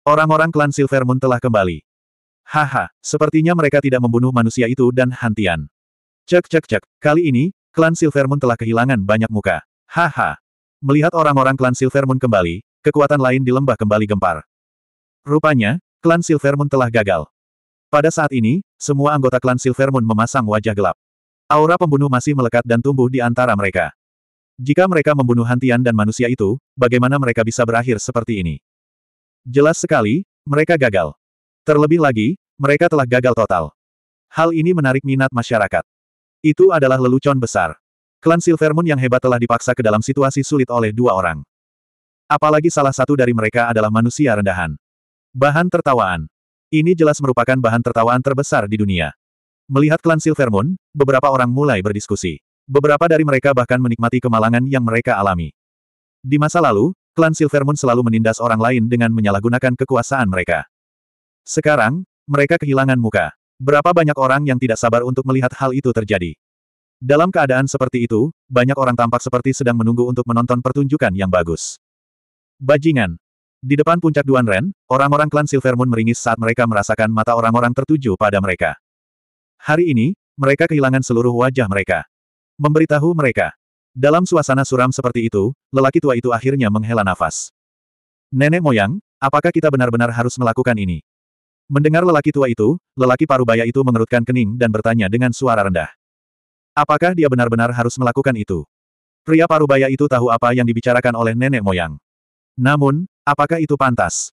Orang-orang klan Silver Moon telah kembali. Haha, sepertinya mereka tidak membunuh manusia itu dan hantian. Cek cek cek, kali ini, klan Silver Moon telah kehilangan banyak muka. Haha. Melihat orang-orang klan Silver Moon kembali, kekuatan lain di lembah kembali gempar. Rupanya, klan Silver Moon telah gagal. Pada saat ini, semua anggota klan Silver Moon memasang wajah gelap. Aura pembunuh masih melekat dan tumbuh di antara mereka. Jika mereka membunuh Hantian dan manusia itu, bagaimana mereka bisa berakhir seperti ini? Jelas sekali, mereka gagal. Terlebih lagi, mereka telah gagal total. Hal ini menarik minat masyarakat. Itu adalah lelucon besar. Klan Silvermoon yang hebat telah dipaksa ke dalam situasi sulit oleh dua orang. Apalagi salah satu dari mereka adalah manusia rendahan. Bahan tertawaan. Ini jelas merupakan bahan tertawaan terbesar di dunia. Melihat klan Silvermoon, beberapa orang mulai berdiskusi. Beberapa dari mereka bahkan menikmati kemalangan yang mereka alami. Di masa lalu, klan Silvermoon selalu menindas orang lain dengan menyalahgunakan kekuasaan mereka. Sekarang, mereka kehilangan muka. Berapa banyak orang yang tidak sabar untuk melihat hal itu terjadi. Dalam keadaan seperti itu, banyak orang tampak seperti sedang menunggu untuk menonton pertunjukan yang bagus. Bajingan. Di depan puncak Duan Ren, orang-orang klan Silvermoon meringis saat mereka merasakan mata orang-orang tertuju pada mereka. Hari ini, mereka kehilangan seluruh wajah mereka. Memberitahu mereka, dalam suasana suram seperti itu, lelaki tua itu akhirnya menghela nafas. Nenek moyang, apakah kita benar-benar harus melakukan ini? Mendengar lelaki tua itu, lelaki parubaya itu mengerutkan kening dan bertanya dengan suara rendah. Apakah dia benar-benar harus melakukan itu? Pria parubaya itu tahu apa yang dibicarakan oleh nenek moyang. Namun, apakah itu pantas?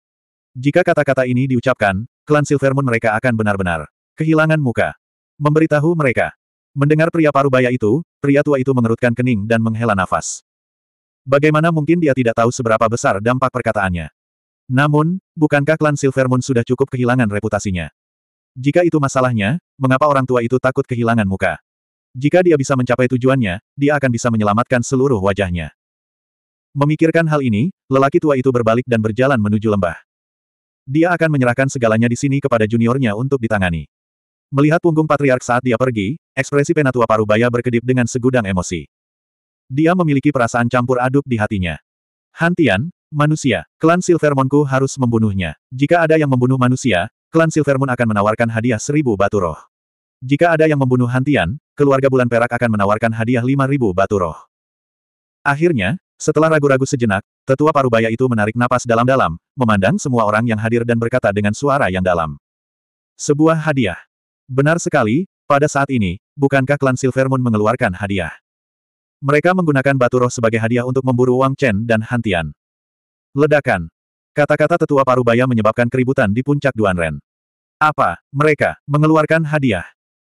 Jika kata-kata ini diucapkan, klan Silvermoon mereka akan benar-benar kehilangan muka. Memberitahu mereka. Mendengar pria parubaya itu, pria tua itu mengerutkan kening dan menghela nafas. Bagaimana mungkin dia tidak tahu seberapa besar dampak perkataannya? Namun, bukankah klan Silvermoon sudah cukup kehilangan reputasinya? Jika itu masalahnya, mengapa orang tua itu takut kehilangan muka? Jika dia bisa mencapai tujuannya, dia akan bisa menyelamatkan seluruh wajahnya. Memikirkan hal ini, lelaki tua itu berbalik dan berjalan menuju lembah. Dia akan menyerahkan segalanya di sini kepada juniornya untuk ditangani. Melihat punggung patriark saat dia pergi, ekspresi penatua Parubaya berkedip dengan segudang emosi. Dia memiliki perasaan campur aduk di hatinya. Hantian, manusia, klan Silvermonku harus membunuhnya. Jika ada yang membunuh manusia, klan Silvermon akan menawarkan hadiah seribu batu roh. Jika ada yang membunuh Hantian, keluarga Bulan Perak akan menawarkan hadiah lima ribu batu roh. Akhirnya, setelah ragu-ragu sejenak, tetua parubaya itu menarik napas dalam-dalam, memandang semua orang yang hadir dan berkata dengan suara yang dalam. Sebuah hadiah. Benar sekali, pada saat ini, bukankah klan Silvermoon mengeluarkan hadiah? Mereka menggunakan batu roh sebagai hadiah untuk memburu Wang Chen dan Hantian. Ledakan. Kata-kata tetua Parubaya menyebabkan keributan di puncak Duanren. Apa, mereka, mengeluarkan hadiah?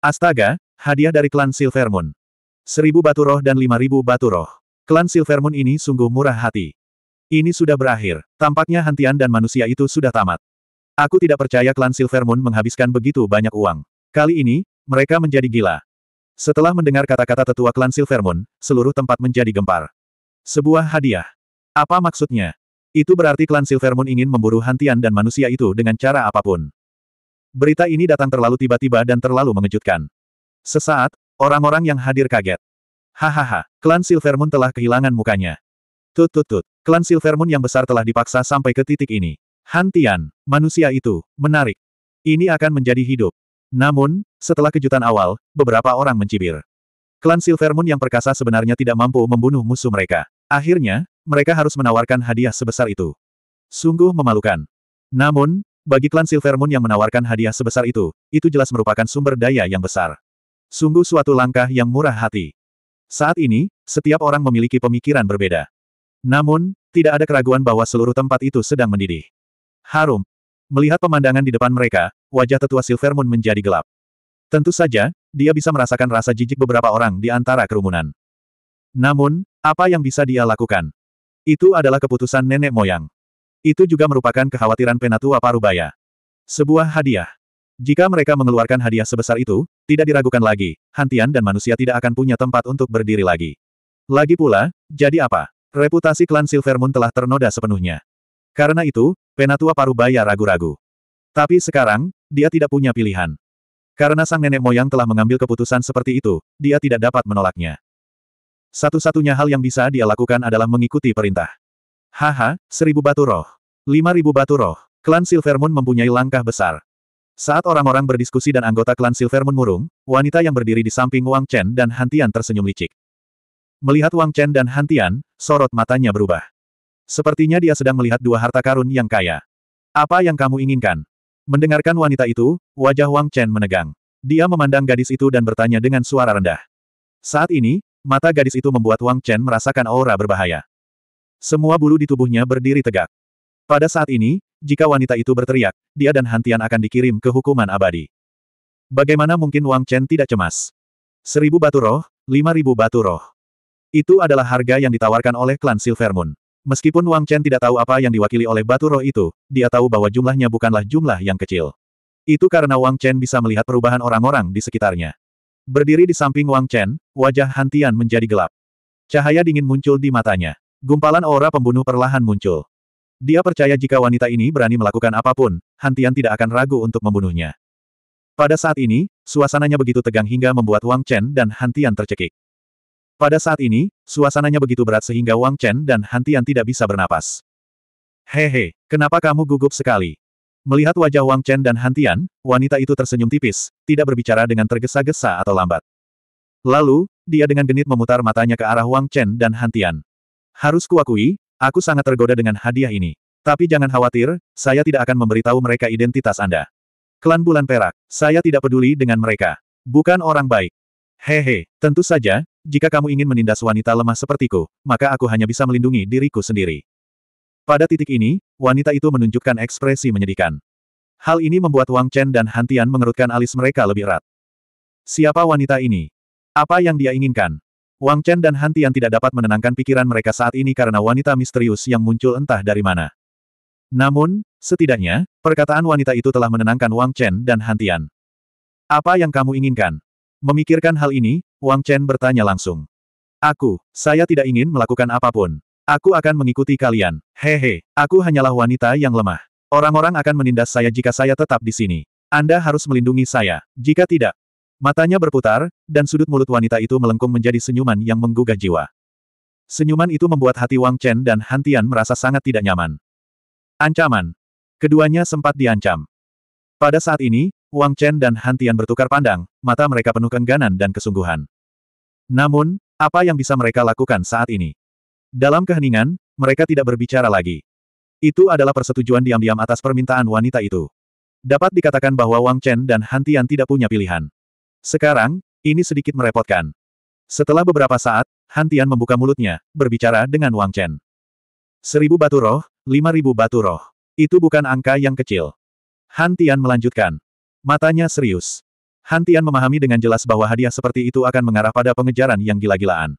Astaga, hadiah dari klan Silvermoon. Seribu batu roh dan lima ribu batu roh. Klan Silvermoon ini sungguh murah hati. Ini sudah berakhir, tampaknya hantian dan manusia itu sudah tamat. Aku tidak percaya klan Silvermoon menghabiskan begitu banyak uang. Kali ini, mereka menjadi gila. Setelah mendengar kata-kata tetua klan Silvermoon, seluruh tempat menjadi gempar. Sebuah hadiah. Apa maksudnya? Itu berarti klan Silvermoon ingin memburu Hantian dan manusia itu dengan cara apapun. Berita ini datang terlalu tiba-tiba dan terlalu mengejutkan. Sesaat, orang-orang yang hadir kaget. Hahaha, klan Silvermoon telah kehilangan mukanya. Tut tut tut, klan Silvermoon yang besar telah dipaksa sampai ke titik ini. Hantian, manusia itu, menarik. Ini akan menjadi hidup. Namun, setelah kejutan awal, beberapa orang mencibir. Klan Silver Moon yang perkasa sebenarnya tidak mampu membunuh musuh mereka. Akhirnya, mereka harus menawarkan hadiah sebesar itu. Sungguh memalukan. Namun, bagi klan Silver Moon yang menawarkan hadiah sebesar itu, itu jelas merupakan sumber daya yang besar. Sungguh suatu langkah yang murah hati. Saat ini, setiap orang memiliki pemikiran berbeda. Namun, tidak ada keraguan bahwa seluruh tempat itu sedang mendidih. Harum. Melihat pemandangan di depan mereka, wajah tetua Silver Moon menjadi gelap. Tentu saja, dia bisa merasakan rasa jijik beberapa orang di antara kerumunan. Namun, apa yang bisa dia lakukan? Itu adalah keputusan nenek moyang. Itu juga merupakan kekhawatiran penatua Parubaya. Sebuah hadiah. Jika mereka mengeluarkan hadiah sebesar itu, tidak diragukan lagi, hantian dan manusia tidak akan punya tempat untuk berdiri lagi. Lagi pula, jadi apa? Reputasi klan Silver Moon telah ternoda sepenuhnya. Karena itu, Penatua Parubaya ragu-ragu. Tapi sekarang, dia tidak punya pilihan. Karena sang nenek moyang telah mengambil keputusan seperti itu, dia tidak dapat menolaknya. Satu-satunya hal yang bisa dia lakukan adalah mengikuti perintah. Haha, seribu batu roh. Lima ribu batu roh. Klan Silvermoon mempunyai langkah besar. Saat orang-orang berdiskusi dan anggota klan Silvermoon murung, wanita yang berdiri di samping Wang Chen dan Hantian tersenyum licik. Melihat Wang Chen dan Hantian, sorot matanya berubah. Sepertinya dia sedang melihat dua harta karun yang kaya. Apa yang kamu inginkan? Mendengarkan wanita itu, wajah Wang Chen menegang. Dia memandang gadis itu dan bertanya dengan suara rendah. Saat ini, mata gadis itu membuat Wang Chen merasakan aura berbahaya. Semua bulu di tubuhnya berdiri tegak. Pada saat ini, jika wanita itu berteriak, dia dan Hantian akan dikirim ke hukuman abadi. Bagaimana mungkin Wang Chen tidak cemas? Seribu batu roh, lima ribu batu roh. Itu adalah harga yang ditawarkan oleh klan Silvermoon. Meskipun Wang Chen tidak tahu apa yang diwakili oleh batu roh itu, dia tahu bahwa jumlahnya bukanlah jumlah yang kecil. Itu karena Wang Chen bisa melihat perubahan orang-orang di sekitarnya. Berdiri di samping Wang Chen, wajah Hantian menjadi gelap. Cahaya dingin muncul di matanya. Gumpalan aura pembunuh perlahan muncul. Dia percaya jika wanita ini berani melakukan apapun, Hantian tidak akan ragu untuk membunuhnya. Pada saat ini, suasananya begitu tegang hingga membuat Wang Chen dan Hantian tercekik. Pada saat ini, suasananya begitu berat sehingga Wang Chen dan Hantian tidak bisa bernapas. Hehe, kenapa kamu gugup sekali? Melihat wajah Wang Chen dan Hantian, wanita itu tersenyum tipis, tidak berbicara dengan tergesa-gesa atau lambat. Lalu, dia dengan genit memutar matanya ke arah Wang Chen dan Hantian. Harus kuakui, aku sangat tergoda dengan hadiah ini. Tapi jangan khawatir, saya tidak akan memberitahu mereka identitas Anda. Klan Bulan Perak, saya tidak peduli dengan mereka. Bukan orang baik. Hehe, tentu saja, jika kamu ingin menindas wanita lemah sepertiku, maka aku hanya bisa melindungi diriku sendiri. Pada titik ini, wanita itu menunjukkan ekspresi menyedihkan. Hal ini membuat Wang Chen dan Hantian mengerutkan alis mereka lebih erat. Siapa wanita ini? Apa yang dia inginkan? Wang Chen dan Hantian tidak dapat menenangkan pikiran mereka saat ini karena wanita misterius yang muncul entah dari mana. Namun, setidaknya, perkataan wanita itu telah menenangkan Wang Chen dan Hantian. Apa yang kamu inginkan? Memikirkan hal ini, Wang Chen bertanya langsung. Aku, saya tidak ingin melakukan apapun. Aku akan mengikuti kalian. Hehe, aku hanyalah wanita yang lemah. Orang-orang akan menindas saya jika saya tetap di sini. Anda harus melindungi saya. Jika tidak, matanya berputar, dan sudut mulut wanita itu melengkung menjadi senyuman yang menggugah jiwa. Senyuman itu membuat hati Wang Chen dan Han Tian merasa sangat tidak nyaman. Ancaman. Keduanya sempat diancam. Pada saat ini, Wang Chen dan Han Tian bertukar pandang, mata mereka penuh keengganan dan kesungguhan. Namun, apa yang bisa mereka lakukan saat ini? Dalam keheningan, mereka tidak berbicara lagi. Itu adalah persetujuan diam-diam atas permintaan wanita itu. Dapat dikatakan bahwa Wang Chen dan Han Tian tidak punya pilihan. Sekarang, ini sedikit merepotkan. Setelah beberapa saat, Han Tian membuka mulutnya, berbicara dengan Wang Chen. Seribu batu roh, lima ribu batu roh. Itu bukan angka yang kecil. Han Tian melanjutkan. Matanya serius. Hantian memahami dengan jelas bahwa hadiah seperti itu akan mengarah pada pengejaran yang gila-gilaan.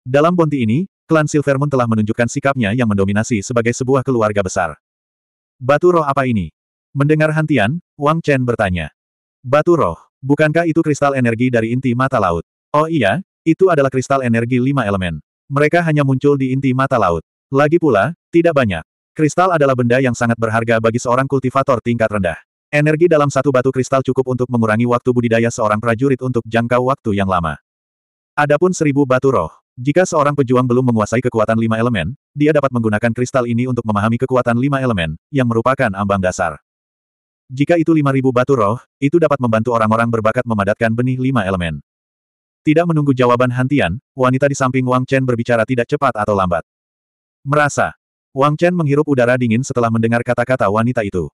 Dalam bonti ini, klan Silvermoon telah menunjukkan sikapnya yang mendominasi sebagai sebuah keluarga besar. Batu roh apa ini? Mendengar Hantian, Wang Chen bertanya. Batu roh, bukankah itu kristal energi dari inti mata laut? Oh iya, itu adalah kristal energi lima elemen. Mereka hanya muncul di inti mata laut. Lagi pula, tidak banyak. Kristal adalah benda yang sangat berharga bagi seorang kultivator tingkat rendah. Energi dalam satu batu kristal cukup untuk mengurangi waktu budidaya seorang prajurit untuk jangka waktu yang lama. Adapun seribu batu roh, jika seorang pejuang belum menguasai kekuatan lima elemen, dia dapat menggunakan kristal ini untuk memahami kekuatan lima elemen, yang merupakan ambang dasar. Jika itu lima ribu batu roh, itu dapat membantu orang-orang berbakat memadatkan benih lima elemen. Tidak menunggu jawaban Hantian, wanita di samping Wang Chen berbicara tidak cepat atau lambat. Merasa. Wang Chen menghirup udara dingin setelah mendengar kata-kata wanita itu.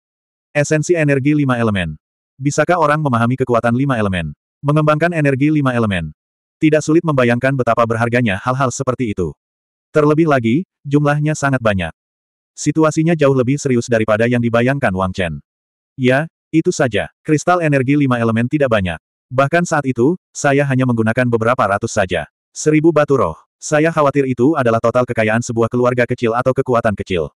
Esensi energi lima elemen. Bisakah orang memahami kekuatan lima elemen? Mengembangkan energi lima elemen. Tidak sulit membayangkan betapa berharganya hal-hal seperti itu. Terlebih lagi, jumlahnya sangat banyak. Situasinya jauh lebih serius daripada yang dibayangkan Wang Chen. Ya, itu saja. Kristal energi lima elemen tidak banyak. Bahkan saat itu, saya hanya menggunakan beberapa ratus saja. Seribu batu roh. Saya khawatir itu adalah total kekayaan sebuah keluarga kecil atau kekuatan kecil.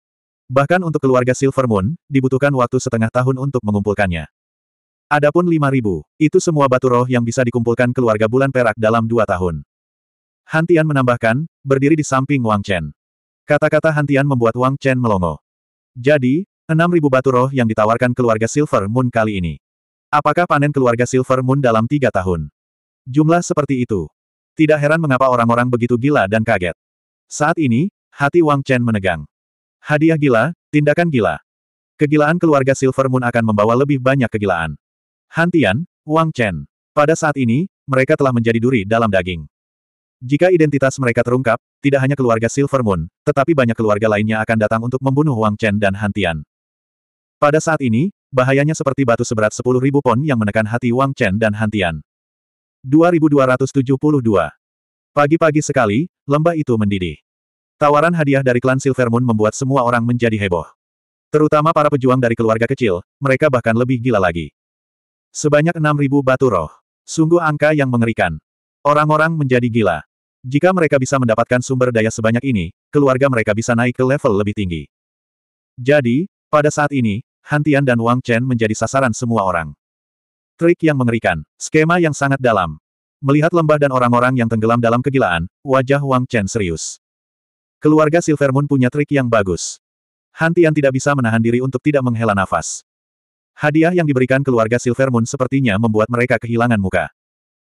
Bahkan untuk keluarga Silver Moon, dibutuhkan waktu setengah tahun untuk mengumpulkannya. Adapun 5.000, itu semua batu roh yang bisa dikumpulkan keluarga bulan perak dalam dua tahun. Hantian menambahkan, berdiri di samping Wang Chen. Kata-kata Hantian membuat Wang Chen melongo. Jadi, 6.000 batu roh yang ditawarkan keluarga Silver Moon kali ini. Apakah panen keluarga Silver Moon dalam tiga tahun? Jumlah seperti itu. Tidak heran mengapa orang-orang begitu gila dan kaget. Saat ini, hati Wang Chen menegang. Hadiah gila, tindakan gila. Kegilaan keluarga Silver Moon akan membawa lebih banyak kegilaan. Hantian, Wang Chen. Pada saat ini, mereka telah menjadi duri dalam daging. Jika identitas mereka terungkap, tidak hanya keluarga Silver Moon, tetapi banyak keluarga lainnya akan datang untuk membunuh Wang Chen dan Hantian. Pada saat ini, bahayanya seperti batu seberat 10.000 pon yang menekan hati Wang Chen dan Hantian. 2272. Pagi-pagi sekali, lembah itu mendidih. Tawaran hadiah dari klan Silver Moon membuat semua orang menjadi heboh. Terutama para pejuang dari keluarga kecil, mereka bahkan lebih gila lagi. Sebanyak 6.000 batu roh. Sungguh angka yang mengerikan. Orang-orang menjadi gila. Jika mereka bisa mendapatkan sumber daya sebanyak ini, keluarga mereka bisa naik ke level lebih tinggi. Jadi, pada saat ini, Hantian dan Wang Chen menjadi sasaran semua orang. Trik yang mengerikan, skema yang sangat dalam. Melihat lembah dan orang-orang yang tenggelam dalam kegilaan, wajah Wang Chen serius. Keluarga Silvermoon punya trik yang bagus. Hantian tidak bisa menahan diri untuk tidak menghela nafas. Hadiah yang diberikan keluarga Silvermoon sepertinya membuat mereka kehilangan muka.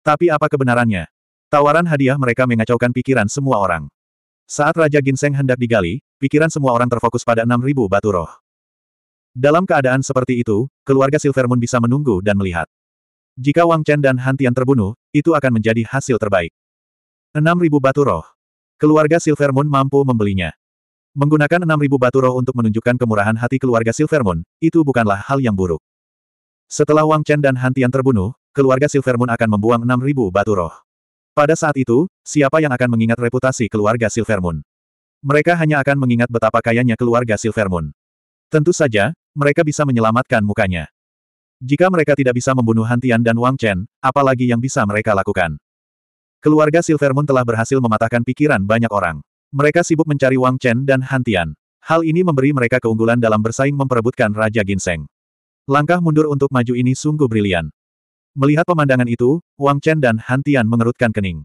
Tapi apa kebenarannya? Tawaran hadiah mereka mengacaukan pikiran semua orang. Saat Raja Ginseng hendak digali, pikiran semua orang terfokus pada 6.000 batu roh. Dalam keadaan seperti itu, keluarga Silvermoon bisa menunggu dan melihat. Jika Wang Chen dan Hantian terbunuh, itu akan menjadi hasil terbaik. 6.000 batu roh. Keluarga Silver Moon mampu membelinya. Menggunakan 6.000 batu roh untuk menunjukkan kemurahan hati keluarga Silver Moon, itu bukanlah hal yang buruk. Setelah Wang Chen dan Hantian terbunuh, keluarga Silver Moon akan membuang 6.000 batu roh. Pada saat itu, siapa yang akan mengingat reputasi keluarga Silver Moon? Mereka hanya akan mengingat betapa kayanya keluarga Silver Moon. Tentu saja, mereka bisa menyelamatkan mukanya. Jika mereka tidak bisa membunuh Hantian dan Wang Chen, apalagi yang bisa mereka lakukan? Keluarga Silvermoon telah berhasil mematahkan pikiran banyak orang. Mereka sibuk mencari Wang Chen dan Han Tian. Hal ini memberi mereka keunggulan dalam bersaing memperebutkan Raja Ginseng. Langkah mundur untuk maju ini sungguh brilian. Melihat pemandangan itu, Wang Chen dan Han Tian mengerutkan kening.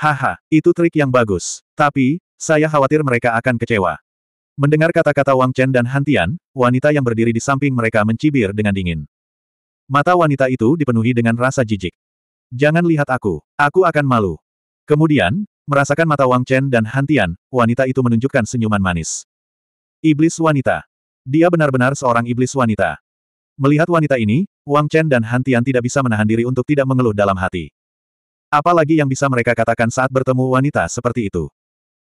Haha, itu trik yang bagus. Tapi, saya khawatir mereka akan kecewa. Mendengar kata-kata Wang Chen dan Han Tian, wanita yang berdiri di samping mereka mencibir dengan dingin. Mata wanita itu dipenuhi dengan rasa jijik. Jangan lihat aku. Aku akan malu. Kemudian, merasakan mata Wang Chen dan Han Tian, wanita itu menunjukkan senyuman manis. Iblis wanita. Dia benar-benar seorang iblis wanita. Melihat wanita ini, Wang Chen dan Han Tian tidak bisa menahan diri untuk tidak mengeluh dalam hati. Apalagi yang bisa mereka katakan saat bertemu wanita seperti itu.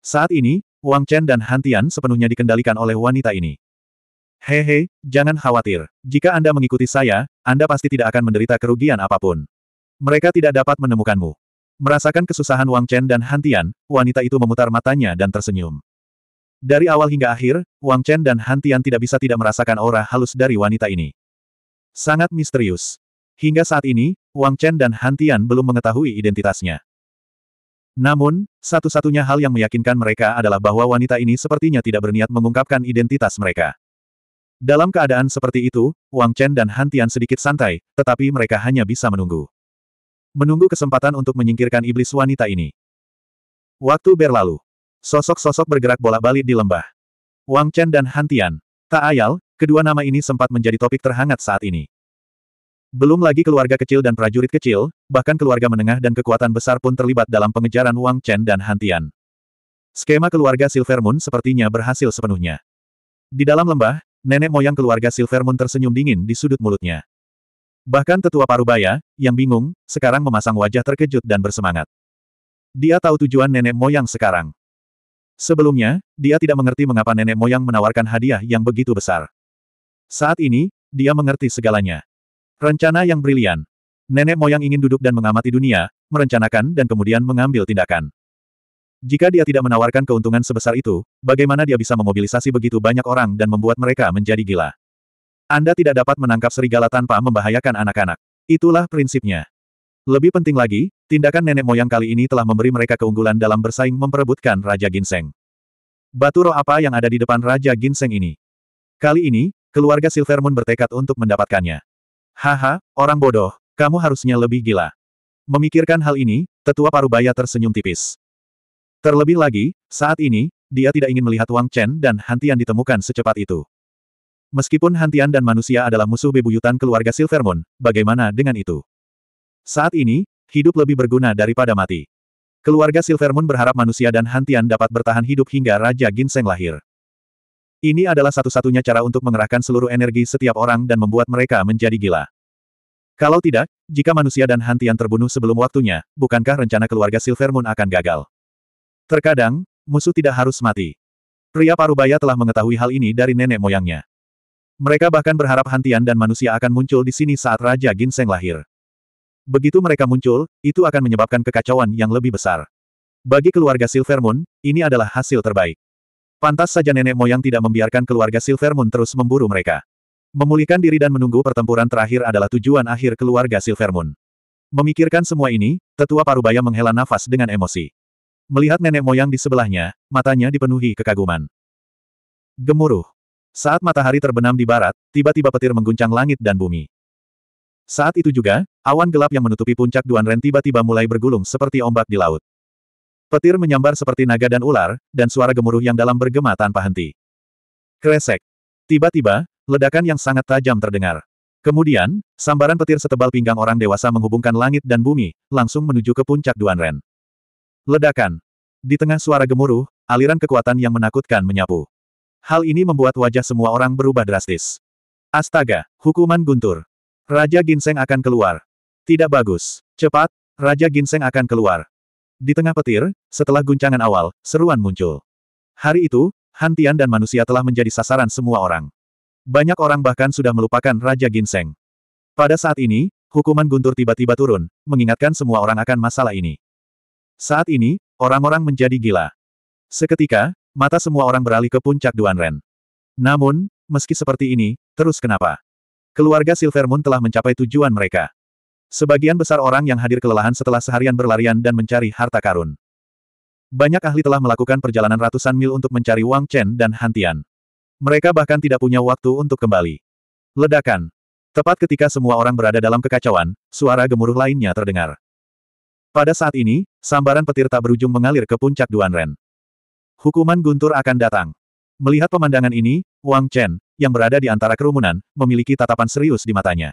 Saat ini, Wang Chen dan Han Tian sepenuhnya dikendalikan oleh wanita ini. Hehe, jangan khawatir. Jika Anda mengikuti saya, Anda pasti tidak akan menderita kerugian apapun. Mereka tidak dapat menemukanmu. Merasakan kesusahan Wang Chen dan Han Tian, wanita itu memutar matanya dan tersenyum. Dari awal hingga akhir, Wang Chen dan Han Tian tidak bisa tidak merasakan aura halus dari wanita ini. Sangat misterius. Hingga saat ini, Wang Chen dan Han Tian belum mengetahui identitasnya. Namun, satu-satunya hal yang meyakinkan mereka adalah bahwa wanita ini sepertinya tidak berniat mengungkapkan identitas mereka. Dalam keadaan seperti itu, Wang Chen dan Han Tian sedikit santai, tetapi mereka hanya bisa menunggu. Menunggu kesempatan untuk menyingkirkan iblis wanita ini. Waktu berlalu. Sosok-sosok bergerak bolak balik di lembah. Wang Chen dan Han Tian. Tak ayal, kedua nama ini sempat menjadi topik terhangat saat ini. Belum lagi keluarga kecil dan prajurit kecil, bahkan keluarga menengah dan kekuatan besar pun terlibat dalam pengejaran Wang Chen dan Han Tian. Skema keluarga Silver Moon sepertinya berhasil sepenuhnya. Di dalam lembah, nenek moyang keluarga Silver Moon tersenyum dingin di sudut mulutnya. Bahkan tetua Parubaya, yang bingung, sekarang memasang wajah terkejut dan bersemangat. Dia tahu tujuan nenek moyang sekarang. Sebelumnya, dia tidak mengerti mengapa nenek moyang menawarkan hadiah yang begitu besar. Saat ini, dia mengerti segalanya. Rencana yang brilian. Nenek moyang ingin duduk dan mengamati dunia, merencanakan dan kemudian mengambil tindakan. Jika dia tidak menawarkan keuntungan sebesar itu, bagaimana dia bisa memobilisasi begitu banyak orang dan membuat mereka menjadi gila? Anda tidak dapat menangkap serigala tanpa membahayakan anak-anak. Itulah prinsipnya. Lebih penting lagi, tindakan nenek moyang kali ini telah memberi mereka keunggulan dalam bersaing memperebutkan Raja Ginseng. Batu roh apa yang ada di depan Raja Ginseng ini? Kali ini, keluarga Silver Moon bertekad untuk mendapatkannya. Haha, orang bodoh, kamu harusnya lebih gila. Memikirkan hal ini, tetua parubaya tersenyum tipis. Terlebih lagi, saat ini, dia tidak ingin melihat Wang Chen dan Hantian ditemukan secepat itu. Meskipun Hantian dan manusia adalah musuh bebuyutan keluarga Silvermoon, bagaimana dengan itu? Saat ini, hidup lebih berguna daripada mati. Keluarga Silvermoon berharap manusia dan Hantian dapat bertahan hidup hingga Raja Ginseng lahir. Ini adalah satu-satunya cara untuk mengerahkan seluruh energi setiap orang dan membuat mereka menjadi gila. Kalau tidak, jika manusia dan Hantian terbunuh sebelum waktunya, bukankah rencana keluarga Silvermoon akan gagal? Terkadang, musuh tidak harus mati. Pria Parubaya telah mengetahui hal ini dari nenek moyangnya. Mereka bahkan berharap hantian dan manusia akan muncul di sini saat Raja Ginseng lahir. Begitu mereka muncul, itu akan menyebabkan kekacauan yang lebih besar. Bagi keluarga Silver ini adalah hasil terbaik. Pantas saja nenek moyang tidak membiarkan keluarga Silver terus memburu mereka. Memulihkan diri dan menunggu pertempuran terakhir adalah tujuan akhir keluarga Silver Memikirkan semua ini, tetua Parubaya menghela nafas dengan emosi. Melihat nenek moyang di sebelahnya, matanya dipenuhi kekaguman. Gemuruh. Saat matahari terbenam di barat, tiba-tiba petir mengguncang langit dan bumi. Saat itu juga, awan gelap yang menutupi puncak Duan Ren tiba-tiba mulai bergulung seperti ombak di laut. Petir menyambar seperti naga dan ular, dan suara gemuruh yang dalam bergema tanpa henti. Kresek. Tiba-tiba, ledakan yang sangat tajam terdengar. Kemudian, sambaran petir setebal pinggang orang dewasa menghubungkan langit dan bumi, langsung menuju ke puncak Duan Ren. Ledakan. Di tengah suara gemuruh, aliran kekuatan yang menakutkan menyapu. Hal ini membuat wajah semua orang berubah drastis. Astaga, hukuman guntur. Raja Ginseng akan keluar. Tidak bagus. Cepat, Raja Ginseng akan keluar. Di tengah petir, setelah guncangan awal, seruan muncul. Hari itu, hantian dan manusia telah menjadi sasaran semua orang. Banyak orang bahkan sudah melupakan Raja Ginseng. Pada saat ini, hukuman guntur tiba-tiba turun, mengingatkan semua orang akan masalah ini. Saat ini, orang-orang menjadi gila. Seketika, mata semua orang beralih ke puncak Duan Ren. Namun, meski seperti ini, terus kenapa? Keluarga Silver Moon telah mencapai tujuan mereka. Sebagian besar orang yang hadir kelelahan setelah seharian berlarian dan mencari harta karun. Banyak ahli telah melakukan perjalanan ratusan mil untuk mencari Wang Chen dan Hantian. Mereka bahkan tidak punya waktu untuk kembali. Ledakan. Tepat ketika semua orang berada dalam kekacauan, suara gemuruh lainnya terdengar. Pada saat ini, sambaran petir tak berujung mengalir ke puncak Duan Ren. Hukuman guntur akan datang. Melihat pemandangan ini, Wang Chen, yang berada di antara kerumunan, memiliki tatapan serius di matanya.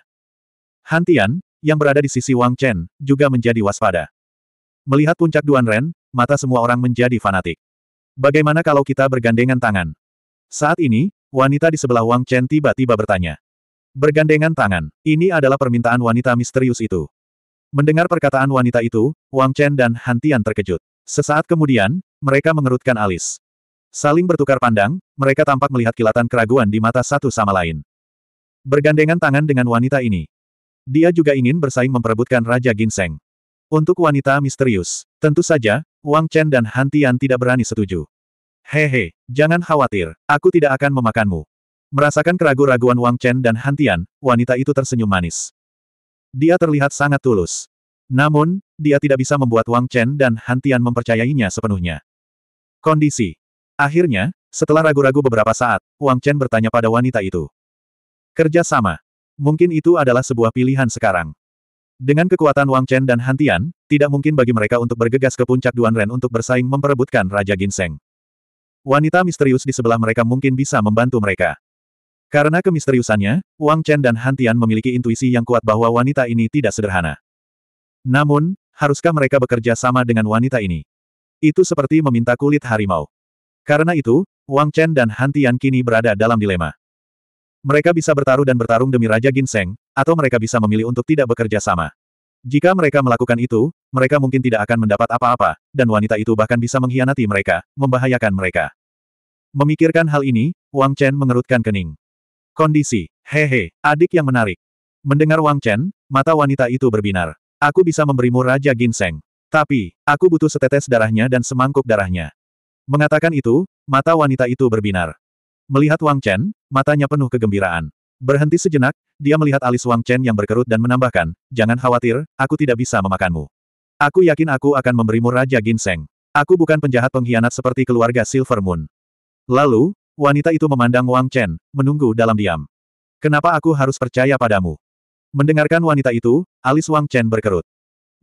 Han Tian, yang berada di sisi Wang Chen, juga menjadi waspada. Melihat puncak Duan Ren, mata semua orang menjadi fanatik. Bagaimana kalau kita bergandengan tangan? Saat ini, wanita di sebelah Wang Chen tiba-tiba bertanya. Bergandengan tangan, ini adalah permintaan wanita misterius itu. Mendengar perkataan wanita itu, Wang Chen dan Han Tian terkejut. Sesaat kemudian, mereka mengerutkan alis. Saling bertukar pandang, mereka tampak melihat kilatan keraguan di mata satu sama lain. Bergandengan tangan dengan wanita ini. Dia juga ingin bersaing memperebutkan Raja Ginseng. Untuk wanita misterius, tentu saja, Wang Chen dan Han Tian tidak berani setuju. Hehe, jangan khawatir, aku tidak akan memakanmu. Merasakan keraguan raguan Wang Chen dan Han Tian, wanita itu tersenyum manis. Dia terlihat sangat tulus. Namun, dia tidak bisa membuat Wang Chen dan Hantian mempercayainya sepenuhnya. Kondisi. Akhirnya, setelah ragu-ragu beberapa saat, Wang Chen bertanya pada wanita itu. Kerja sama. Mungkin itu adalah sebuah pilihan sekarang. Dengan kekuatan Wang Chen dan Hantian, tidak mungkin bagi mereka untuk bergegas ke puncak Duan Ren untuk bersaing memperebutkan Raja Ginseng. Wanita misterius di sebelah mereka mungkin bisa membantu mereka. Karena kemisteriusannya, Wang Chen dan Hantian memiliki intuisi yang kuat bahwa wanita ini tidak sederhana. Namun, haruskah mereka bekerja sama dengan wanita ini? Itu seperti meminta kulit harimau. Karena itu, Wang Chen dan Han Tian kini berada dalam dilema. Mereka bisa bertaruh dan bertarung demi Raja Ginseng, atau mereka bisa memilih untuk tidak bekerja sama. Jika mereka melakukan itu, mereka mungkin tidak akan mendapat apa-apa, dan wanita itu bahkan bisa mengkhianati mereka, membahayakan mereka. Memikirkan hal ini, Wang Chen mengerutkan kening. Kondisi, hehe, adik yang menarik. Mendengar Wang Chen, mata wanita itu berbinar. Aku bisa memberimu Raja Ginseng. Tapi, aku butuh setetes darahnya dan semangkuk darahnya. Mengatakan itu, mata wanita itu berbinar. Melihat Wang Chen, matanya penuh kegembiraan. Berhenti sejenak, dia melihat alis Wang Chen yang berkerut dan menambahkan, Jangan khawatir, aku tidak bisa memakanmu. Aku yakin aku akan memberimu Raja Ginseng. Aku bukan penjahat pengkhianat seperti keluarga Silver Moon. Lalu, wanita itu memandang Wang Chen, menunggu dalam diam. Kenapa aku harus percaya padamu? Mendengarkan wanita itu, alis Wang Chen berkerut.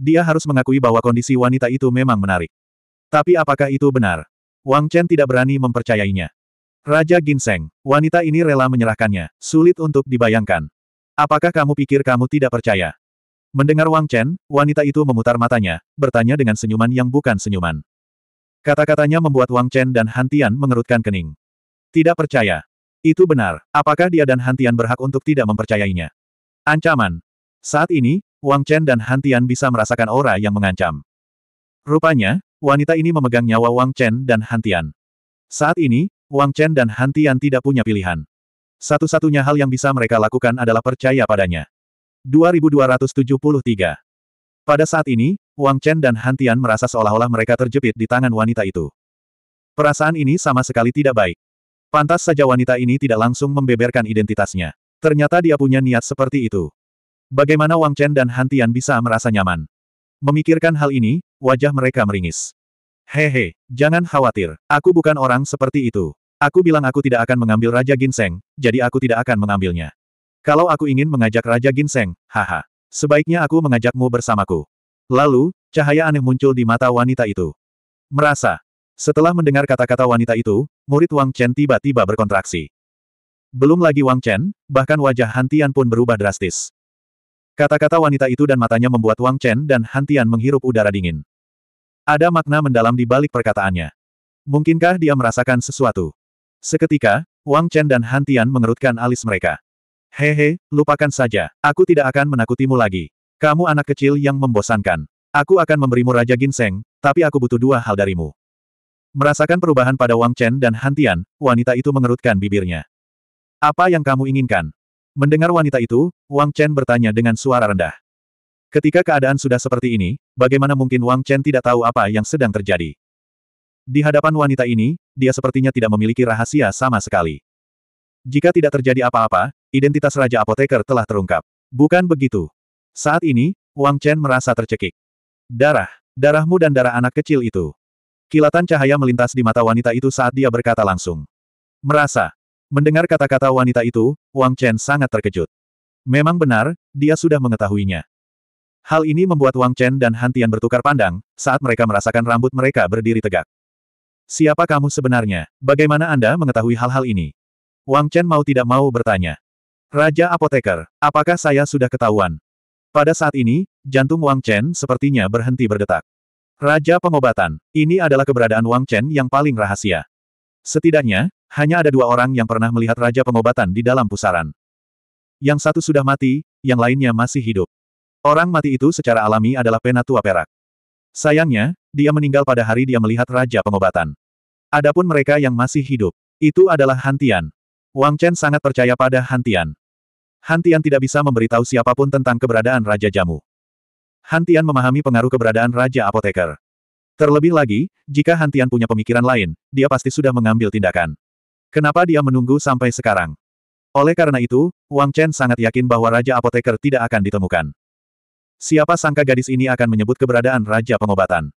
Dia harus mengakui bahwa kondisi wanita itu memang menarik. Tapi apakah itu benar? Wang Chen tidak berani mempercayainya. Raja Ginseng, wanita ini rela menyerahkannya, sulit untuk dibayangkan. Apakah kamu pikir kamu tidak percaya? Mendengar Wang Chen, wanita itu memutar matanya, bertanya dengan senyuman yang bukan senyuman. Kata-katanya membuat Wang Chen dan Hantian mengerutkan kening. Tidak percaya. Itu benar, apakah dia dan Hantian berhak untuk tidak mempercayainya? Ancaman. Saat ini, Wang Chen dan Han Tian bisa merasakan aura yang mengancam. Rupanya, wanita ini memegang nyawa Wang Chen dan Han Tian. Saat ini, Wang Chen dan Han Tian tidak punya pilihan. Satu-satunya hal yang bisa mereka lakukan adalah percaya padanya. 2273 Pada saat ini, Wang Chen dan Han Tian merasa seolah-olah mereka terjepit di tangan wanita itu. Perasaan ini sama sekali tidak baik. Pantas saja wanita ini tidak langsung membeberkan identitasnya. Ternyata dia punya niat seperti itu. Bagaimana Wang Chen dan Hantian bisa merasa nyaman? Memikirkan hal ini, wajah mereka meringis. Hehe, jangan khawatir, aku bukan orang seperti itu. Aku bilang aku tidak akan mengambil Raja Ginseng, jadi aku tidak akan mengambilnya. Kalau aku ingin mengajak Raja Ginseng, haha. Sebaiknya aku mengajakmu bersamaku. Lalu, cahaya aneh muncul di mata wanita itu. Merasa. Setelah mendengar kata-kata wanita itu, murid Wang Chen tiba-tiba berkontraksi. Belum lagi Wang Chen, bahkan wajah Hantian pun berubah drastis. Kata-kata wanita itu dan matanya membuat Wang Chen dan Hantian menghirup udara dingin. Ada makna mendalam di balik perkataannya. Mungkinkah dia merasakan sesuatu? Seketika, Wang Chen dan Hantian mengerutkan alis mereka. Hehe, lupakan saja. Aku tidak akan menakutimu lagi. Kamu anak kecil yang membosankan. Aku akan memberimu Raja Ginseng, tapi aku butuh dua hal darimu. Merasakan perubahan pada Wang Chen dan Hantian, wanita itu mengerutkan bibirnya. Apa yang kamu inginkan? Mendengar wanita itu, Wang Chen bertanya dengan suara rendah. Ketika keadaan sudah seperti ini, bagaimana mungkin Wang Chen tidak tahu apa yang sedang terjadi? Di hadapan wanita ini, dia sepertinya tidak memiliki rahasia sama sekali. Jika tidak terjadi apa-apa, identitas Raja Apoteker telah terungkap. Bukan begitu. Saat ini, Wang Chen merasa tercekik. Darah, darahmu dan darah anak kecil itu. Kilatan cahaya melintas di mata wanita itu saat dia berkata langsung. Merasa, Mendengar kata-kata wanita itu, Wang Chen sangat terkejut. Memang benar, dia sudah mengetahuinya. Hal ini membuat Wang Chen dan Hantian bertukar pandang, saat mereka merasakan rambut mereka berdiri tegak. Siapa kamu sebenarnya? Bagaimana Anda mengetahui hal-hal ini? Wang Chen mau tidak mau bertanya. Raja Apoteker, apakah saya sudah ketahuan? Pada saat ini, jantung Wang Chen sepertinya berhenti berdetak. Raja Pengobatan, ini adalah keberadaan Wang Chen yang paling rahasia. Setidaknya, hanya ada dua orang yang pernah melihat Raja Pengobatan di dalam pusaran. Yang satu sudah mati, yang lainnya masih hidup. Orang mati itu secara alami adalah penatua perak. Sayangnya, dia meninggal pada hari dia melihat Raja Pengobatan. Adapun mereka yang masih hidup, itu adalah Hantian. Wang Chen sangat percaya pada Hantian. Hantian tidak bisa memberitahu siapapun tentang keberadaan Raja Jamu. Hantian memahami pengaruh keberadaan Raja Apoteker. Terlebih lagi, jika Hantian punya pemikiran lain, dia pasti sudah mengambil tindakan. Kenapa dia menunggu sampai sekarang? Oleh karena itu, Wang Chen sangat yakin bahwa Raja Apoteker tidak akan ditemukan. Siapa sangka gadis ini akan menyebut keberadaan Raja Pengobatan.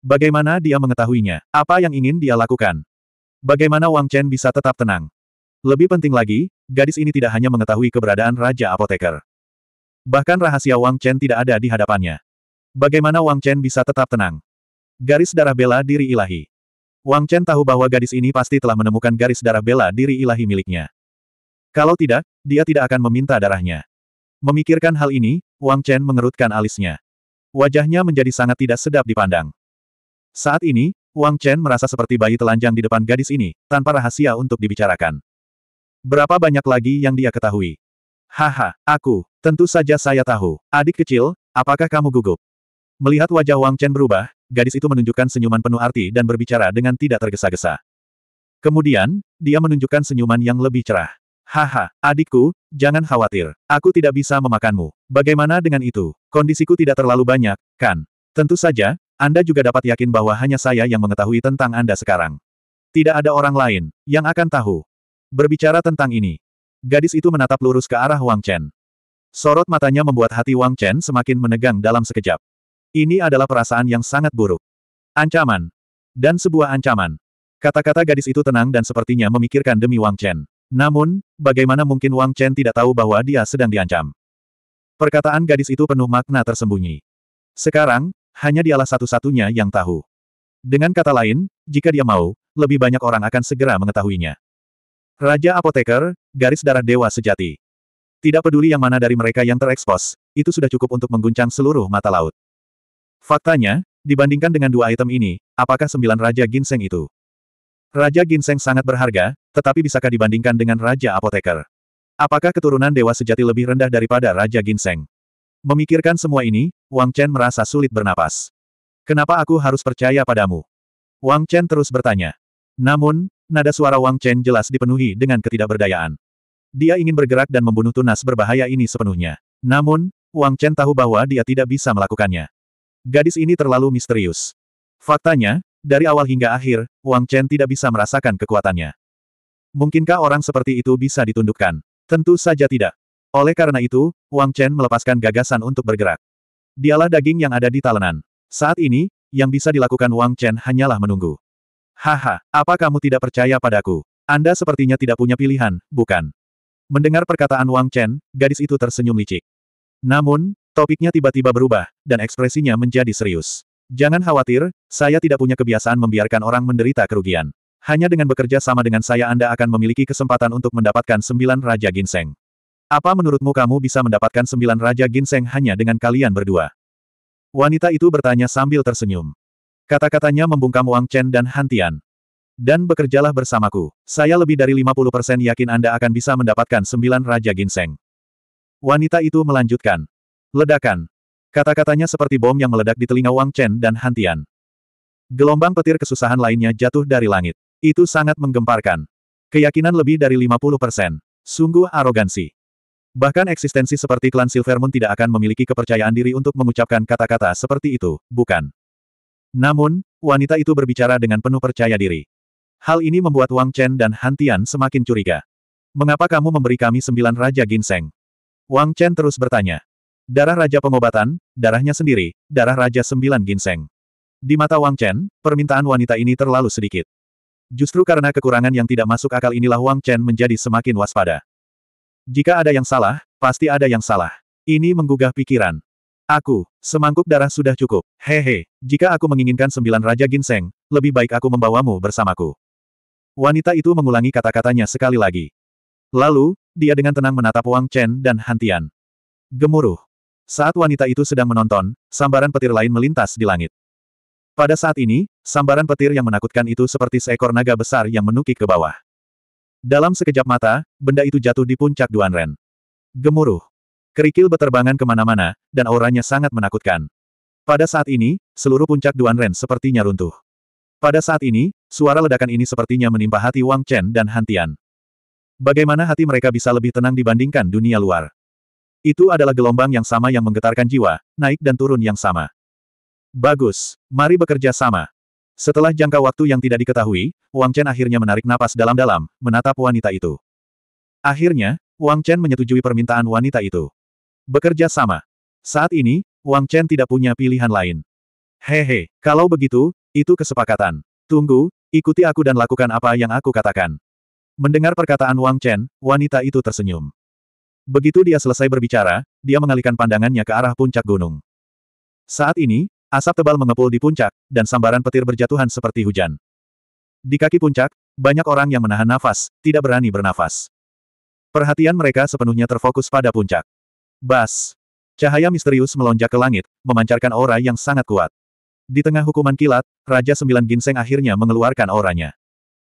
Bagaimana dia mengetahuinya? Apa yang ingin dia lakukan? Bagaimana Wang Chen bisa tetap tenang? Lebih penting lagi, gadis ini tidak hanya mengetahui keberadaan Raja Apoteker. Bahkan rahasia Wang Chen tidak ada di hadapannya. Bagaimana Wang Chen bisa tetap tenang? Garis darah bela diri ilahi. Wang Chen tahu bahwa gadis ini pasti telah menemukan garis darah bela diri ilahi miliknya. Kalau tidak, dia tidak akan meminta darahnya. Memikirkan hal ini, Wang Chen mengerutkan alisnya. Wajahnya menjadi sangat tidak sedap dipandang. Saat ini, Wang Chen merasa seperti bayi telanjang di depan gadis ini, tanpa rahasia untuk dibicarakan. Berapa banyak lagi yang dia ketahui? Haha, aku, tentu saja saya tahu. Adik kecil, apakah kamu gugup? Melihat wajah Wang Chen berubah, gadis itu menunjukkan senyuman penuh arti dan berbicara dengan tidak tergesa-gesa. Kemudian, dia menunjukkan senyuman yang lebih cerah. Haha, adikku, jangan khawatir. Aku tidak bisa memakanmu. Bagaimana dengan itu? Kondisiku tidak terlalu banyak, kan? Tentu saja, Anda juga dapat yakin bahwa hanya saya yang mengetahui tentang Anda sekarang. Tidak ada orang lain yang akan tahu. Berbicara tentang ini, gadis itu menatap lurus ke arah Wang Chen. Sorot matanya membuat hati Wang Chen semakin menegang dalam sekejap. Ini adalah perasaan yang sangat buruk. Ancaman. Dan sebuah ancaman. Kata-kata gadis itu tenang dan sepertinya memikirkan demi Wang Chen. Namun, bagaimana mungkin Wang Chen tidak tahu bahwa dia sedang diancam? Perkataan gadis itu penuh makna tersembunyi. Sekarang, hanya dialah satu-satunya yang tahu. Dengan kata lain, jika dia mau, lebih banyak orang akan segera mengetahuinya. Raja Apoteker, garis darah dewa sejati. Tidak peduli yang mana dari mereka yang terekspos, itu sudah cukup untuk mengguncang seluruh mata laut. Faktanya, dibandingkan dengan dua item ini, apakah sembilan Raja Ginseng itu? Raja Ginseng sangat berharga, tetapi bisakah dibandingkan dengan Raja Apoteker? Apakah keturunan dewa sejati lebih rendah daripada Raja Ginseng? Memikirkan semua ini, Wang Chen merasa sulit bernapas. Kenapa aku harus percaya padamu? Wang Chen terus bertanya. Namun, nada suara Wang Chen jelas dipenuhi dengan ketidakberdayaan. Dia ingin bergerak dan membunuh tunas berbahaya ini sepenuhnya. Namun, Wang Chen tahu bahwa dia tidak bisa melakukannya. Gadis ini terlalu misterius. Faktanya, dari awal hingga akhir, Wang Chen tidak bisa merasakan kekuatannya. Mungkinkah orang seperti itu bisa ditundukkan? Tentu saja tidak. Oleh karena itu, Wang Chen melepaskan gagasan untuk bergerak. Dialah daging yang ada di talenan. Saat ini, yang bisa dilakukan Wang Chen hanyalah menunggu. Haha, apa kamu tidak percaya padaku? Anda sepertinya tidak punya pilihan, bukan? Mendengar perkataan Wang Chen, gadis itu tersenyum licik. Namun, Topiknya tiba-tiba berubah, dan ekspresinya menjadi serius. Jangan khawatir, saya tidak punya kebiasaan membiarkan orang menderita kerugian. Hanya dengan bekerja sama dengan saya Anda akan memiliki kesempatan untuk mendapatkan sembilan Raja Ginseng. Apa menurutmu kamu bisa mendapatkan sembilan Raja Ginseng hanya dengan kalian berdua? Wanita itu bertanya sambil tersenyum. Kata-katanya membungkam Wang Chen dan Hantian. Dan bekerjalah bersamaku. Saya lebih dari 50% yakin Anda akan bisa mendapatkan sembilan Raja Ginseng. Wanita itu melanjutkan. Ledakan. Kata-katanya seperti bom yang meledak di telinga Wang Chen dan Hantian. Gelombang petir kesusahan lainnya jatuh dari langit. Itu sangat menggemparkan. Keyakinan lebih dari 50 persen. Sungguh arogansi. Bahkan eksistensi seperti klan Silvermoon tidak akan memiliki kepercayaan diri untuk mengucapkan kata-kata seperti itu, bukan? Namun, wanita itu berbicara dengan penuh percaya diri. Hal ini membuat Wang Chen dan Hantian semakin curiga. Mengapa kamu memberi kami sembilan Raja Ginseng? Wang Chen terus bertanya. Darah Raja Pengobatan, darahnya sendiri, darah Raja Sembilan Ginseng. Di mata Wang Chen, permintaan wanita ini terlalu sedikit. Justru karena kekurangan yang tidak masuk akal inilah Wang Chen menjadi semakin waspada. Jika ada yang salah, pasti ada yang salah. Ini menggugah pikiran. Aku, semangkuk darah sudah cukup. Hehe, jika aku menginginkan sembilan Raja Ginseng, lebih baik aku membawamu bersamaku. Wanita itu mengulangi kata-katanya sekali lagi. Lalu, dia dengan tenang menatap Wang Chen dan Hantian. Gemuruh. Saat wanita itu sedang menonton, sambaran petir lain melintas di langit. Pada saat ini, sambaran petir yang menakutkan itu seperti seekor naga besar yang menukik ke bawah. Dalam sekejap mata, benda itu jatuh di puncak Duanren. Gemuruh. Kerikil beterbangan kemana-mana, dan auranya sangat menakutkan. Pada saat ini, seluruh puncak Duanren sepertinya runtuh. Pada saat ini, suara ledakan ini sepertinya menimpa hati Wang Chen dan Hantian. Bagaimana hati mereka bisa lebih tenang dibandingkan dunia luar? Itu adalah gelombang yang sama yang menggetarkan jiwa, naik dan turun yang sama. Bagus, mari bekerja sama. Setelah jangka waktu yang tidak diketahui, Wang Chen akhirnya menarik napas dalam-dalam, menatap wanita itu. Akhirnya, Wang Chen menyetujui permintaan wanita itu. Bekerja sama. Saat ini, Wang Chen tidak punya pilihan lain. Hehe, kalau begitu, itu kesepakatan. Tunggu, ikuti aku dan lakukan apa yang aku katakan. Mendengar perkataan Wang Chen, wanita itu tersenyum. Begitu dia selesai berbicara, dia mengalihkan pandangannya ke arah puncak gunung. Saat ini, asap tebal mengepul di puncak, dan sambaran petir berjatuhan seperti hujan. Di kaki puncak, banyak orang yang menahan nafas, tidak berani bernafas. Perhatian mereka sepenuhnya terfokus pada puncak. Bas! Cahaya misterius melonjak ke langit, memancarkan aura yang sangat kuat. Di tengah hukuman kilat, Raja Sembilan Ginseng akhirnya mengeluarkan auranya.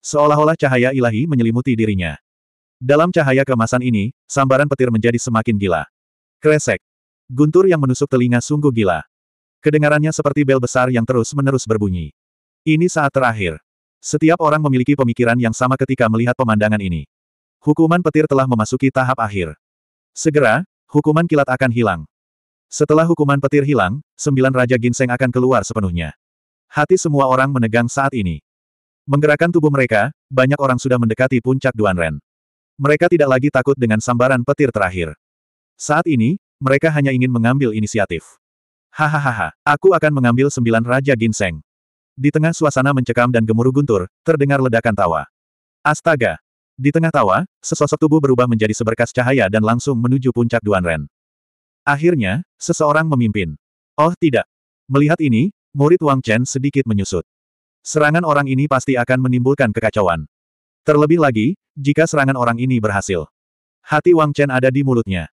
Seolah-olah cahaya ilahi menyelimuti dirinya. Dalam cahaya kemasan ini, sambaran petir menjadi semakin gila. Kresek. Guntur yang menusuk telinga sungguh gila. Kedengarannya seperti bel besar yang terus-menerus berbunyi. Ini saat terakhir. Setiap orang memiliki pemikiran yang sama ketika melihat pemandangan ini. Hukuman petir telah memasuki tahap akhir. Segera, hukuman kilat akan hilang. Setelah hukuman petir hilang, sembilan Raja Ginseng akan keluar sepenuhnya. Hati semua orang menegang saat ini. Menggerakkan tubuh mereka, banyak orang sudah mendekati puncak Duanren mereka tidak lagi takut dengan sambaran petir terakhir. Saat ini, mereka hanya ingin mengambil inisiatif. Hahaha, aku akan mengambil sembilan Raja Ginseng. Di tengah suasana mencekam dan gemuruh guntur, terdengar ledakan tawa. Astaga! Di tengah tawa, sesosok tubuh berubah menjadi seberkas cahaya dan langsung menuju puncak Duan Ren. Akhirnya, seseorang memimpin. Oh tidak! Melihat ini, murid Wang Chen sedikit menyusut. Serangan orang ini pasti akan menimbulkan kekacauan. Terlebih lagi, jika serangan orang ini berhasil. Hati Wang Chen ada di mulutnya.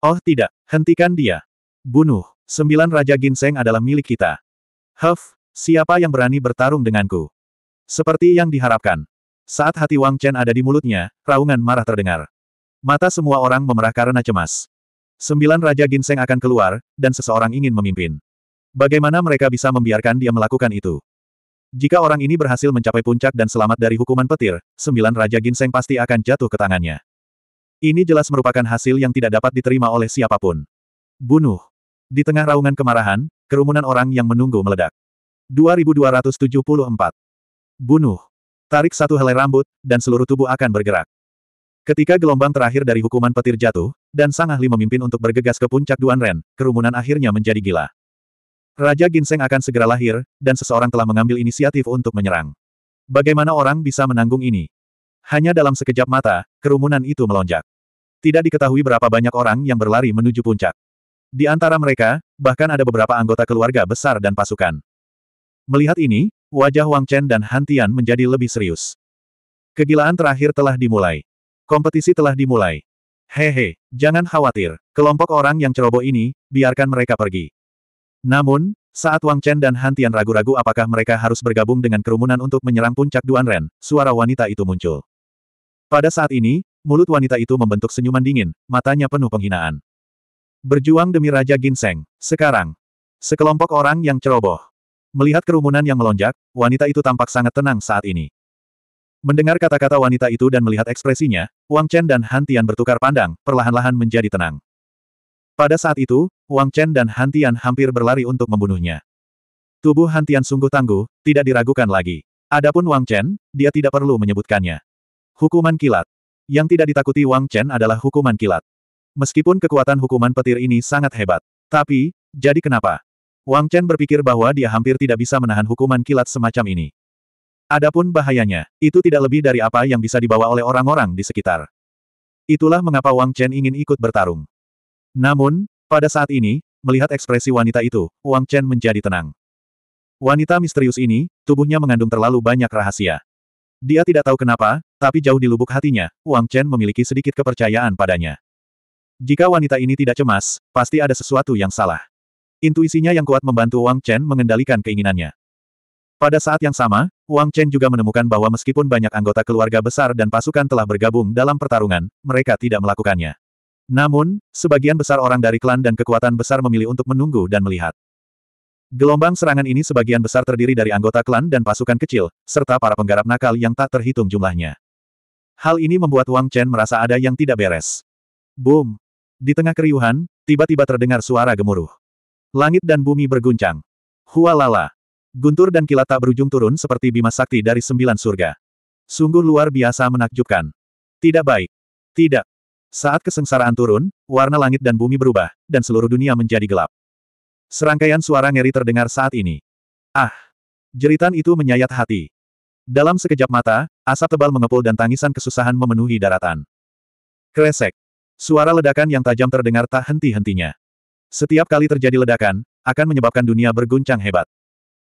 Oh tidak, hentikan dia. Bunuh, sembilan Raja Ginseng adalah milik kita. Huff, siapa yang berani bertarung denganku? Seperti yang diharapkan. Saat hati Wang Chen ada di mulutnya, raungan marah terdengar. Mata semua orang memerah karena cemas. Sembilan Raja Ginseng akan keluar, dan seseorang ingin memimpin. Bagaimana mereka bisa membiarkan dia melakukan itu? Jika orang ini berhasil mencapai puncak dan selamat dari hukuman petir, sembilan Raja Ginseng pasti akan jatuh ke tangannya. Ini jelas merupakan hasil yang tidak dapat diterima oleh siapapun. Bunuh. Di tengah raungan kemarahan, kerumunan orang yang menunggu meledak. 2274. Bunuh. Tarik satu helai rambut, dan seluruh tubuh akan bergerak. Ketika gelombang terakhir dari hukuman petir jatuh, dan Sang Ahli memimpin untuk bergegas ke puncak Duan Ren, kerumunan akhirnya menjadi gila. Raja Ginseng akan segera lahir, dan seseorang telah mengambil inisiatif untuk menyerang. Bagaimana orang bisa menanggung ini? Hanya dalam sekejap mata, kerumunan itu melonjak. Tidak diketahui berapa banyak orang yang berlari menuju puncak. Di antara mereka, bahkan ada beberapa anggota keluarga besar dan pasukan. Melihat ini, wajah Wang Chen dan Han Tian menjadi lebih serius. Kegilaan terakhir telah dimulai. Kompetisi telah dimulai. Hehe, jangan khawatir. Kelompok orang yang ceroboh ini, biarkan mereka pergi. Namun, saat Wang Chen dan Han Tian ragu-ragu apakah mereka harus bergabung dengan kerumunan untuk menyerang puncak Duan Ren, suara wanita itu muncul. Pada saat ini, mulut wanita itu membentuk senyuman dingin, matanya penuh penghinaan. Berjuang demi Raja Ginseng, sekarang. Sekelompok orang yang ceroboh. Melihat kerumunan yang melonjak, wanita itu tampak sangat tenang saat ini. Mendengar kata-kata wanita itu dan melihat ekspresinya, Wang Chen dan Han Tian bertukar pandang, perlahan-lahan menjadi tenang. Pada saat itu, Wang Chen dan Hantian hampir berlari untuk membunuhnya. Tubuh Hantian sungguh tangguh, tidak diragukan lagi. Adapun Wang Chen, dia tidak perlu menyebutkannya. Hukuman kilat. Yang tidak ditakuti Wang Chen adalah hukuman kilat. Meskipun kekuatan hukuman petir ini sangat hebat. Tapi, jadi kenapa? Wang Chen berpikir bahwa dia hampir tidak bisa menahan hukuman kilat semacam ini. Adapun bahayanya, itu tidak lebih dari apa yang bisa dibawa oleh orang-orang di sekitar. Itulah mengapa Wang Chen ingin ikut bertarung. Namun, pada saat ini, melihat ekspresi wanita itu, Wang Chen menjadi tenang. Wanita misterius ini, tubuhnya mengandung terlalu banyak rahasia. Dia tidak tahu kenapa, tapi jauh di lubuk hatinya, Wang Chen memiliki sedikit kepercayaan padanya. Jika wanita ini tidak cemas, pasti ada sesuatu yang salah. Intuisinya yang kuat membantu Wang Chen mengendalikan keinginannya. Pada saat yang sama, Wang Chen juga menemukan bahwa meskipun banyak anggota keluarga besar dan pasukan telah bergabung dalam pertarungan, mereka tidak melakukannya. Namun, sebagian besar orang dari klan dan kekuatan besar memilih untuk menunggu dan melihat. Gelombang serangan ini sebagian besar terdiri dari anggota klan dan pasukan kecil, serta para penggarap nakal yang tak terhitung jumlahnya. Hal ini membuat Wang Chen merasa ada yang tidak beres. Boom! Di tengah keriuhan, tiba-tiba terdengar suara gemuruh. Langit dan bumi berguncang. Hualala! Guntur dan kilat tak berujung turun seperti bima sakti dari sembilan surga. Sungguh luar biasa menakjubkan. Tidak baik. Tidak, saat kesengsaraan turun, warna langit dan bumi berubah, dan seluruh dunia menjadi gelap. Serangkaian suara ngeri terdengar saat ini. Ah! Jeritan itu menyayat hati. Dalam sekejap mata, asap tebal mengepul dan tangisan kesusahan memenuhi daratan. Kresek. Suara ledakan yang tajam terdengar tak henti-hentinya. Setiap kali terjadi ledakan, akan menyebabkan dunia berguncang hebat.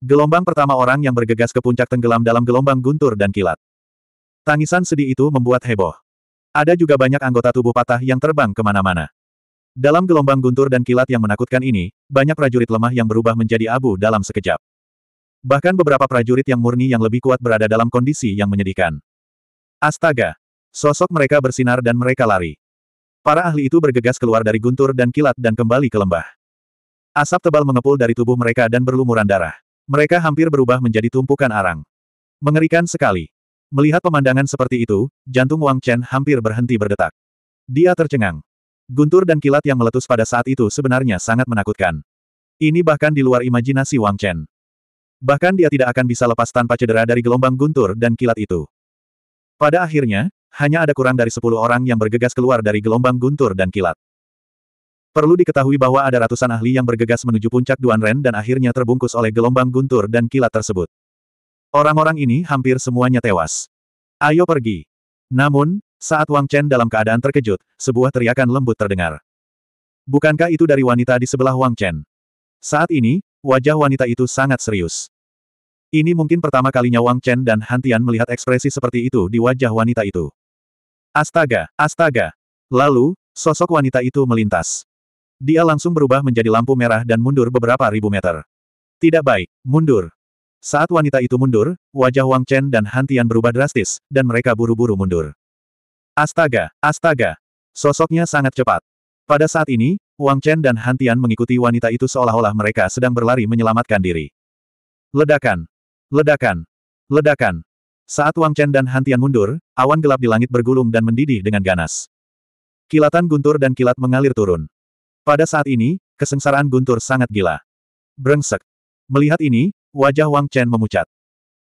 Gelombang pertama orang yang bergegas ke puncak tenggelam dalam gelombang guntur dan kilat. Tangisan sedih itu membuat heboh. Ada juga banyak anggota tubuh patah yang terbang kemana-mana. Dalam gelombang guntur dan kilat yang menakutkan ini, banyak prajurit lemah yang berubah menjadi abu dalam sekejap. Bahkan beberapa prajurit yang murni yang lebih kuat berada dalam kondisi yang menyedihkan. Astaga! Sosok mereka bersinar dan mereka lari. Para ahli itu bergegas keluar dari guntur dan kilat dan kembali ke lembah. Asap tebal mengepul dari tubuh mereka dan berlumuran darah. Mereka hampir berubah menjadi tumpukan arang. Mengerikan sekali. Melihat pemandangan seperti itu, jantung Wang Chen hampir berhenti berdetak. Dia tercengang. Guntur dan kilat yang meletus pada saat itu sebenarnya sangat menakutkan. Ini bahkan di luar imajinasi Wang Chen. Bahkan dia tidak akan bisa lepas tanpa cedera dari gelombang guntur dan kilat itu. Pada akhirnya, hanya ada kurang dari sepuluh orang yang bergegas keluar dari gelombang guntur dan kilat. Perlu diketahui bahwa ada ratusan ahli yang bergegas menuju puncak Duan Ren dan akhirnya terbungkus oleh gelombang guntur dan kilat tersebut. Orang-orang ini hampir semuanya tewas. Ayo pergi. Namun, saat Wang Chen dalam keadaan terkejut, sebuah teriakan lembut terdengar. Bukankah itu dari wanita di sebelah Wang Chen? Saat ini, wajah wanita itu sangat serius. Ini mungkin pertama kalinya Wang Chen dan Hantian melihat ekspresi seperti itu di wajah wanita itu. Astaga, astaga. Lalu, sosok wanita itu melintas. Dia langsung berubah menjadi lampu merah dan mundur beberapa ribu meter. Tidak baik, mundur. Saat wanita itu mundur, wajah Wang Chen dan Hantian berubah drastis, dan mereka buru-buru mundur. Astaga, astaga! Sosoknya sangat cepat. Pada saat ini, Wang Chen dan Hantian mengikuti wanita itu seolah-olah mereka sedang berlari menyelamatkan diri. Ledakan! Ledakan! Ledakan! Saat Wang Chen dan Hantian mundur, awan gelap di langit bergulung dan mendidih dengan ganas. Kilatan guntur dan kilat mengalir turun. Pada saat ini, kesengsaraan guntur sangat gila. Brengsek! Melihat ini, Wajah Wang Chen memucat.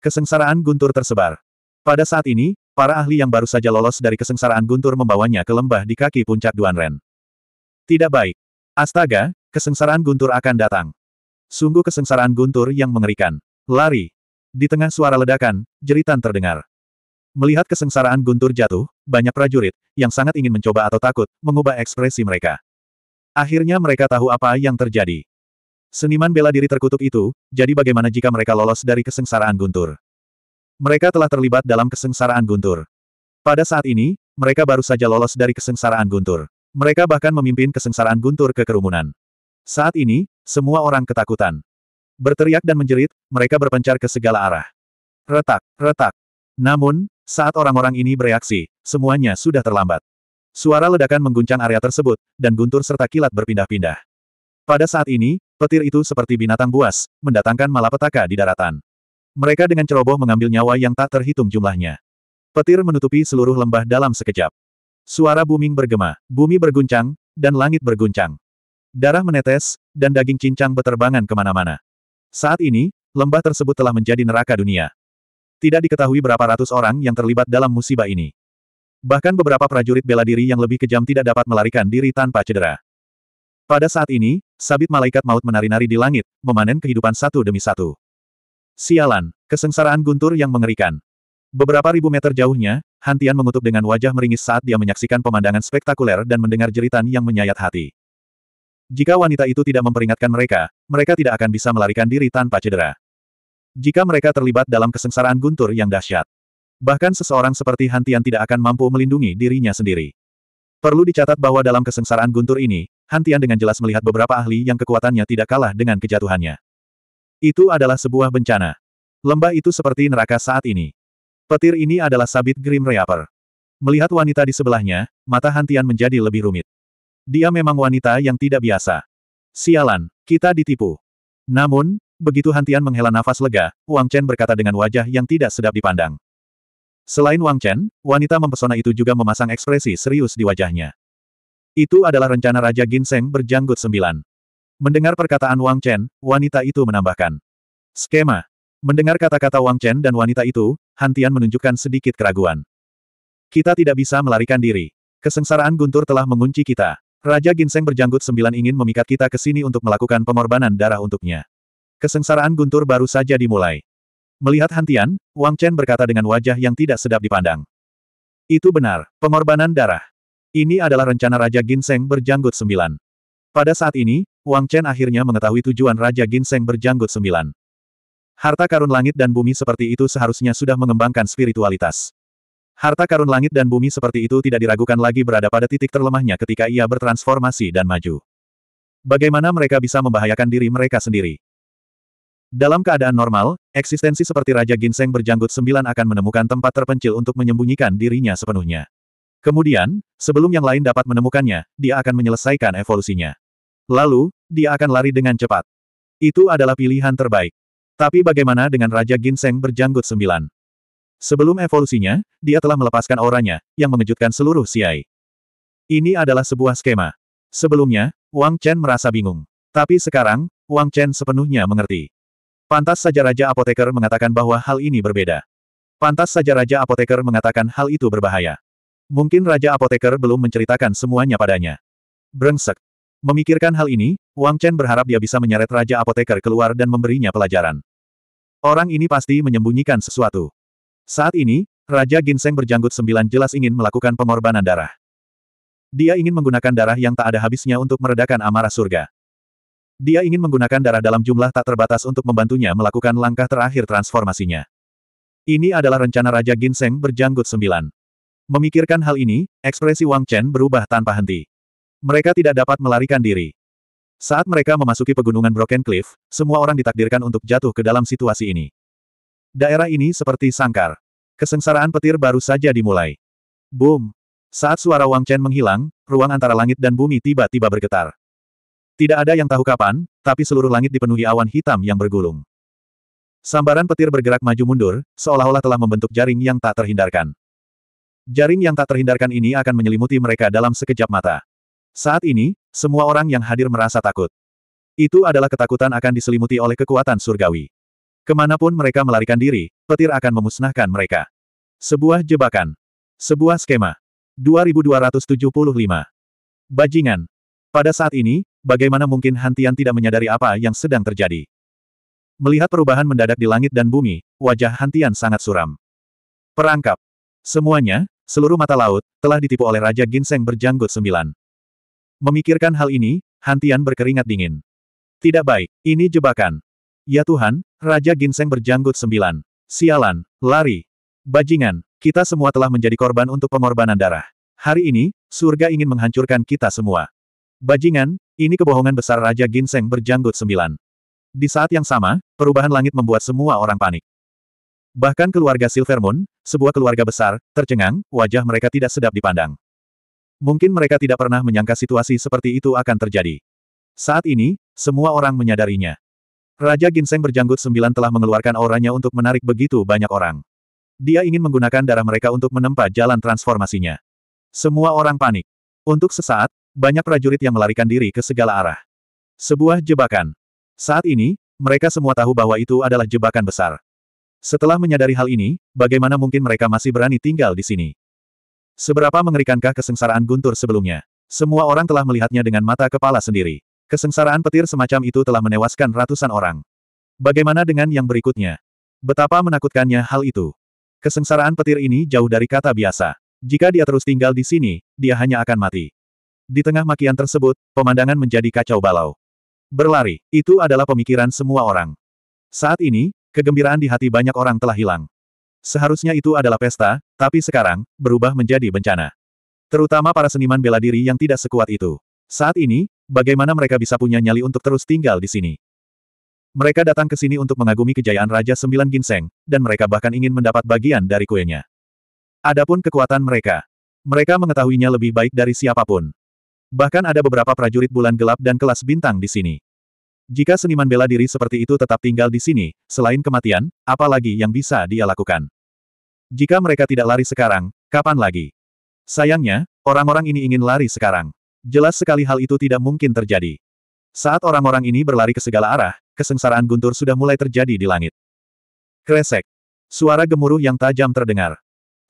Kesengsaraan guntur tersebar. Pada saat ini, para ahli yang baru saja lolos dari kesengsaraan guntur membawanya ke lembah di kaki puncak Duanren. Tidak baik. Astaga, kesengsaraan guntur akan datang. Sungguh kesengsaraan guntur yang mengerikan. Lari. Di tengah suara ledakan, jeritan terdengar. Melihat kesengsaraan guntur jatuh, banyak prajurit, yang sangat ingin mencoba atau takut, mengubah ekspresi mereka. Akhirnya mereka tahu apa yang terjadi. Seniman bela diri terkutuk itu, jadi bagaimana jika mereka lolos dari kesengsaraan guntur? Mereka telah terlibat dalam kesengsaraan guntur. Pada saat ini, mereka baru saja lolos dari kesengsaraan guntur. Mereka bahkan memimpin kesengsaraan guntur ke kerumunan. Saat ini, semua orang ketakutan. Berteriak dan menjerit, mereka berpencar ke segala arah. Retak, retak. Namun, saat orang-orang ini bereaksi, semuanya sudah terlambat. Suara ledakan mengguncang area tersebut, dan guntur serta kilat berpindah-pindah. Pada saat ini, Petir itu seperti binatang buas, mendatangkan malapetaka di daratan. Mereka dengan ceroboh mengambil nyawa yang tak terhitung jumlahnya. Petir menutupi seluruh lembah dalam sekejap. Suara booming bergema, bumi berguncang, dan langit berguncang. Darah menetes, dan daging cincang beterbangan kemana-mana. Saat ini, lembah tersebut telah menjadi neraka dunia. Tidak diketahui berapa ratus orang yang terlibat dalam musibah ini. Bahkan beberapa prajurit bela diri yang lebih kejam tidak dapat melarikan diri tanpa cedera. Pada saat ini, sabit malaikat maut menari-nari di langit, memanen kehidupan satu demi satu. Sialan, kesengsaraan guntur yang mengerikan. Beberapa ribu meter jauhnya, Hantian mengutuk dengan wajah meringis saat dia menyaksikan pemandangan spektakuler dan mendengar jeritan yang menyayat hati. Jika wanita itu tidak memperingatkan mereka, mereka tidak akan bisa melarikan diri tanpa cedera. Jika mereka terlibat dalam kesengsaraan guntur yang dahsyat, bahkan seseorang seperti Hantian tidak akan mampu melindungi dirinya sendiri. Perlu dicatat bahwa dalam kesengsaraan guntur ini, Hantian dengan jelas melihat beberapa ahli yang kekuatannya tidak kalah dengan kejatuhannya. Itu adalah sebuah bencana. Lembah itu seperti neraka saat ini. Petir ini adalah sabit Grim Reaper. Melihat wanita di sebelahnya, mata Hantian menjadi lebih rumit. Dia memang wanita yang tidak biasa. Sialan, kita ditipu. Namun, begitu Hantian menghela nafas lega, Wang Chen berkata dengan wajah yang tidak sedap dipandang. Selain Wang Chen, wanita mempesona itu juga memasang ekspresi serius di wajahnya. Itu adalah rencana Raja Ginseng berjanggut sembilan. Mendengar perkataan Wang Chen, wanita itu menambahkan. Skema. Mendengar kata-kata Wang Chen dan wanita itu, Hantian menunjukkan sedikit keraguan. Kita tidak bisa melarikan diri. Kesengsaraan guntur telah mengunci kita. Raja Ginseng berjanggut sembilan ingin memikat kita ke sini untuk melakukan pengorbanan darah untuknya. Kesengsaraan guntur baru saja dimulai. Melihat Hantian, Wang Chen berkata dengan wajah yang tidak sedap dipandang. Itu benar, pengorbanan darah. Ini adalah rencana Raja Ginseng berjanggut sembilan. Pada saat ini, Wang Chen akhirnya mengetahui tujuan Raja Ginseng berjanggut sembilan. Harta karun langit dan bumi seperti itu seharusnya sudah mengembangkan spiritualitas. Harta karun langit dan bumi seperti itu tidak diragukan lagi berada pada titik terlemahnya ketika ia bertransformasi dan maju. Bagaimana mereka bisa membahayakan diri mereka sendiri? Dalam keadaan normal, eksistensi seperti Raja Ginseng berjanggut sembilan akan menemukan tempat terpencil untuk menyembunyikan dirinya sepenuhnya. Kemudian, sebelum yang lain dapat menemukannya, dia akan menyelesaikan evolusinya. Lalu, dia akan lari dengan cepat. Itu adalah pilihan terbaik. Tapi bagaimana dengan Raja Ginseng berjanggut sembilan? Sebelum evolusinya, dia telah melepaskan auranya, yang mengejutkan seluruh Siai. Ini adalah sebuah skema. Sebelumnya, Wang Chen merasa bingung. Tapi sekarang, Wang Chen sepenuhnya mengerti. Pantas saja Raja Apoteker mengatakan bahwa hal ini berbeda. Pantas saja Raja Apoteker mengatakan hal itu berbahaya. Mungkin Raja Apoteker belum menceritakan semuanya padanya. Brengsek. Memikirkan hal ini, Wang Chen berharap dia bisa menyeret Raja Apoteker keluar dan memberinya pelajaran. Orang ini pasti menyembunyikan sesuatu. Saat ini, Raja Ginseng berjanggut sembilan jelas ingin melakukan pengorbanan darah. Dia ingin menggunakan darah yang tak ada habisnya untuk meredakan amarah surga. Dia ingin menggunakan darah dalam jumlah tak terbatas untuk membantunya melakukan langkah terakhir transformasinya. Ini adalah rencana Raja Ginseng berjanggut sembilan. Memikirkan hal ini, ekspresi Wang Chen berubah tanpa henti. Mereka tidak dapat melarikan diri. Saat mereka memasuki pegunungan Broken Cliff, semua orang ditakdirkan untuk jatuh ke dalam situasi ini. Daerah ini seperti sangkar. Kesengsaraan petir baru saja dimulai. Boom! Saat suara Wang Chen menghilang, ruang antara langit dan bumi tiba-tiba bergetar. Tidak ada yang tahu kapan, tapi seluruh langit dipenuhi awan hitam yang bergulung. Sambaran petir bergerak maju mundur, seolah-olah telah membentuk jaring yang tak terhindarkan. Jaring yang tak terhindarkan ini akan menyelimuti mereka dalam sekejap mata. Saat ini, semua orang yang hadir merasa takut. Itu adalah ketakutan akan diselimuti oleh kekuatan surgawi. Kemanapun mereka melarikan diri, petir akan memusnahkan mereka. Sebuah jebakan. Sebuah skema. 2275. Bajingan. Pada saat ini, bagaimana mungkin Hantian tidak menyadari apa yang sedang terjadi? Melihat perubahan mendadak di langit dan bumi, wajah Hantian sangat suram. Perangkap. Semuanya, Seluruh mata laut, telah ditipu oleh Raja Ginseng berjanggut sembilan. Memikirkan hal ini, Hantian berkeringat dingin. Tidak baik, ini jebakan. Ya Tuhan, Raja Ginseng berjanggut sembilan. Sialan, lari. Bajingan, kita semua telah menjadi korban untuk pengorbanan darah. Hari ini, surga ingin menghancurkan kita semua. Bajingan, ini kebohongan besar Raja Ginseng berjanggut sembilan. Di saat yang sama, perubahan langit membuat semua orang panik. Bahkan keluarga Silvermoon, sebuah keluarga besar, tercengang, wajah mereka tidak sedap dipandang. Mungkin mereka tidak pernah menyangka situasi seperti itu akan terjadi. Saat ini, semua orang menyadarinya. Raja Ginseng berjanggut sembilan telah mengeluarkan auranya untuk menarik begitu banyak orang. Dia ingin menggunakan darah mereka untuk menempa jalan transformasinya. Semua orang panik. Untuk sesaat, banyak prajurit yang melarikan diri ke segala arah. Sebuah jebakan. Saat ini, mereka semua tahu bahwa itu adalah jebakan besar. Setelah menyadari hal ini, bagaimana mungkin mereka masih berani tinggal di sini? Seberapa mengerikankah kesengsaraan guntur sebelumnya? Semua orang telah melihatnya dengan mata kepala sendiri. Kesengsaraan petir semacam itu telah menewaskan ratusan orang. Bagaimana dengan yang berikutnya? Betapa menakutkannya hal itu. Kesengsaraan petir ini jauh dari kata biasa. Jika dia terus tinggal di sini, dia hanya akan mati. Di tengah makian tersebut, pemandangan menjadi kacau balau. Berlari, itu adalah pemikiran semua orang. Saat ini, Kegembiraan di hati banyak orang telah hilang. Seharusnya itu adalah pesta, tapi sekarang, berubah menjadi bencana. Terutama para seniman bela diri yang tidak sekuat itu. Saat ini, bagaimana mereka bisa punya nyali untuk terus tinggal di sini? Mereka datang ke sini untuk mengagumi kejayaan Raja Sembilan Ginseng, dan mereka bahkan ingin mendapat bagian dari kuenya. Adapun kekuatan mereka. Mereka mengetahuinya lebih baik dari siapapun. Bahkan ada beberapa prajurit bulan gelap dan kelas bintang di sini. Jika seniman bela diri seperti itu tetap tinggal di sini, selain kematian, apa lagi yang bisa dia lakukan? Jika mereka tidak lari sekarang, kapan lagi? Sayangnya, orang-orang ini ingin lari sekarang. Jelas sekali hal itu tidak mungkin terjadi. Saat orang-orang ini berlari ke segala arah, kesengsaraan guntur sudah mulai terjadi di langit. Kresek. Suara gemuruh yang tajam terdengar.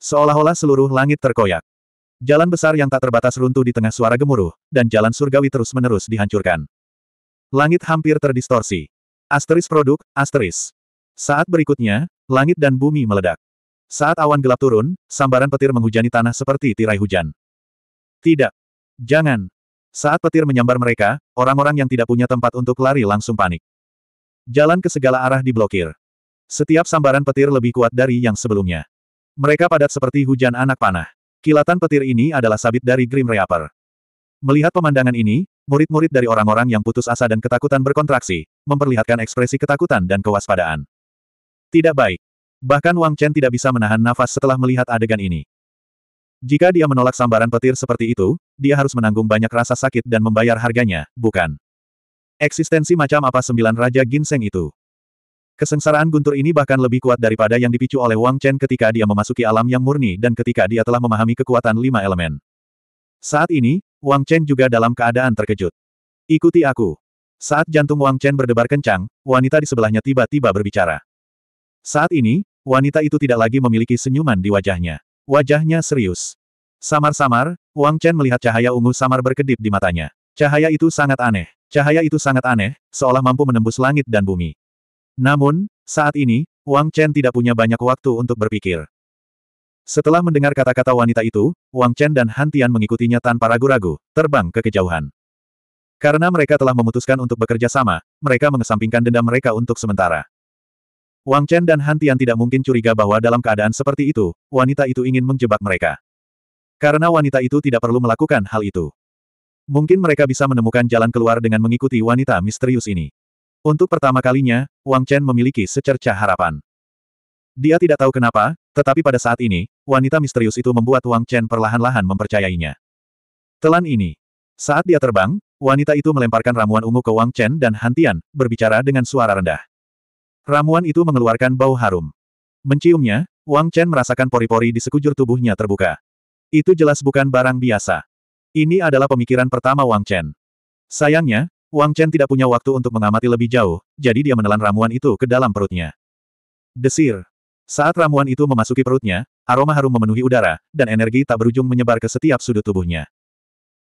Seolah-olah seluruh langit terkoyak. Jalan besar yang tak terbatas runtuh di tengah suara gemuruh, dan jalan surgawi terus-menerus dihancurkan. Langit hampir terdistorsi. Asteris produk, asteris. Saat berikutnya, langit dan bumi meledak. Saat awan gelap turun, sambaran petir menghujani tanah seperti tirai hujan. Tidak. Jangan. Saat petir menyambar mereka, orang-orang yang tidak punya tempat untuk lari langsung panik. Jalan ke segala arah diblokir. Setiap sambaran petir lebih kuat dari yang sebelumnya. Mereka padat seperti hujan anak panah. Kilatan petir ini adalah sabit dari Grim Reaper. Melihat pemandangan ini, Murid-murid dari orang-orang yang putus asa dan ketakutan berkontraksi, memperlihatkan ekspresi ketakutan dan kewaspadaan. Tidak baik. Bahkan Wang Chen tidak bisa menahan nafas setelah melihat adegan ini. Jika dia menolak sambaran petir seperti itu, dia harus menanggung banyak rasa sakit dan membayar harganya, bukan? Eksistensi macam apa sembilan Raja Ginseng itu? Kesengsaraan guntur ini bahkan lebih kuat daripada yang dipicu oleh Wang Chen ketika dia memasuki alam yang murni dan ketika dia telah memahami kekuatan lima elemen. Saat ini, Wang Chen juga dalam keadaan terkejut. Ikuti aku. Saat jantung Wang Chen berdebar kencang, wanita di sebelahnya tiba-tiba berbicara. Saat ini, wanita itu tidak lagi memiliki senyuman di wajahnya. Wajahnya serius. Samar-samar, Wang Chen melihat cahaya ungu samar berkedip di matanya. Cahaya itu sangat aneh. Cahaya itu sangat aneh, seolah mampu menembus langit dan bumi. Namun, saat ini, Wang Chen tidak punya banyak waktu untuk berpikir. Setelah mendengar kata-kata wanita itu, Wang Chen dan Han Tian mengikutinya tanpa ragu-ragu, terbang ke kejauhan. Karena mereka telah memutuskan untuk bekerja sama, mereka mengesampingkan dendam mereka untuk sementara. Wang Chen dan Han Tian tidak mungkin curiga bahwa dalam keadaan seperti itu, wanita itu ingin menjebak mereka. Karena wanita itu tidak perlu melakukan hal itu. Mungkin mereka bisa menemukan jalan keluar dengan mengikuti wanita misterius ini. Untuk pertama kalinya, Wang Chen memiliki secerca harapan. Dia tidak tahu kenapa, tetapi pada saat ini, wanita misterius itu membuat Wang Chen perlahan-lahan mempercayainya. Telan ini. Saat dia terbang, wanita itu melemparkan ramuan ungu ke Wang Chen dan Hantian, berbicara dengan suara rendah. Ramuan itu mengeluarkan bau harum. Menciumnya, Wang Chen merasakan pori-pori di sekujur tubuhnya terbuka. Itu jelas bukan barang biasa. Ini adalah pemikiran pertama Wang Chen. Sayangnya, Wang Chen tidak punya waktu untuk mengamati lebih jauh, jadi dia menelan ramuan itu ke dalam perutnya. Desir, saat ramuan itu memasuki perutnya, aroma harum memenuhi udara, dan energi tak berujung menyebar ke setiap sudut tubuhnya.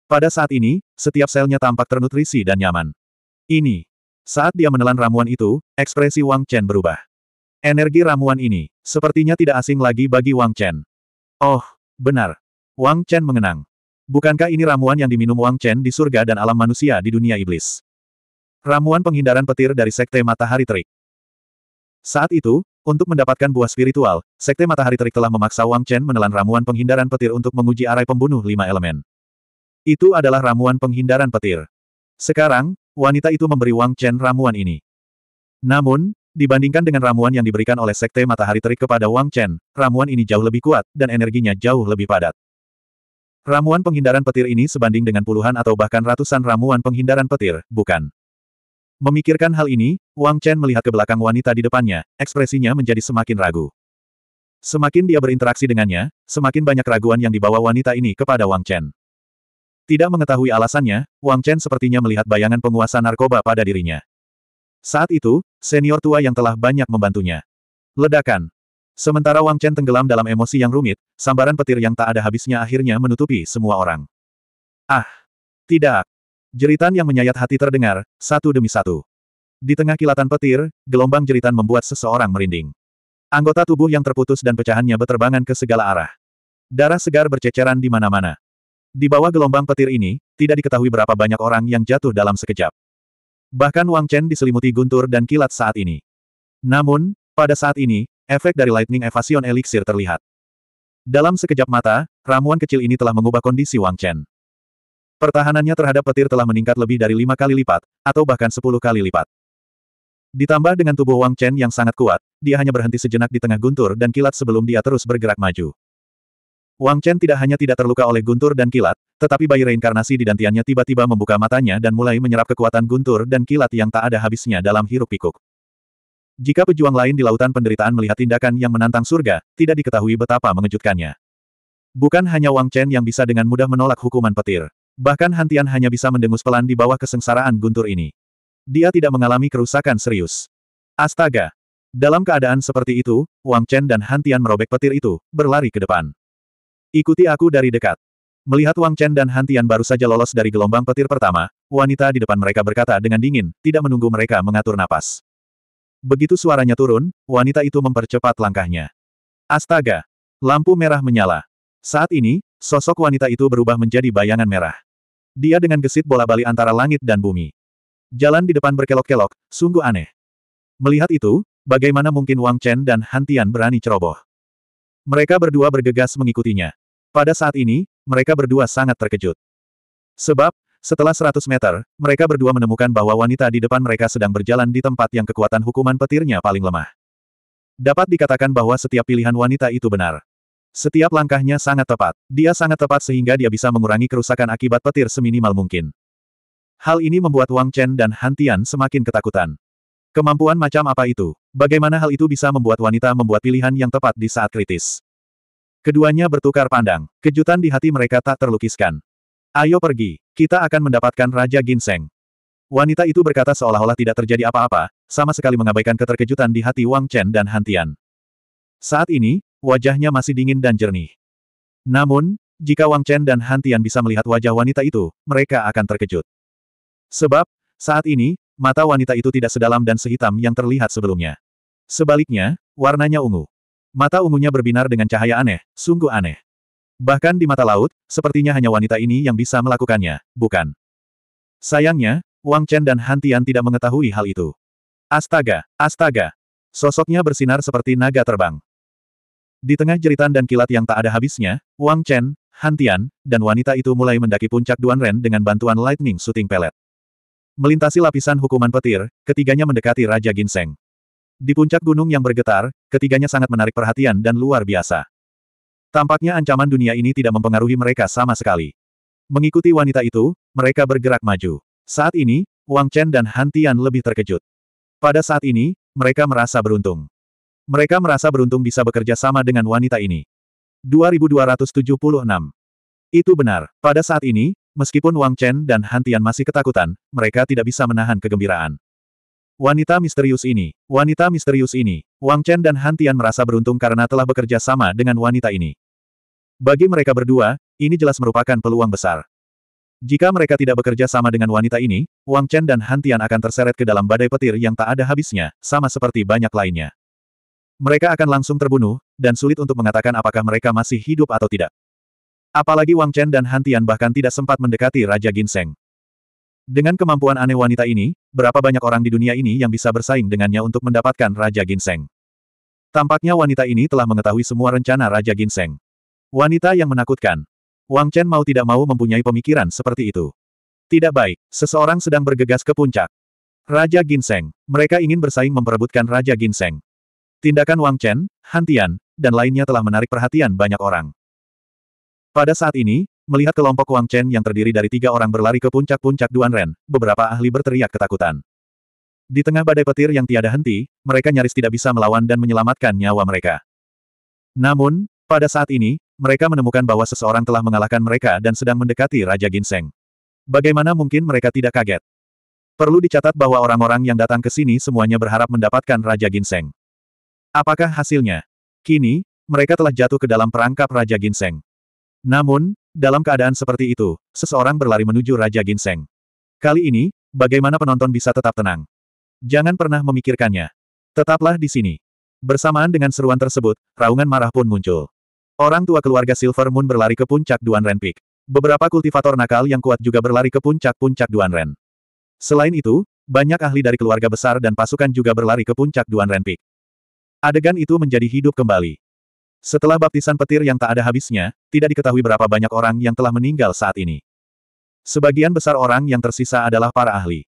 Pada saat ini, setiap selnya tampak ternutrisi dan nyaman. Ini. Saat dia menelan ramuan itu, ekspresi Wang Chen berubah. Energi ramuan ini, sepertinya tidak asing lagi bagi Wang Chen. Oh, benar. Wang Chen mengenang. Bukankah ini ramuan yang diminum Wang Chen di surga dan alam manusia di dunia iblis? Ramuan penghindaran petir dari Sekte Matahari Terik. Saat itu, untuk mendapatkan buah spiritual, Sekte Matahari Terik telah memaksa Wang Chen menelan ramuan penghindaran petir untuk menguji arai pembunuh lima elemen. Itu adalah ramuan penghindaran petir. Sekarang, wanita itu memberi Wang Chen ramuan ini. Namun, dibandingkan dengan ramuan yang diberikan oleh Sekte Matahari Terik kepada Wang Chen, ramuan ini jauh lebih kuat, dan energinya jauh lebih padat. Ramuan penghindaran petir ini sebanding dengan puluhan atau bahkan ratusan ramuan penghindaran petir, bukan? Memikirkan hal ini, Wang Chen melihat ke belakang wanita di depannya, ekspresinya menjadi semakin ragu. Semakin dia berinteraksi dengannya, semakin banyak keraguan yang dibawa wanita ini kepada Wang Chen. Tidak mengetahui alasannya, Wang Chen sepertinya melihat bayangan penguasa narkoba pada dirinya. Saat itu, senior tua yang telah banyak membantunya. Ledakan. Sementara Wang Chen tenggelam dalam emosi yang rumit, sambaran petir yang tak ada habisnya akhirnya menutupi semua orang. Ah! Tidak! Jeritan yang menyayat hati terdengar, satu demi satu. Di tengah kilatan petir, gelombang jeritan membuat seseorang merinding. Anggota tubuh yang terputus dan pecahannya beterbangan ke segala arah. Darah segar berceceran di mana-mana. Di bawah gelombang petir ini, tidak diketahui berapa banyak orang yang jatuh dalam sekejap. Bahkan Wang Chen diselimuti guntur dan kilat saat ini. Namun, pada saat ini, efek dari Lightning Evasion Elixir terlihat. Dalam sekejap mata, ramuan kecil ini telah mengubah kondisi Wang Chen. Pertahanannya terhadap petir telah meningkat lebih dari lima kali lipat, atau bahkan sepuluh kali lipat. Ditambah dengan tubuh Wang Chen yang sangat kuat, dia hanya berhenti sejenak di tengah guntur dan kilat sebelum dia terus bergerak maju. Wang Chen tidak hanya tidak terluka oleh guntur dan kilat, tetapi bayi reinkarnasi di dantiannya tiba-tiba membuka matanya dan mulai menyerap kekuatan guntur dan kilat yang tak ada habisnya dalam hiruk-pikuk. Jika pejuang lain di lautan penderitaan melihat tindakan yang menantang surga, tidak diketahui betapa mengejutkannya. Bukan hanya Wang Chen yang bisa dengan mudah menolak hukuman petir. Bahkan Hantian hanya bisa mendengus pelan di bawah kesengsaraan guntur ini. Dia tidak mengalami kerusakan serius. Astaga! Dalam keadaan seperti itu, Wang Chen dan Hantian merobek petir itu, berlari ke depan. Ikuti aku dari dekat. Melihat Wang Chen dan Hantian baru saja lolos dari gelombang petir pertama, wanita di depan mereka berkata dengan dingin, tidak menunggu mereka mengatur napas. Begitu suaranya turun, wanita itu mempercepat langkahnya. Astaga! Lampu merah menyala. Saat ini, Sosok wanita itu berubah menjadi bayangan merah. Dia dengan gesit bola-bali antara langit dan bumi. Jalan di depan berkelok-kelok, sungguh aneh. Melihat itu, bagaimana mungkin Wang Chen dan Han Tian berani ceroboh? Mereka berdua bergegas mengikutinya. Pada saat ini, mereka berdua sangat terkejut. Sebab, setelah 100 meter, mereka berdua menemukan bahwa wanita di depan mereka sedang berjalan di tempat yang kekuatan hukuman petirnya paling lemah. Dapat dikatakan bahwa setiap pilihan wanita itu benar. Setiap langkahnya sangat tepat. Dia sangat tepat sehingga dia bisa mengurangi kerusakan akibat petir seminimal mungkin. Hal ini membuat Wang Chen dan Han Tian semakin ketakutan. Kemampuan macam apa itu? Bagaimana hal itu bisa membuat wanita membuat pilihan yang tepat di saat kritis? Keduanya bertukar pandang. Kejutan di hati mereka tak terlukiskan. Ayo pergi. Kita akan mendapatkan Raja Ginseng. Wanita itu berkata seolah-olah tidak terjadi apa-apa, sama sekali mengabaikan keterkejutan di hati Wang Chen dan Han Tian. Saat ini, wajahnya masih dingin dan jernih. Namun, jika Wang Chen dan Han Tian bisa melihat wajah wanita itu, mereka akan terkejut. Sebab, saat ini, mata wanita itu tidak sedalam dan sehitam yang terlihat sebelumnya. Sebaliknya, warnanya ungu. Mata ungunya berbinar dengan cahaya aneh, sungguh aneh. Bahkan di mata laut, sepertinya hanya wanita ini yang bisa melakukannya, bukan? Sayangnya, Wang Chen dan Han Tian tidak mengetahui hal itu. Astaga, astaga. Sosoknya bersinar seperti naga terbang. Di tengah jeritan dan kilat yang tak ada habisnya, Wang Chen, Han Tian, dan wanita itu mulai mendaki puncak Duan Ren dengan bantuan Lightning Shooting Pellet. Melintasi lapisan hukuman petir, ketiganya mendekati Raja Ginseng. Di puncak gunung yang bergetar, ketiganya sangat menarik perhatian dan luar biasa. Tampaknya ancaman dunia ini tidak mempengaruhi mereka sama sekali. Mengikuti wanita itu, mereka bergerak maju. Saat ini, Wang Chen dan Han Tian lebih terkejut. Pada saat ini, mereka merasa beruntung. Mereka merasa beruntung bisa bekerja sama dengan wanita ini. 2276. Itu benar. Pada saat ini, meskipun Wang Chen dan Hantian masih ketakutan, mereka tidak bisa menahan kegembiraan. Wanita misterius ini, wanita misterius ini, Wang Chen dan Hantian merasa beruntung karena telah bekerja sama dengan wanita ini. Bagi mereka berdua, ini jelas merupakan peluang besar. Jika mereka tidak bekerja sama dengan wanita ini, Wang Chen dan Hantian akan terseret ke dalam badai petir yang tak ada habisnya, sama seperti banyak lainnya mereka akan langsung terbunuh, dan sulit untuk mengatakan apakah mereka masih hidup atau tidak. Apalagi Wang Chen dan Han Tian bahkan tidak sempat mendekati Raja Ginseng. Dengan kemampuan aneh wanita ini, berapa banyak orang di dunia ini yang bisa bersaing dengannya untuk mendapatkan Raja Ginseng? Tampaknya wanita ini telah mengetahui semua rencana Raja Ginseng. Wanita yang menakutkan. Wang Chen mau tidak mau mempunyai pemikiran seperti itu. Tidak baik, seseorang sedang bergegas ke puncak. Raja Ginseng. Mereka ingin bersaing memperebutkan Raja Ginseng. Tindakan Wang Chen, Han Tian, dan lainnya telah menarik perhatian banyak orang. Pada saat ini, melihat kelompok Wang Chen yang terdiri dari tiga orang berlari ke puncak-puncak Duan Ren, beberapa ahli berteriak ketakutan. Di tengah badai petir yang tiada henti, mereka nyaris tidak bisa melawan dan menyelamatkan nyawa mereka. Namun, pada saat ini, mereka menemukan bahwa seseorang telah mengalahkan mereka dan sedang mendekati Raja Ginseng. Bagaimana mungkin mereka tidak kaget? Perlu dicatat bahwa orang-orang yang datang ke sini semuanya berharap mendapatkan Raja Ginseng. Apakah hasilnya? Kini, mereka telah jatuh ke dalam perangkap Raja Ginseng. Namun, dalam keadaan seperti itu, seseorang berlari menuju Raja Ginseng. Kali ini, bagaimana penonton bisa tetap tenang? Jangan pernah memikirkannya. Tetaplah di sini. Bersamaan dengan seruan tersebut, raungan marah pun muncul. Orang tua keluarga Silver Moon berlari ke puncak Duan Ren Peak. Beberapa kultivator nakal yang kuat juga berlari ke puncak-puncak Duan Ren. Selain itu, banyak ahli dari keluarga besar dan pasukan juga berlari ke puncak Duan Ren Peak. Adegan itu menjadi hidup kembali. Setelah baptisan petir yang tak ada habisnya, tidak diketahui berapa banyak orang yang telah meninggal saat ini. Sebagian besar orang yang tersisa adalah para ahli.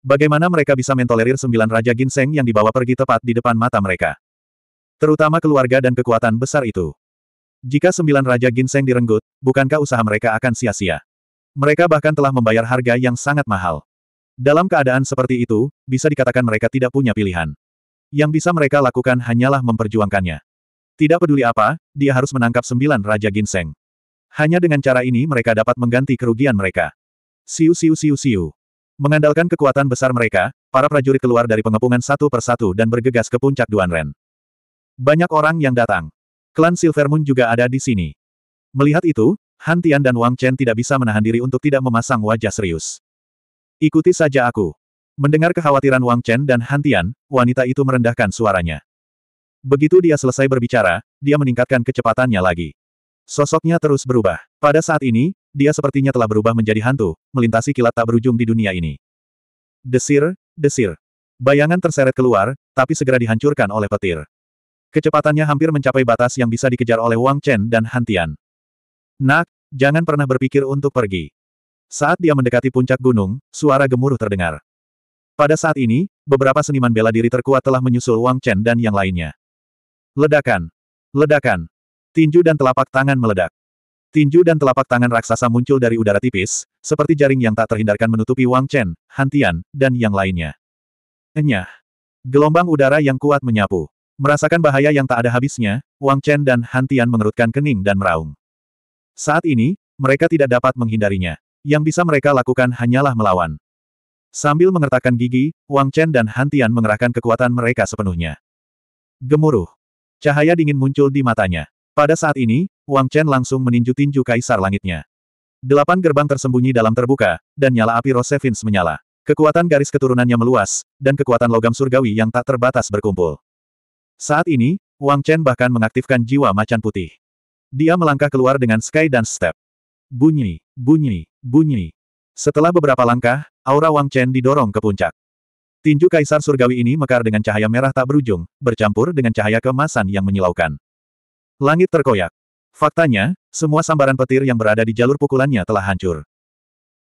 Bagaimana mereka bisa mentolerir sembilan Raja Ginseng yang dibawa pergi tepat di depan mata mereka? Terutama keluarga dan kekuatan besar itu. Jika sembilan Raja Ginseng direnggut, bukankah usaha mereka akan sia-sia? Mereka bahkan telah membayar harga yang sangat mahal. Dalam keadaan seperti itu, bisa dikatakan mereka tidak punya pilihan yang bisa mereka lakukan hanyalah memperjuangkannya. Tidak peduli apa, dia harus menangkap sembilan Raja Ginseng. Hanya dengan cara ini mereka dapat mengganti kerugian mereka. Siu siu siu siu. Mengandalkan kekuatan besar mereka, para prajurit keluar dari pengepungan satu persatu dan bergegas ke puncak Duanren. Banyak orang yang datang. Klan Silver Moon juga ada di sini. Melihat itu, Han Tian dan Wang Chen tidak bisa menahan diri untuk tidak memasang wajah serius. Ikuti saja aku. Mendengar kekhawatiran Wang Chen dan Hantian, wanita itu merendahkan suaranya. Begitu dia selesai berbicara, dia meningkatkan kecepatannya lagi. Sosoknya terus berubah. Pada saat ini, dia sepertinya telah berubah menjadi hantu, melintasi kilat tak berujung di dunia ini. Desir, desir. Bayangan terseret keluar, tapi segera dihancurkan oleh petir. Kecepatannya hampir mencapai batas yang bisa dikejar oleh Wang Chen dan Hantian. Nak, jangan pernah berpikir untuk pergi. Saat dia mendekati puncak gunung, suara gemuruh terdengar. Pada saat ini, beberapa seniman bela diri terkuat telah menyusul Wang Chen dan yang lainnya. Ledakan! Ledakan! Tinju dan telapak tangan meledak. Tinju dan telapak tangan raksasa muncul dari udara tipis, seperti jaring yang tak terhindarkan menutupi Wang Chen, Hantian, dan yang lainnya. Enyah. Gelombang udara yang kuat menyapu. Merasakan bahaya yang tak ada habisnya, Wang Chen dan Hantian mengerutkan kening dan meraung. Saat ini, mereka tidak dapat menghindarinya. Yang bisa mereka lakukan hanyalah melawan. Sambil mengertakkan gigi, Wang Chen dan Han Tian mengerahkan kekuatan mereka sepenuhnya. Gemuruh. Cahaya dingin muncul di matanya. Pada saat ini, Wang Chen langsung meninju tinju kaisar langitnya. Delapan gerbang tersembunyi dalam terbuka, dan nyala api Rosevins menyala. Kekuatan garis keturunannya meluas, dan kekuatan logam surgawi yang tak terbatas berkumpul. Saat ini, Wang Chen bahkan mengaktifkan jiwa macan putih. Dia melangkah keluar dengan Sky dan Step. Bunyi, bunyi, bunyi, setelah beberapa langkah, aura Wang Chen didorong ke puncak. Tinju kaisar surgawi ini mekar dengan cahaya merah tak berujung, bercampur dengan cahaya kemasan yang menyilaukan. Langit terkoyak. Faktanya, semua sambaran petir yang berada di jalur pukulannya telah hancur.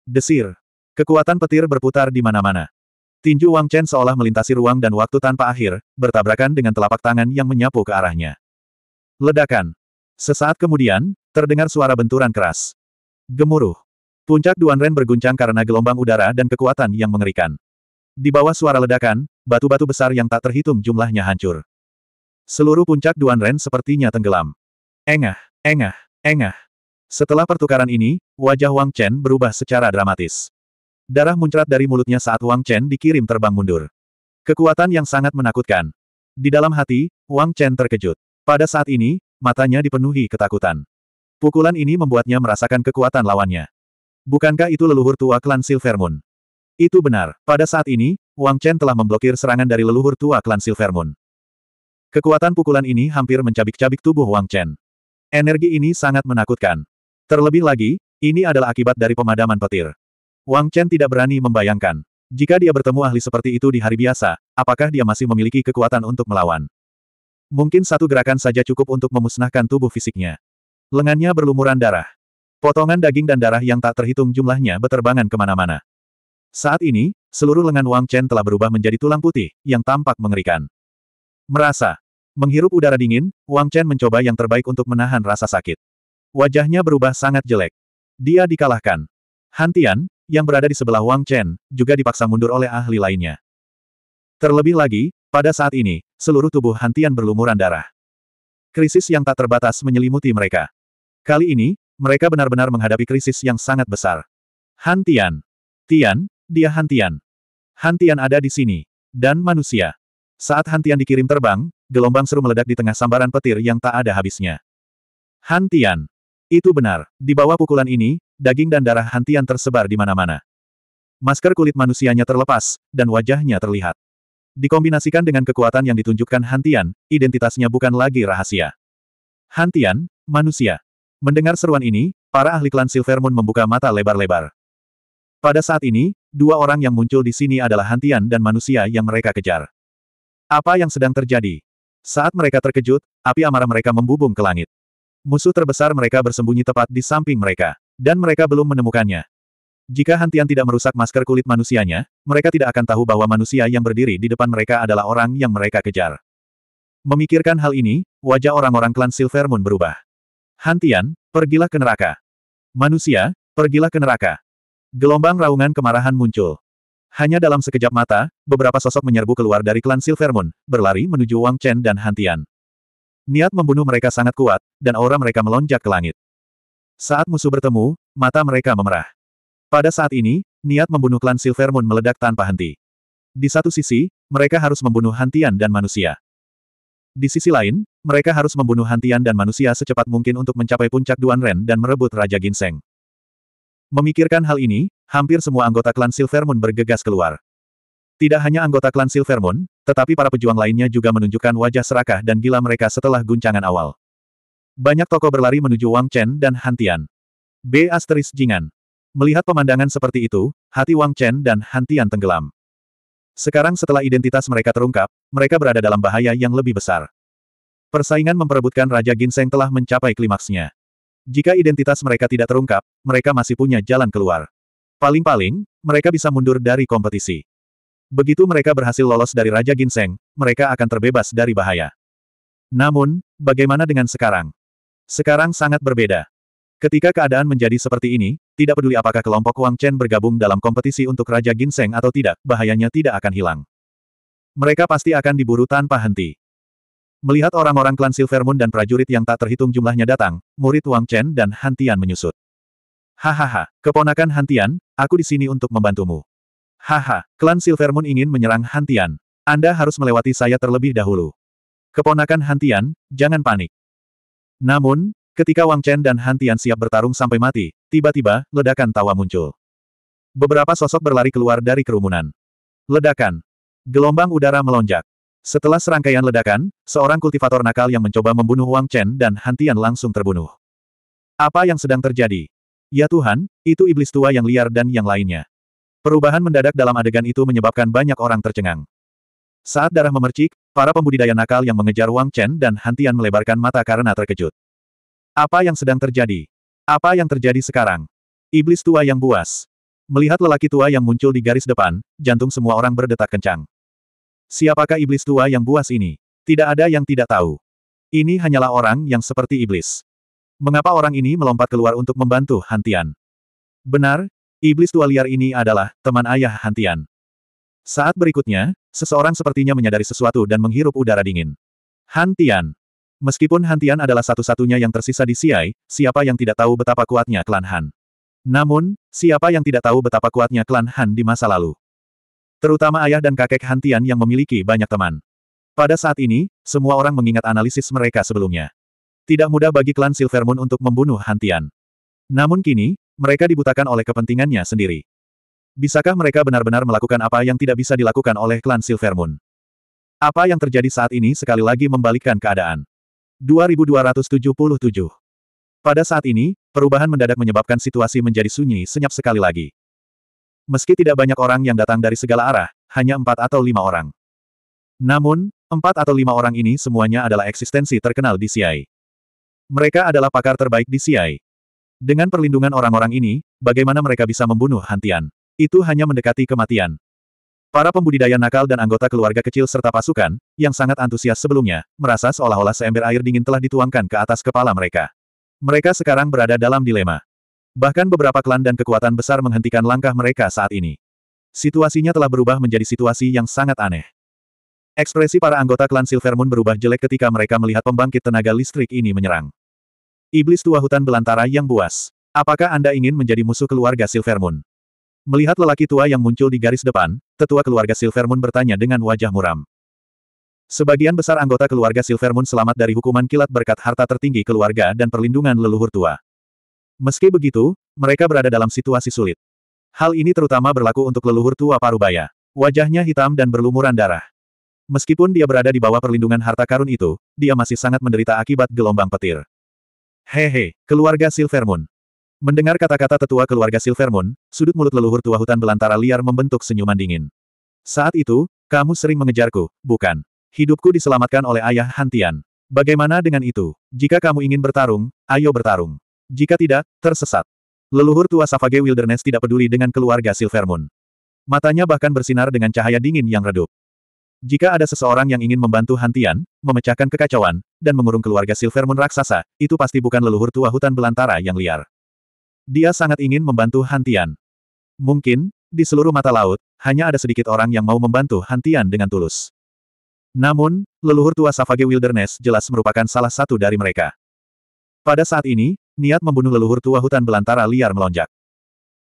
Desir. Kekuatan petir berputar di mana-mana. Tinju Wang Chen seolah melintasi ruang dan waktu tanpa akhir, bertabrakan dengan telapak tangan yang menyapu ke arahnya. Ledakan. Sesaat kemudian, terdengar suara benturan keras. Gemuruh. Puncak Duan Ren berguncang karena gelombang udara dan kekuatan yang mengerikan. Di bawah suara ledakan, batu-batu besar yang tak terhitung jumlahnya hancur. Seluruh puncak Duan Ren sepertinya tenggelam. Engah, engah, engah. Setelah pertukaran ini, wajah Wang Chen berubah secara dramatis. Darah muncrat dari mulutnya saat Wang Chen dikirim terbang mundur. Kekuatan yang sangat menakutkan. Di dalam hati, Wang Chen terkejut. Pada saat ini, matanya dipenuhi ketakutan. Pukulan ini membuatnya merasakan kekuatan lawannya. Bukankah itu leluhur tua klan Silvermoon? Itu benar. Pada saat ini, Wang Chen telah memblokir serangan dari leluhur tua klan Silvermoon. Kekuatan pukulan ini hampir mencabik-cabik tubuh Wang Chen. Energi ini sangat menakutkan. Terlebih lagi, ini adalah akibat dari pemadaman petir. Wang Chen tidak berani membayangkan. Jika dia bertemu ahli seperti itu di hari biasa, apakah dia masih memiliki kekuatan untuk melawan? Mungkin satu gerakan saja cukup untuk memusnahkan tubuh fisiknya. Lengannya berlumuran darah. Potongan daging dan darah yang tak terhitung jumlahnya beterbangan kemana-mana. Saat ini, seluruh lengan Wang Chen telah berubah menjadi tulang putih, yang tampak mengerikan. Merasa. Menghirup udara dingin, Wang Chen mencoba yang terbaik untuk menahan rasa sakit. Wajahnya berubah sangat jelek. Dia dikalahkan. Hantian yang berada di sebelah Wang Chen, juga dipaksa mundur oleh ahli lainnya. Terlebih lagi, pada saat ini, seluruh tubuh Hantian berlumuran darah. Krisis yang tak terbatas menyelimuti mereka. Kali ini, mereka benar-benar menghadapi krisis yang sangat besar. Hantian, Tian. dia Hantian. Hantian ada di sini. Dan manusia. Saat Hantian dikirim terbang, gelombang seru meledak di tengah sambaran petir yang tak ada habisnya. Hantian, Itu benar. Di bawah pukulan ini, daging dan darah Hantian tersebar di mana-mana. Masker kulit manusianya terlepas, dan wajahnya terlihat. Dikombinasikan dengan kekuatan yang ditunjukkan Hantian, identitasnya bukan lagi rahasia. Hantian, manusia. Mendengar seruan ini, para ahli klan Silver Moon membuka mata lebar-lebar. Pada saat ini, dua orang yang muncul di sini adalah Hantian dan manusia yang mereka kejar. Apa yang sedang terjadi? Saat mereka terkejut, api amarah mereka membubung ke langit. Musuh terbesar mereka bersembunyi tepat di samping mereka, dan mereka belum menemukannya. Jika Hantian tidak merusak masker kulit manusianya, mereka tidak akan tahu bahwa manusia yang berdiri di depan mereka adalah orang yang mereka kejar. Memikirkan hal ini, wajah orang-orang klan Silver Moon berubah. Hantian, pergilah ke neraka. Manusia, pergilah ke neraka. Gelombang raungan kemarahan muncul. Hanya dalam sekejap mata, beberapa sosok menyerbu keluar dari klan Silver Moon, berlari menuju Wang Chen dan Hantian. Niat membunuh mereka sangat kuat, dan aura mereka melonjak ke langit. Saat musuh bertemu, mata mereka memerah. Pada saat ini, niat membunuh klan Silver Moon meledak tanpa henti. Di satu sisi, mereka harus membunuh Hantian dan manusia. Di sisi lain, mereka harus membunuh Hantian dan manusia secepat mungkin untuk mencapai puncak Duan Ren dan merebut Raja Ginseng. Memikirkan hal ini, hampir semua anggota klan Silvermoon bergegas keluar. Tidak hanya anggota klan Silvermoon, tetapi para pejuang lainnya juga menunjukkan wajah serakah dan gila mereka setelah guncangan awal. Banyak toko berlari menuju Wang Chen dan Hantian. B. Asteris Jingan. Melihat pemandangan seperti itu, hati Wang Chen dan Hantian tenggelam. Sekarang setelah identitas mereka terungkap, mereka berada dalam bahaya yang lebih besar. Persaingan memperebutkan Raja Ginseng telah mencapai klimaksnya. Jika identitas mereka tidak terungkap, mereka masih punya jalan keluar. Paling-paling, mereka bisa mundur dari kompetisi. Begitu mereka berhasil lolos dari Raja Ginseng, mereka akan terbebas dari bahaya. Namun, bagaimana dengan sekarang? Sekarang sangat berbeda. Ketika keadaan menjadi seperti ini, tidak peduli apakah kelompok Wang Chen bergabung dalam kompetisi untuk Raja Ginseng atau tidak, bahayanya tidak akan hilang. Mereka pasti akan diburu tanpa henti. Melihat orang-orang klan Silver Moon dan prajurit yang tak terhitung jumlahnya datang, murid Wang Chen dan Han Tian menyusut. Hahaha, keponakan Han Tian, aku di sini untuk membantumu. Haha, klan Silver Moon ingin menyerang Han Tian. Anda harus melewati saya terlebih dahulu. Keponakan Han Tian, jangan panik. Namun, ketika Wang Chen dan Han Tian siap bertarung sampai mati, tiba-tiba, ledakan tawa muncul. Beberapa sosok berlari keluar dari kerumunan. Ledakan. Gelombang udara melonjak. Setelah serangkaian ledakan, seorang kultivator nakal yang mencoba membunuh Wang Chen dan Hantian langsung terbunuh. Apa yang sedang terjadi? Ya Tuhan, itu iblis tua yang liar dan yang lainnya. Perubahan mendadak dalam adegan itu menyebabkan banyak orang tercengang. Saat darah memercik, para pembudidaya nakal yang mengejar Wang Chen dan Hantian melebarkan mata karena terkejut. Apa yang sedang terjadi? Apa yang terjadi sekarang? Iblis tua yang buas. Melihat lelaki tua yang muncul di garis depan, jantung semua orang berdetak kencang. Siapakah iblis tua yang buas ini? Tidak ada yang tidak tahu. Ini hanyalah orang yang seperti iblis. Mengapa orang ini melompat keluar untuk membantu Hantian? Benar, iblis tua liar ini adalah teman ayah Hantian. Saat berikutnya, seseorang sepertinya menyadari sesuatu dan menghirup udara dingin. Hantian. Meskipun Hantian adalah satu-satunya yang tersisa di Siai, siapa yang tidak tahu betapa kuatnya klan Han? Namun, siapa yang tidak tahu betapa kuatnya klan Han di masa lalu? Terutama ayah dan kakek Hantian yang memiliki banyak teman. Pada saat ini, semua orang mengingat analisis mereka sebelumnya. Tidak mudah bagi klan Silver Moon untuk membunuh Hantian. Namun kini, mereka dibutakan oleh kepentingannya sendiri. Bisakah mereka benar-benar melakukan apa yang tidak bisa dilakukan oleh klan Silver Moon? Apa yang terjadi saat ini sekali lagi membalikkan keadaan. 2277 Pada saat ini, perubahan mendadak menyebabkan situasi menjadi sunyi senyap sekali lagi. Meski tidak banyak orang yang datang dari segala arah, hanya empat atau lima orang. Namun, empat atau lima orang ini semuanya adalah eksistensi terkenal di Xiai. Mereka adalah pakar terbaik di Xiai. Dengan perlindungan orang-orang ini, bagaimana mereka bisa membunuh Hantian? Itu hanya mendekati kematian. Para pembudidaya nakal dan anggota keluarga kecil serta pasukan, yang sangat antusias sebelumnya, merasa seolah-olah seember air dingin telah dituangkan ke atas kepala mereka. Mereka sekarang berada dalam dilema. Bahkan beberapa klan dan kekuatan besar menghentikan langkah mereka saat ini. Situasinya telah berubah menjadi situasi yang sangat aneh. Ekspresi para anggota klan Silver Moon berubah jelek ketika mereka melihat pembangkit tenaga listrik ini menyerang. Iblis tua hutan belantara yang buas. Apakah Anda ingin menjadi musuh keluarga Silver Moon? Melihat lelaki tua yang muncul di garis depan, tetua keluarga Silver Moon bertanya dengan wajah muram. Sebagian besar anggota keluarga Silver Moon selamat dari hukuman kilat berkat harta tertinggi keluarga dan perlindungan leluhur tua. Meski begitu, mereka berada dalam situasi sulit. Hal ini terutama berlaku untuk leluhur tua Parubaya. Wajahnya hitam dan berlumuran darah. Meskipun dia berada di bawah perlindungan harta karun itu, dia masih sangat menderita akibat gelombang petir. Hehe, keluarga Silvermoon. Mendengar kata-kata tetua keluarga Silvermoon, sudut mulut leluhur tua hutan belantara liar membentuk senyuman dingin. Saat itu, kamu sering mengejarku, bukan? Hidupku diselamatkan oleh ayah Hantian. Bagaimana dengan itu? Jika kamu ingin bertarung, ayo bertarung. Jika tidak, tersesat. Leluhur tua Savage Wilderness tidak peduli dengan keluarga Silvermoon. Matanya bahkan bersinar dengan cahaya dingin yang redup. Jika ada seseorang yang ingin membantu Hantian, memecahkan kekacauan, dan mengurung keluarga Silvermoon raksasa, itu pasti bukan leluhur tua hutan belantara yang liar. Dia sangat ingin membantu Hantian. Mungkin, di seluruh mata laut, hanya ada sedikit orang yang mau membantu Hantian dengan tulus. Namun, leluhur tua Savage Wilderness jelas merupakan salah satu dari mereka. Pada saat ini, niat membunuh leluhur tua hutan belantara liar melonjak.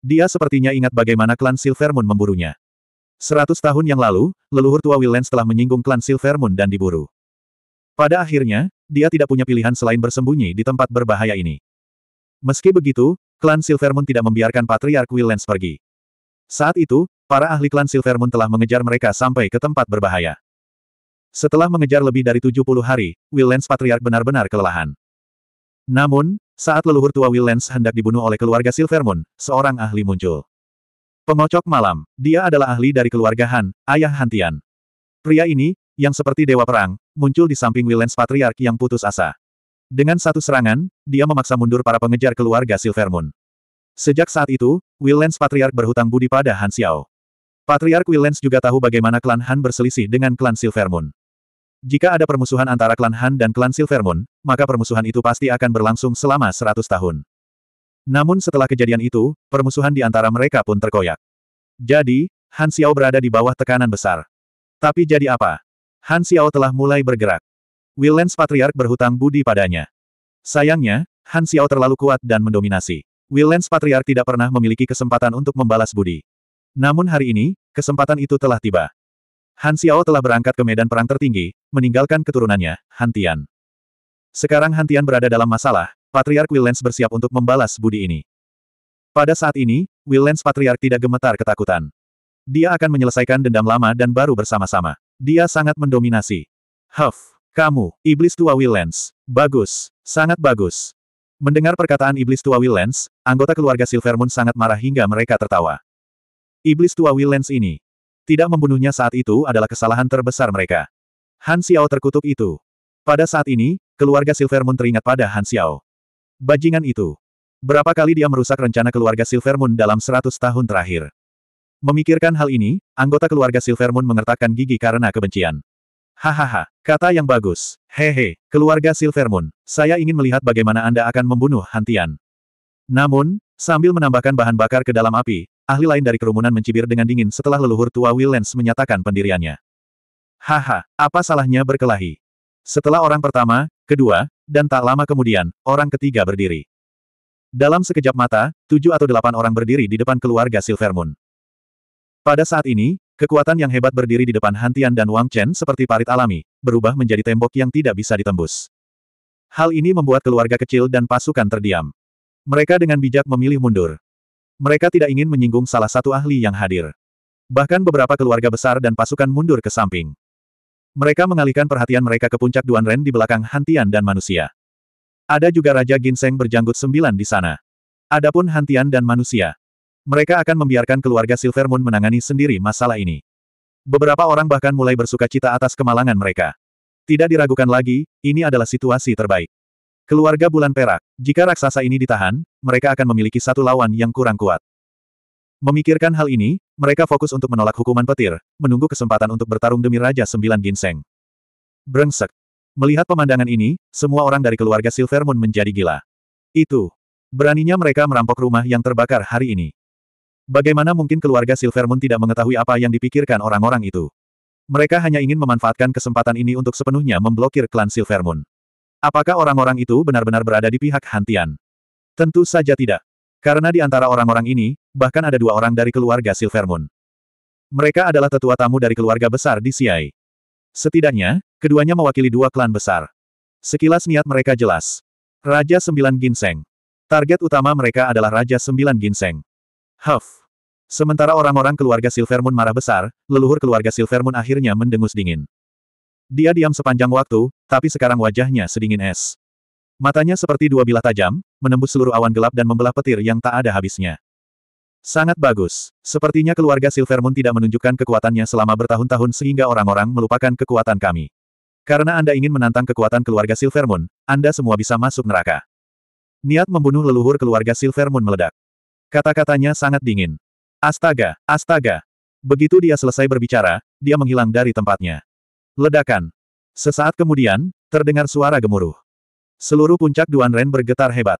Dia sepertinya ingat bagaimana klan Silvermoon memburunya. Seratus tahun yang lalu, leluhur tua Willens telah menyinggung klan Silvermoon dan diburu. Pada akhirnya, dia tidak punya pilihan selain bersembunyi di tempat berbahaya ini. Meski begitu, klan Silvermoon tidak membiarkan Patriark Willens pergi. Saat itu, para ahli klan Silvermoon telah mengejar mereka sampai ke tempat berbahaya. Setelah mengejar lebih dari 70 hari, Willens Patriark benar-benar kelelahan. Namun, saat leluhur tua Will Lens hendak dibunuh oleh keluarga Silvermoon, seorang ahli muncul. Pengocok malam, dia adalah ahli dari keluarga Han, ayah Hantian. Pria ini, yang seperti dewa perang, muncul di samping Will Lens Patriark yang putus asa. Dengan satu serangan, dia memaksa mundur para pengejar keluarga Silvermoon. Sejak saat itu, Will Lens Patriark berhutang budi pada Han Xiao. Patriark Will Lens juga tahu bagaimana klan Han berselisih dengan klan Silvermoon. Jika ada permusuhan antara klan Han dan klan Silvermoon, maka permusuhan itu pasti akan berlangsung selama 100 tahun. Namun setelah kejadian itu, permusuhan di antara mereka pun terkoyak. Jadi, Han Xiao berada di bawah tekanan besar. Tapi jadi apa? Han Xiao telah mulai bergerak. Willens Patriark berhutang budi padanya. Sayangnya, Han Xiao terlalu kuat dan mendominasi. Willens Patriark tidak pernah memiliki kesempatan untuk membalas budi. Namun hari ini, kesempatan itu telah tiba. Han Xiao telah berangkat ke medan perang tertinggi, meninggalkan keturunannya, Han Tian. Sekarang Han Tian berada dalam masalah, Patriark Willens bersiap untuk membalas budi ini. Pada saat ini, Willens Patriark tidak gemetar ketakutan. Dia akan menyelesaikan dendam lama dan baru bersama-sama. Dia sangat mendominasi. Huff, kamu, iblis tua Willens. Bagus, sangat bagus. Mendengar perkataan iblis tua Willens, anggota keluarga Silvermoon sangat marah hingga mereka tertawa. Iblis tua Willens ini, tidak membunuhnya saat itu adalah kesalahan terbesar mereka. Han Xiao terkutuk itu. Pada saat ini, keluarga Silver Moon teringat pada Han Xiao. Bajingan itu. Berapa kali dia merusak rencana keluarga Silver Moon dalam seratus tahun terakhir. Memikirkan hal ini, anggota keluarga Silver Moon mengertakkan gigi karena kebencian. Hahaha, kata yang bagus. Hehe, keluarga Silver Moon, saya ingin melihat bagaimana Anda akan membunuh Hantian. Namun, sambil menambahkan bahan bakar ke dalam api, Ahli lain dari kerumunan mencibir dengan dingin setelah leluhur tua Willens menyatakan pendiriannya. Haha, apa salahnya berkelahi? Setelah orang pertama, kedua, dan tak lama kemudian, orang ketiga berdiri. Dalam sekejap mata, tujuh atau delapan orang berdiri di depan keluarga Silvermoon. Pada saat ini, kekuatan yang hebat berdiri di depan Hantian dan Wang Chen seperti parit alami, berubah menjadi tembok yang tidak bisa ditembus. Hal ini membuat keluarga kecil dan pasukan terdiam. Mereka dengan bijak memilih mundur. Mereka tidak ingin menyinggung salah satu ahli yang hadir. Bahkan beberapa keluarga besar dan pasukan mundur ke samping. Mereka mengalihkan perhatian mereka ke puncak Duan Ren di belakang Hantian dan manusia. Ada juga Raja Ginseng berjanggut sembilan di sana. Adapun Hantian dan manusia. Mereka akan membiarkan keluarga Silver Moon menangani sendiri masalah ini. Beberapa orang bahkan mulai bersuka cita atas kemalangan mereka. Tidak diragukan lagi, ini adalah situasi terbaik. Keluarga Bulan Perak, jika raksasa ini ditahan, mereka akan memiliki satu lawan yang kurang kuat. Memikirkan hal ini, mereka fokus untuk menolak hukuman petir, menunggu kesempatan untuk bertarung demi Raja Sembilan Ginseng. Brengsek. Melihat pemandangan ini, semua orang dari keluarga Silver Moon menjadi gila. Itu. Beraninya mereka merampok rumah yang terbakar hari ini. Bagaimana mungkin keluarga Silver Moon tidak mengetahui apa yang dipikirkan orang-orang itu? Mereka hanya ingin memanfaatkan kesempatan ini untuk sepenuhnya memblokir klan Silver Moon. Apakah orang-orang itu benar-benar berada di pihak Hantian? Tentu saja tidak. Karena di antara orang-orang ini, bahkan ada dua orang dari keluarga Silvermoon. Mereka adalah tetua tamu dari keluarga besar di Siai. Setidaknya, keduanya mewakili dua klan besar. Sekilas niat mereka jelas. Raja Sembilan Ginseng. Target utama mereka adalah Raja Sembilan Ginseng. Huff. Sementara orang-orang keluarga Silvermoon marah besar, leluhur keluarga Silvermoon akhirnya mendengus dingin. Dia diam sepanjang waktu, tapi sekarang wajahnya sedingin es. Matanya seperti dua bilah tajam, menembus seluruh awan gelap dan membelah petir yang tak ada habisnya. Sangat bagus. Sepertinya keluarga Silver Moon tidak menunjukkan kekuatannya selama bertahun-tahun sehingga orang-orang melupakan kekuatan kami. Karena Anda ingin menantang kekuatan keluarga Silver Moon, Anda semua bisa masuk neraka. Niat membunuh leluhur keluarga Silver Moon meledak. Kata-katanya sangat dingin. Astaga, astaga. Begitu dia selesai berbicara, dia menghilang dari tempatnya. Ledakan. Sesaat kemudian, terdengar suara gemuruh. Seluruh puncak Duan Ren bergetar hebat.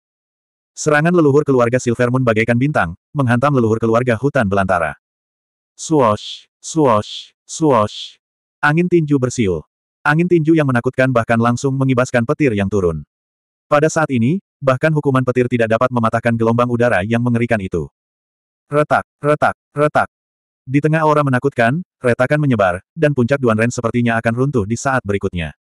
Serangan leluhur keluarga Silver Moon bagaikan bintang, menghantam leluhur keluarga hutan belantara. Swosh, swosh, swosh. Angin tinju bersiul. Angin tinju yang menakutkan bahkan langsung mengibaskan petir yang turun. Pada saat ini, bahkan hukuman petir tidak dapat mematahkan gelombang udara yang mengerikan itu. Retak, retak, retak. Di tengah aura menakutkan, retakan menyebar, dan puncak Duan Ren sepertinya akan runtuh di saat berikutnya.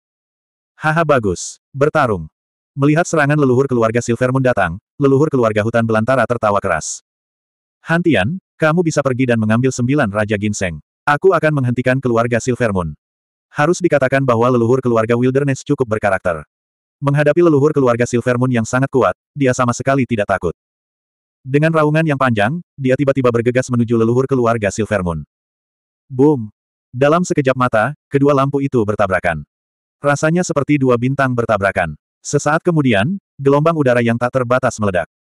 Haha bagus. Bertarung. Melihat serangan leluhur keluarga Silvermoon datang, leluhur keluarga hutan belantara tertawa keras. Hantian, kamu bisa pergi dan mengambil sembilan Raja Ginseng. Aku akan menghentikan keluarga Silvermoon. Harus dikatakan bahwa leluhur keluarga Wilderness cukup berkarakter. Menghadapi leluhur keluarga Silvermoon yang sangat kuat, dia sama sekali tidak takut. Dengan raungan yang panjang, dia tiba-tiba bergegas menuju leluhur keluarga Silvermoon. Boom! Dalam sekejap mata, kedua lampu itu bertabrakan. Rasanya seperti dua bintang bertabrakan. Sesaat kemudian, gelombang udara yang tak terbatas meledak.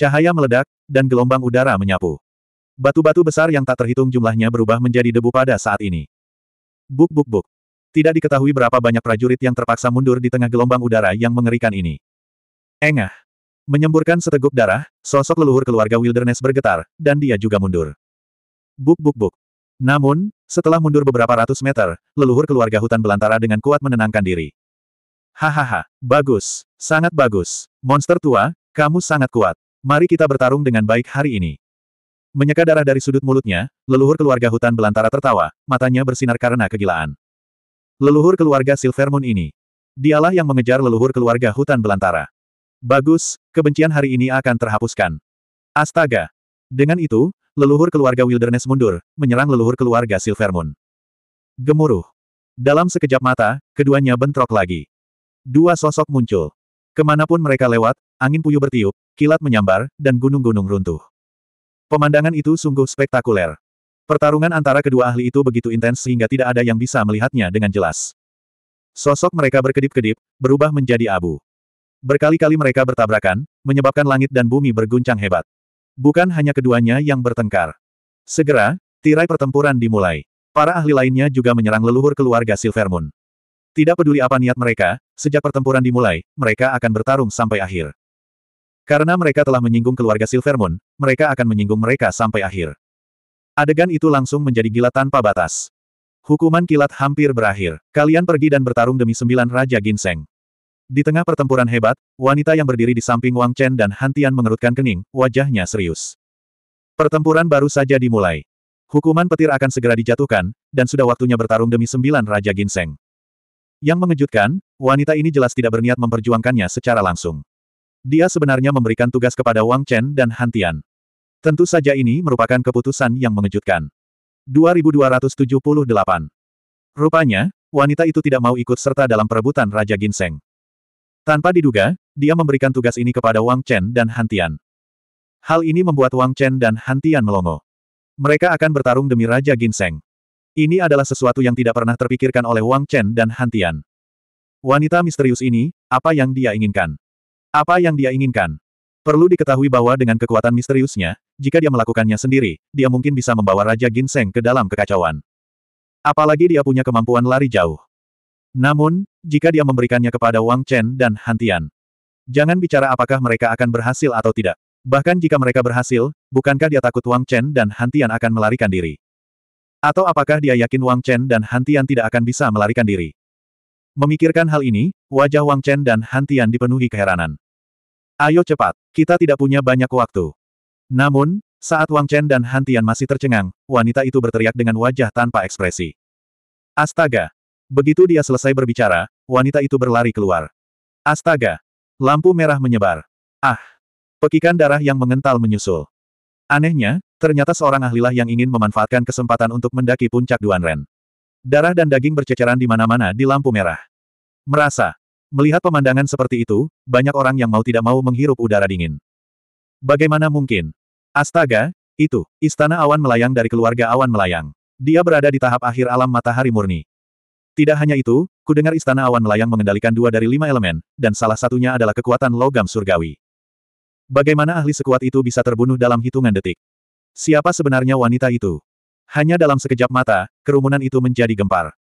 Cahaya meledak, dan gelombang udara menyapu. Batu-batu besar yang tak terhitung jumlahnya berubah menjadi debu pada saat ini. Buk buk buk. Tidak diketahui berapa banyak prajurit yang terpaksa mundur di tengah gelombang udara yang mengerikan ini. Engah. Menyemburkan seteguk darah, sosok leluhur keluarga Wilderness bergetar, dan dia juga mundur. Buk buk buk. Namun, setelah mundur beberapa ratus meter, leluhur keluarga hutan belantara dengan kuat menenangkan diri. Hahaha, bagus, sangat bagus. Monster tua, kamu sangat kuat. Mari kita bertarung dengan baik hari ini. Menyeka darah dari sudut mulutnya, leluhur keluarga hutan belantara tertawa, matanya bersinar karena kegilaan. Leluhur keluarga Silvermoon ini. Dialah yang mengejar leluhur keluarga hutan belantara. Bagus, kebencian hari ini akan terhapuskan. Astaga! Dengan itu, leluhur keluarga Wilderness mundur, menyerang leluhur keluarga Silvermoon. Gemuruh. Dalam sekejap mata, keduanya bentrok lagi. Dua sosok muncul. Kemanapun mereka lewat, angin puyuh bertiup, kilat menyambar, dan gunung-gunung runtuh. Pemandangan itu sungguh spektakuler. Pertarungan antara kedua ahli itu begitu intens sehingga tidak ada yang bisa melihatnya dengan jelas. Sosok mereka berkedip-kedip, berubah menjadi abu. Berkali-kali mereka bertabrakan, menyebabkan langit dan bumi berguncang hebat. Bukan hanya keduanya yang bertengkar. Segera, tirai pertempuran dimulai. Para ahli lainnya juga menyerang leluhur keluarga Silvermoon. Tidak peduli apa niat mereka, sejak pertempuran dimulai, mereka akan bertarung sampai akhir. Karena mereka telah menyinggung keluarga Silvermoon, mereka akan menyinggung mereka sampai akhir. Adegan itu langsung menjadi gila tanpa batas. Hukuman kilat hampir berakhir. Kalian pergi dan bertarung demi sembilan Raja Ginseng. Di tengah pertempuran hebat, wanita yang berdiri di samping Wang Chen dan Hantian mengerutkan kening, wajahnya serius. Pertempuran baru saja dimulai. Hukuman petir akan segera dijatuhkan, dan sudah waktunya bertarung demi sembilan Raja Ginseng. Yang mengejutkan, wanita ini jelas tidak berniat memperjuangkannya secara langsung. Dia sebenarnya memberikan tugas kepada Wang Chen dan Hantian. Tentu saja ini merupakan keputusan yang mengejutkan. 2278 Rupanya, wanita itu tidak mau ikut serta dalam perebutan Raja Ginseng. Tanpa diduga, dia memberikan tugas ini kepada Wang Chen dan Hantian. Hal ini membuat Wang Chen dan Hantian melongo. Mereka akan bertarung demi Raja Ginseng. Ini adalah sesuatu yang tidak pernah terpikirkan oleh Wang Chen dan Hantian. Wanita misterius ini, apa yang dia inginkan? Apa yang dia inginkan? Perlu diketahui bahwa dengan kekuatan misteriusnya, jika dia melakukannya sendiri, dia mungkin bisa membawa Raja Ginseng ke dalam kekacauan. Apalagi dia punya kemampuan lari jauh. Namun, jika dia memberikannya kepada Wang Chen dan Han Tian. Jangan bicara apakah mereka akan berhasil atau tidak. Bahkan jika mereka berhasil, bukankah dia takut Wang Chen dan Han Tian akan melarikan diri? Atau apakah dia yakin Wang Chen dan Han Tian tidak akan bisa melarikan diri? Memikirkan hal ini, wajah Wang Chen dan Han Tian dipenuhi keheranan. Ayo cepat, kita tidak punya banyak waktu. Namun, saat Wang Chen dan Han Tian masih tercengang, wanita itu berteriak dengan wajah tanpa ekspresi. Astaga, Begitu dia selesai berbicara, wanita itu berlari keluar. Astaga! Lampu merah menyebar. Ah! Pekikan darah yang mengental menyusul. Anehnya, ternyata seorang ahlilah yang ingin memanfaatkan kesempatan untuk mendaki puncak Duanren. Darah dan daging berceceran di mana-mana di lampu merah. Merasa. Melihat pemandangan seperti itu, banyak orang yang mau tidak mau menghirup udara dingin. Bagaimana mungkin? Astaga, itu, istana awan melayang dari keluarga awan melayang. Dia berada di tahap akhir alam matahari murni. Tidak hanya itu, ku dengar istana awan melayang mengendalikan dua dari lima elemen, dan salah satunya adalah kekuatan logam surgawi. Bagaimana ahli sekuat itu bisa terbunuh dalam hitungan detik? Siapa sebenarnya wanita itu? Hanya dalam sekejap mata, kerumunan itu menjadi gempar.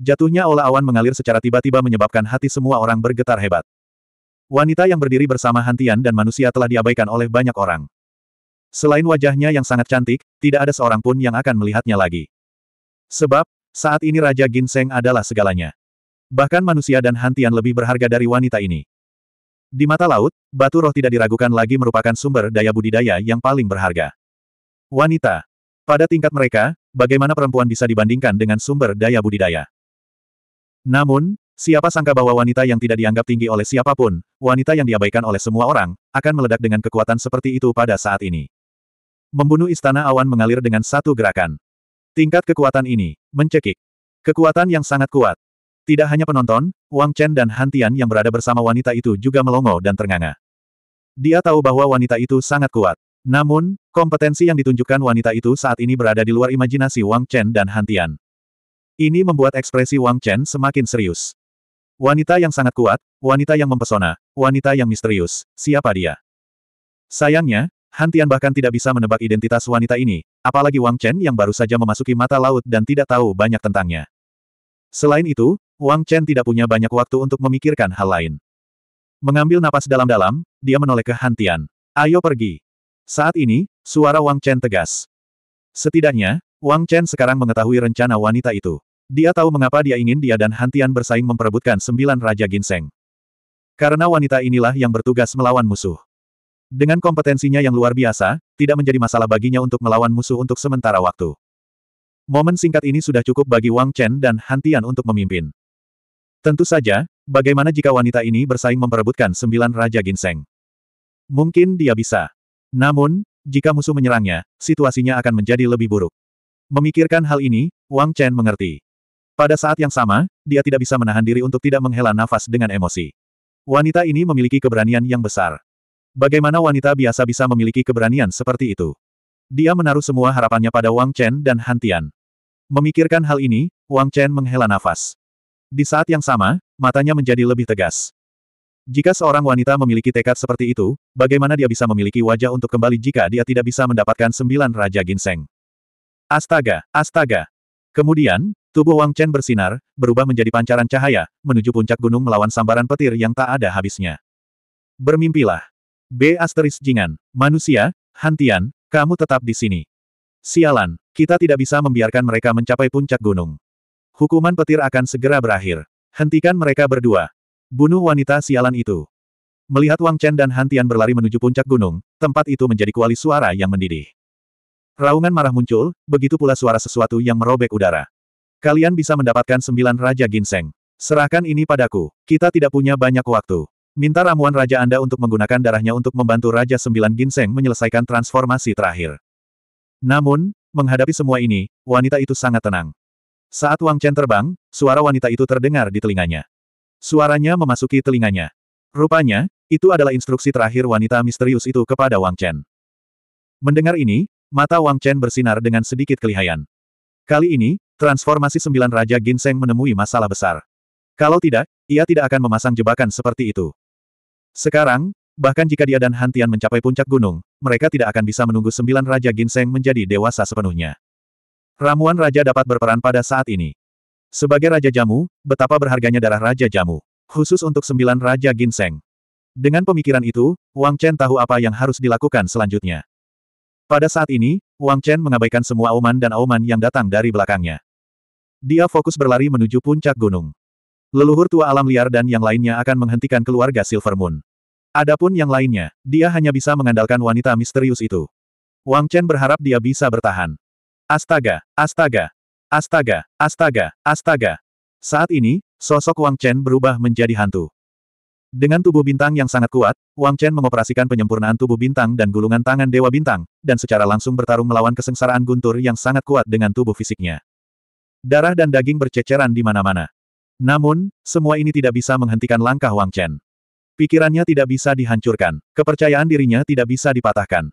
Jatuhnya olah awan mengalir secara tiba-tiba menyebabkan hati semua orang bergetar hebat. Wanita yang berdiri bersama Hantian dan manusia telah diabaikan oleh banyak orang. Selain wajahnya yang sangat cantik, tidak ada seorang pun yang akan melihatnya lagi. Sebab, saat ini Raja Ginseng adalah segalanya. Bahkan manusia dan hantian lebih berharga dari wanita ini. Di mata laut, batu roh tidak diragukan lagi merupakan sumber daya budidaya yang paling berharga. Wanita. Pada tingkat mereka, bagaimana perempuan bisa dibandingkan dengan sumber daya budidaya? Namun, siapa sangka bahwa wanita yang tidak dianggap tinggi oleh siapapun, wanita yang diabaikan oleh semua orang, akan meledak dengan kekuatan seperti itu pada saat ini. Membunuh istana awan mengalir dengan satu gerakan. Tingkat kekuatan ini, mencekik. Kekuatan yang sangat kuat. Tidak hanya penonton, Wang Chen dan Han Tian yang berada bersama wanita itu juga melongo dan ternganga. Dia tahu bahwa wanita itu sangat kuat. Namun, kompetensi yang ditunjukkan wanita itu saat ini berada di luar imajinasi Wang Chen dan Han Tian. Ini membuat ekspresi Wang Chen semakin serius. Wanita yang sangat kuat, wanita yang mempesona, wanita yang misterius, siapa dia? Sayangnya, Hantian bahkan tidak bisa menebak identitas wanita ini, apalagi Wang Chen yang baru saja memasuki mata laut dan tidak tahu banyak tentangnya. Selain itu, Wang Chen tidak punya banyak waktu untuk memikirkan hal lain. Mengambil napas dalam-dalam, dia menoleh ke Hantian. Ayo pergi. Saat ini, suara Wang Chen tegas. Setidaknya, Wang Chen sekarang mengetahui rencana wanita itu. Dia tahu mengapa dia ingin dia dan Hantian bersaing memperebutkan sembilan Raja Ginseng. Karena wanita inilah yang bertugas melawan musuh. Dengan kompetensinya yang luar biasa, tidak menjadi masalah baginya untuk melawan musuh untuk sementara waktu. Momen singkat ini sudah cukup bagi Wang Chen dan Han Tian untuk memimpin. Tentu saja, bagaimana jika wanita ini bersaing memperebutkan sembilan Raja Ginseng? Mungkin dia bisa. Namun, jika musuh menyerangnya, situasinya akan menjadi lebih buruk. Memikirkan hal ini, Wang Chen mengerti. Pada saat yang sama, dia tidak bisa menahan diri untuk tidak menghela nafas dengan emosi. Wanita ini memiliki keberanian yang besar. Bagaimana wanita biasa bisa memiliki keberanian seperti itu? Dia menaruh semua harapannya pada Wang Chen dan Han Tian. Memikirkan hal ini, Wang Chen menghela nafas. Di saat yang sama, matanya menjadi lebih tegas. Jika seorang wanita memiliki tekad seperti itu, bagaimana dia bisa memiliki wajah untuk kembali jika dia tidak bisa mendapatkan sembilan Raja Ginseng? Astaga, astaga. Kemudian, tubuh Wang Chen bersinar, berubah menjadi pancaran cahaya, menuju puncak gunung melawan sambaran petir yang tak ada habisnya. Bermimpilah. B asteris Jingan, manusia, Hantian, kamu tetap di sini. Sialan, kita tidak bisa membiarkan mereka mencapai puncak gunung. Hukuman petir akan segera berakhir. Hentikan mereka berdua. Bunuh wanita sialan itu. Melihat Wang Chen dan Hantian berlari menuju puncak gunung, tempat itu menjadi kuali suara yang mendidih. Raungan marah muncul, begitu pula suara sesuatu yang merobek udara. Kalian bisa mendapatkan sembilan Raja Ginseng. Serahkan ini padaku, kita tidak punya banyak waktu. Minta ramuan Raja Anda untuk menggunakan darahnya untuk membantu Raja Sembilan Ginseng menyelesaikan transformasi terakhir. Namun, menghadapi semua ini, wanita itu sangat tenang. Saat Wang Chen terbang, suara wanita itu terdengar di telinganya. Suaranya memasuki telinganya. Rupanya, itu adalah instruksi terakhir wanita misterius itu kepada Wang Chen. Mendengar ini, mata Wang Chen bersinar dengan sedikit kelihayan. Kali ini, transformasi sembilan Raja Ginseng menemui masalah besar. Kalau tidak, ia tidak akan memasang jebakan seperti itu. Sekarang, bahkan jika dia dan Hantian mencapai puncak gunung, mereka tidak akan bisa menunggu sembilan Raja Ginseng menjadi dewasa sepenuhnya. Ramuan Raja dapat berperan pada saat ini. Sebagai Raja Jamu, betapa berharganya darah Raja Jamu, khusus untuk sembilan Raja Ginseng. Dengan pemikiran itu, Wang Chen tahu apa yang harus dilakukan selanjutnya. Pada saat ini, Wang Chen mengabaikan semua auman dan auman yang datang dari belakangnya. Dia fokus berlari menuju puncak gunung. Leluhur tua alam liar dan yang lainnya akan menghentikan keluarga Silver Moon. Adapun yang lainnya, dia hanya bisa mengandalkan wanita misterius itu. Wang Chen berharap dia bisa bertahan. Astaga, astaga, astaga, astaga, astaga. Saat ini, sosok Wang Chen berubah menjadi hantu. Dengan tubuh bintang yang sangat kuat, Wang Chen mengoperasikan penyempurnaan tubuh bintang dan gulungan tangan Dewa Bintang, dan secara langsung bertarung melawan kesengsaraan guntur yang sangat kuat dengan tubuh fisiknya. Darah dan daging berceceran di mana-mana. Namun, semua ini tidak bisa menghentikan langkah Wang Chen. Pikirannya tidak bisa dihancurkan, kepercayaan dirinya tidak bisa dipatahkan.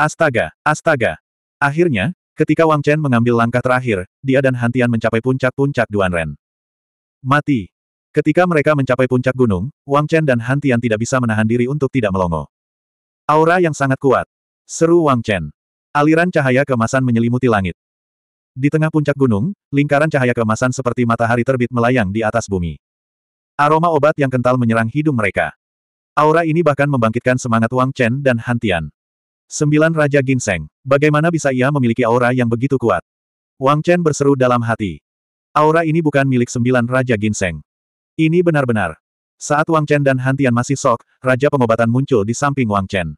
Astaga, astaga. Akhirnya, ketika Wang Chen mengambil langkah terakhir, dia dan Hantian mencapai puncak-puncak Duanren. Mati. Ketika mereka mencapai puncak gunung, Wang Chen dan Hantian tidak bisa menahan diri untuk tidak melongo. Aura yang sangat kuat. Seru Wang Chen. Aliran cahaya kemasan menyelimuti langit. Di tengah puncak gunung, lingkaran cahaya kemasan seperti matahari terbit melayang di atas bumi. Aroma obat yang kental menyerang hidung mereka. Aura ini bahkan membangkitkan semangat Wang Chen dan Han Tian. Sembilan Raja Ginseng, bagaimana bisa ia memiliki aura yang begitu kuat? Wang Chen berseru dalam hati. Aura ini bukan milik sembilan Raja Ginseng. Ini benar-benar. Saat Wang Chen dan Han Tian masih sok, Raja Pengobatan muncul di samping Wang Chen.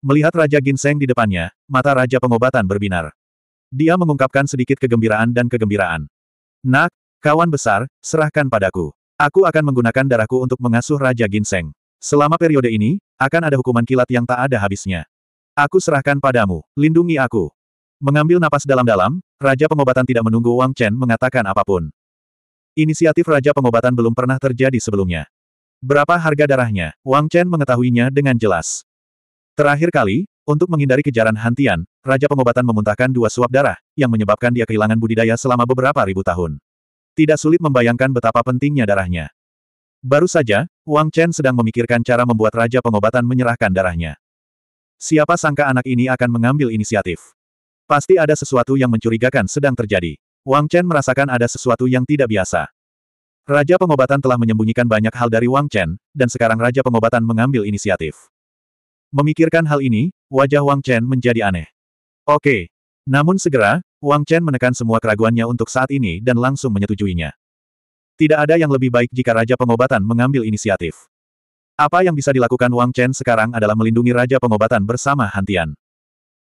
Melihat Raja Ginseng di depannya, mata Raja Pengobatan berbinar. Dia mengungkapkan sedikit kegembiraan dan kegembiraan. Nak, kawan besar, serahkan padaku. Aku akan menggunakan darahku untuk mengasuh Raja Ginseng. Selama periode ini, akan ada hukuman kilat yang tak ada habisnya. Aku serahkan padamu, lindungi aku. Mengambil napas dalam-dalam, Raja Pengobatan tidak menunggu Wang Chen mengatakan apapun. Inisiatif Raja Pengobatan belum pernah terjadi sebelumnya. Berapa harga darahnya? Wang Chen mengetahuinya dengan jelas. Terakhir kali, untuk menghindari kejaran Hantian, Raja Pengobatan memuntahkan dua suap darah, yang menyebabkan dia kehilangan budidaya selama beberapa ribu tahun. Tidak sulit membayangkan betapa pentingnya darahnya. Baru saja, Wang Chen sedang memikirkan cara membuat Raja Pengobatan menyerahkan darahnya. Siapa sangka anak ini akan mengambil inisiatif? Pasti ada sesuatu yang mencurigakan sedang terjadi. Wang Chen merasakan ada sesuatu yang tidak biasa. Raja Pengobatan telah menyembunyikan banyak hal dari Wang Chen, dan sekarang Raja Pengobatan mengambil inisiatif. Memikirkan hal ini, wajah Wang Chen menjadi aneh. Oke. Namun segera, Wang Chen menekan semua keraguannya untuk saat ini dan langsung menyetujuinya. Tidak ada yang lebih baik jika Raja Pengobatan mengambil inisiatif. Apa yang bisa dilakukan Wang Chen sekarang adalah melindungi Raja Pengobatan bersama Hantian.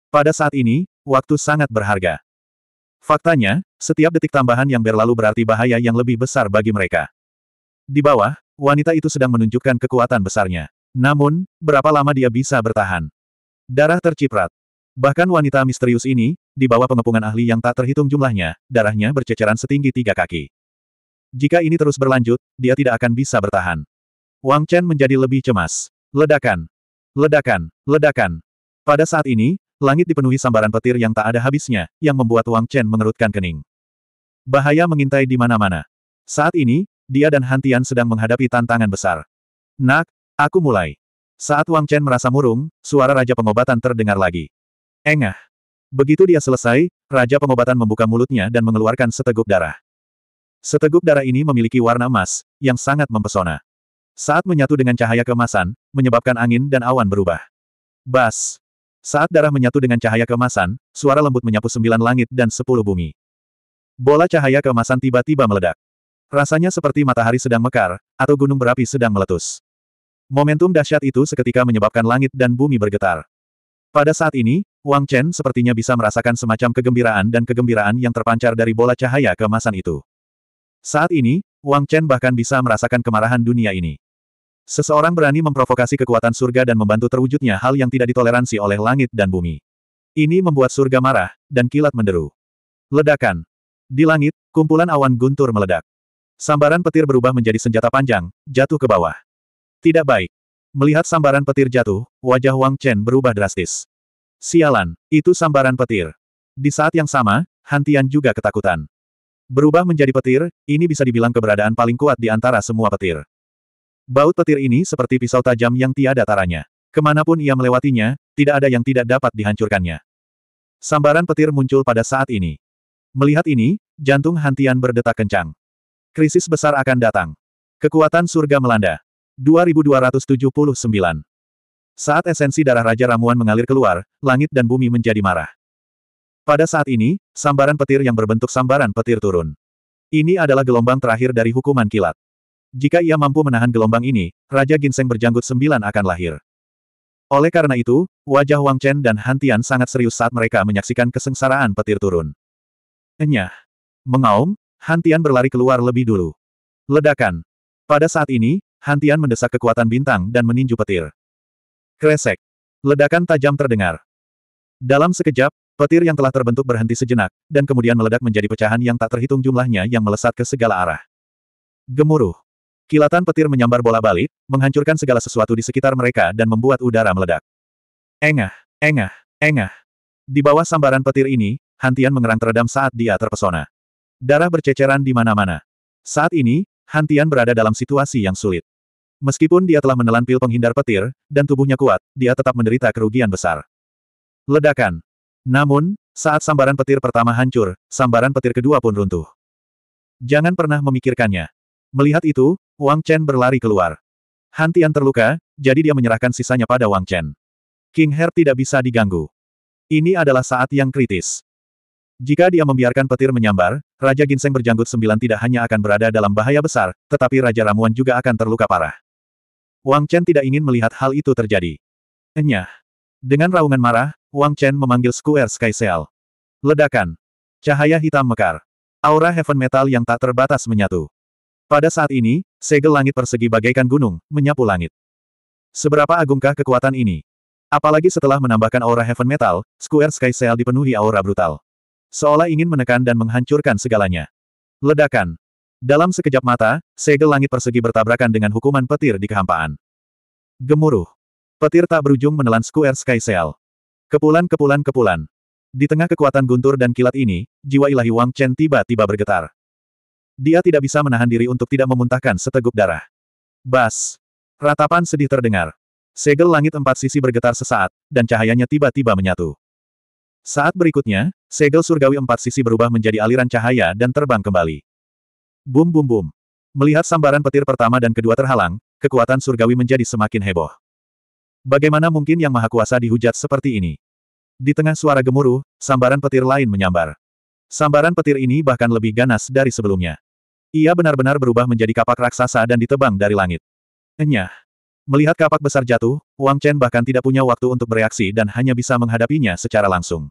Pada saat ini, waktu sangat berharga. Faktanya, setiap detik tambahan yang berlalu berarti bahaya yang lebih besar bagi mereka. Di bawah, wanita itu sedang menunjukkan kekuatan besarnya. Namun, berapa lama dia bisa bertahan? Darah terciprat. Bahkan wanita misterius ini, di bawah pengepungan ahli yang tak terhitung jumlahnya, darahnya berceceran setinggi tiga kaki. Jika ini terus berlanjut, dia tidak akan bisa bertahan. Wang Chen menjadi lebih cemas. Ledakan. Ledakan. Ledakan. Pada saat ini, langit dipenuhi sambaran petir yang tak ada habisnya, yang membuat Wang Chen mengerutkan kening. Bahaya mengintai di mana-mana. Saat ini, dia dan Hantian sedang menghadapi tantangan besar. Nak, Aku mulai. Saat Wang Chen merasa murung, suara Raja Pengobatan terdengar lagi. Engah. Begitu dia selesai, Raja Pengobatan membuka mulutnya dan mengeluarkan seteguk darah. Seteguk darah ini memiliki warna emas, yang sangat mempesona. Saat menyatu dengan cahaya kemasan, menyebabkan angin dan awan berubah. Bas. Saat darah menyatu dengan cahaya kemasan, suara lembut menyapu sembilan langit dan sepuluh bumi. Bola cahaya kemasan tiba-tiba meledak. Rasanya seperti matahari sedang mekar, atau gunung berapi sedang meletus. Momentum dahsyat itu seketika menyebabkan langit dan bumi bergetar. Pada saat ini, Wang Chen sepertinya bisa merasakan semacam kegembiraan dan kegembiraan yang terpancar dari bola cahaya kemasan itu. Saat ini, Wang Chen bahkan bisa merasakan kemarahan dunia ini. Seseorang berani memprovokasi kekuatan surga dan membantu terwujudnya hal yang tidak ditoleransi oleh langit dan bumi. Ini membuat surga marah, dan kilat menderu. Ledakan. Di langit, kumpulan awan guntur meledak. Sambaran petir berubah menjadi senjata panjang, jatuh ke bawah. Tidak baik. Melihat sambaran petir jatuh, wajah Wang Chen berubah drastis. Sialan, itu sambaran petir. Di saat yang sama, Hantian juga ketakutan. Berubah menjadi petir, ini bisa dibilang keberadaan paling kuat di antara semua petir. Baut petir ini seperti pisau tajam yang tiada taranya. Kemanapun ia melewatinya, tidak ada yang tidak dapat dihancurkannya. Sambaran petir muncul pada saat ini. Melihat ini, jantung Hantian berdetak kencang. Krisis besar akan datang. Kekuatan surga melanda. 2279. Saat esensi darah Raja Ramuan mengalir keluar, langit dan bumi menjadi marah. Pada saat ini, sambaran petir yang berbentuk sambaran petir turun. Ini adalah gelombang terakhir dari hukuman kilat. Jika ia mampu menahan gelombang ini, Raja Ginseng berjanggut sembilan akan lahir. Oleh karena itu, wajah Wang Chen dan Hantian sangat serius saat mereka menyaksikan kesengsaraan petir turun. Enyah. Mengaum, Hantian berlari keluar lebih dulu. Ledakan. Pada saat ini, Hantian mendesak kekuatan bintang dan meninju petir. Kresek. Ledakan tajam terdengar. Dalam sekejap, petir yang telah terbentuk berhenti sejenak, dan kemudian meledak menjadi pecahan yang tak terhitung jumlahnya yang melesat ke segala arah. Gemuruh. Kilatan petir menyambar bola balik, menghancurkan segala sesuatu di sekitar mereka dan membuat udara meledak. Engah, engah, engah. Di bawah sambaran petir ini, Hantian mengerang teredam saat dia terpesona. Darah berceceran di mana-mana. Saat ini, Hantian berada dalam situasi yang sulit. Meskipun dia telah menelan pil penghindar petir, dan tubuhnya kuat, dia tetap menderita kerugian besar. Ledakan. Namun, saat sambaran petir pertama hancur, sambaran petir kedua pun runtuh. Jangan pernah memikirkannya. Melihat itu, Wang Chen berlari keluar. Hantian terluka, jadi dia menyerahkan sisanya pada Wang Chen. King Her tidak bisa diganggu. Ini adalah saat yang kritis. Jika dia membiarkan petir menyambar, Raja Ginseng berjanggut sembilan tidak hanya akan berada dalam bahaya besar, tetapi Raja Ramuan juga akan terluka parah. Wang Chen tidak ingin melihat hal itu terjadi. Enyah. Dengan raungan marah, Wang Chen memanggil Square Sky Seal. Ledakan. Cahaya hitam mekar. Aura heaven metal yang tak terbatas menyatu. Pada saat ini, segel langit persegi bagaikan gunung, menyapu langit. Seberapa agungkah kekuatan ini? Apalagi setelah menambahkan aura heaven metal, Square Sky Seal dipenuhi aura brutal. Seolah ingin menekan dan menghancurkan segalanya. Ledakan. Dalam sekejap mata, segel langit persegi bertabrakan dengan hukuman petir di kehampaan. Gemuruh. Petir tak berujung menelan Square Sky Seal. Kepulan-kepulan-kepulan. Di tengah kekuatan guntur dan kilat ini, jiwa ilahi Wang Chen tiba-tiba bergetar. Dia tidak bisa menahan diri untuk tidak memuntahkan seteguk darah. Bas. Ratapan sedih terdengar. Segel langit empat sisi bergetar sesaat, dan cahayanya tiba-tiba menyatu. Saat berikutnya, segel surgawi empat sisi berubah menjadi aliran cahaya dan terbang kembali. Bum bum bum. Melihat sambaran petir pertama dan kedua terhalang, kekuatan surgawi menjadi semakin heboh. Bagaimana mungkin yang maha kuasa dihujat seperti ini? Di tengah suara gemuruh, sambaran petir lain menyambar. Sambaran petir ini bahkan lebih ganas dari sebelumnya. Ia benar-benar berubah menjadi kapak raksasa dan ditebang dari langit. Enyah. Melihat kapak besar jatuh, Wang Chen bahkan tidak punya waktu untuk bereaksi dan hanya bisa menghadapinya secara langsung.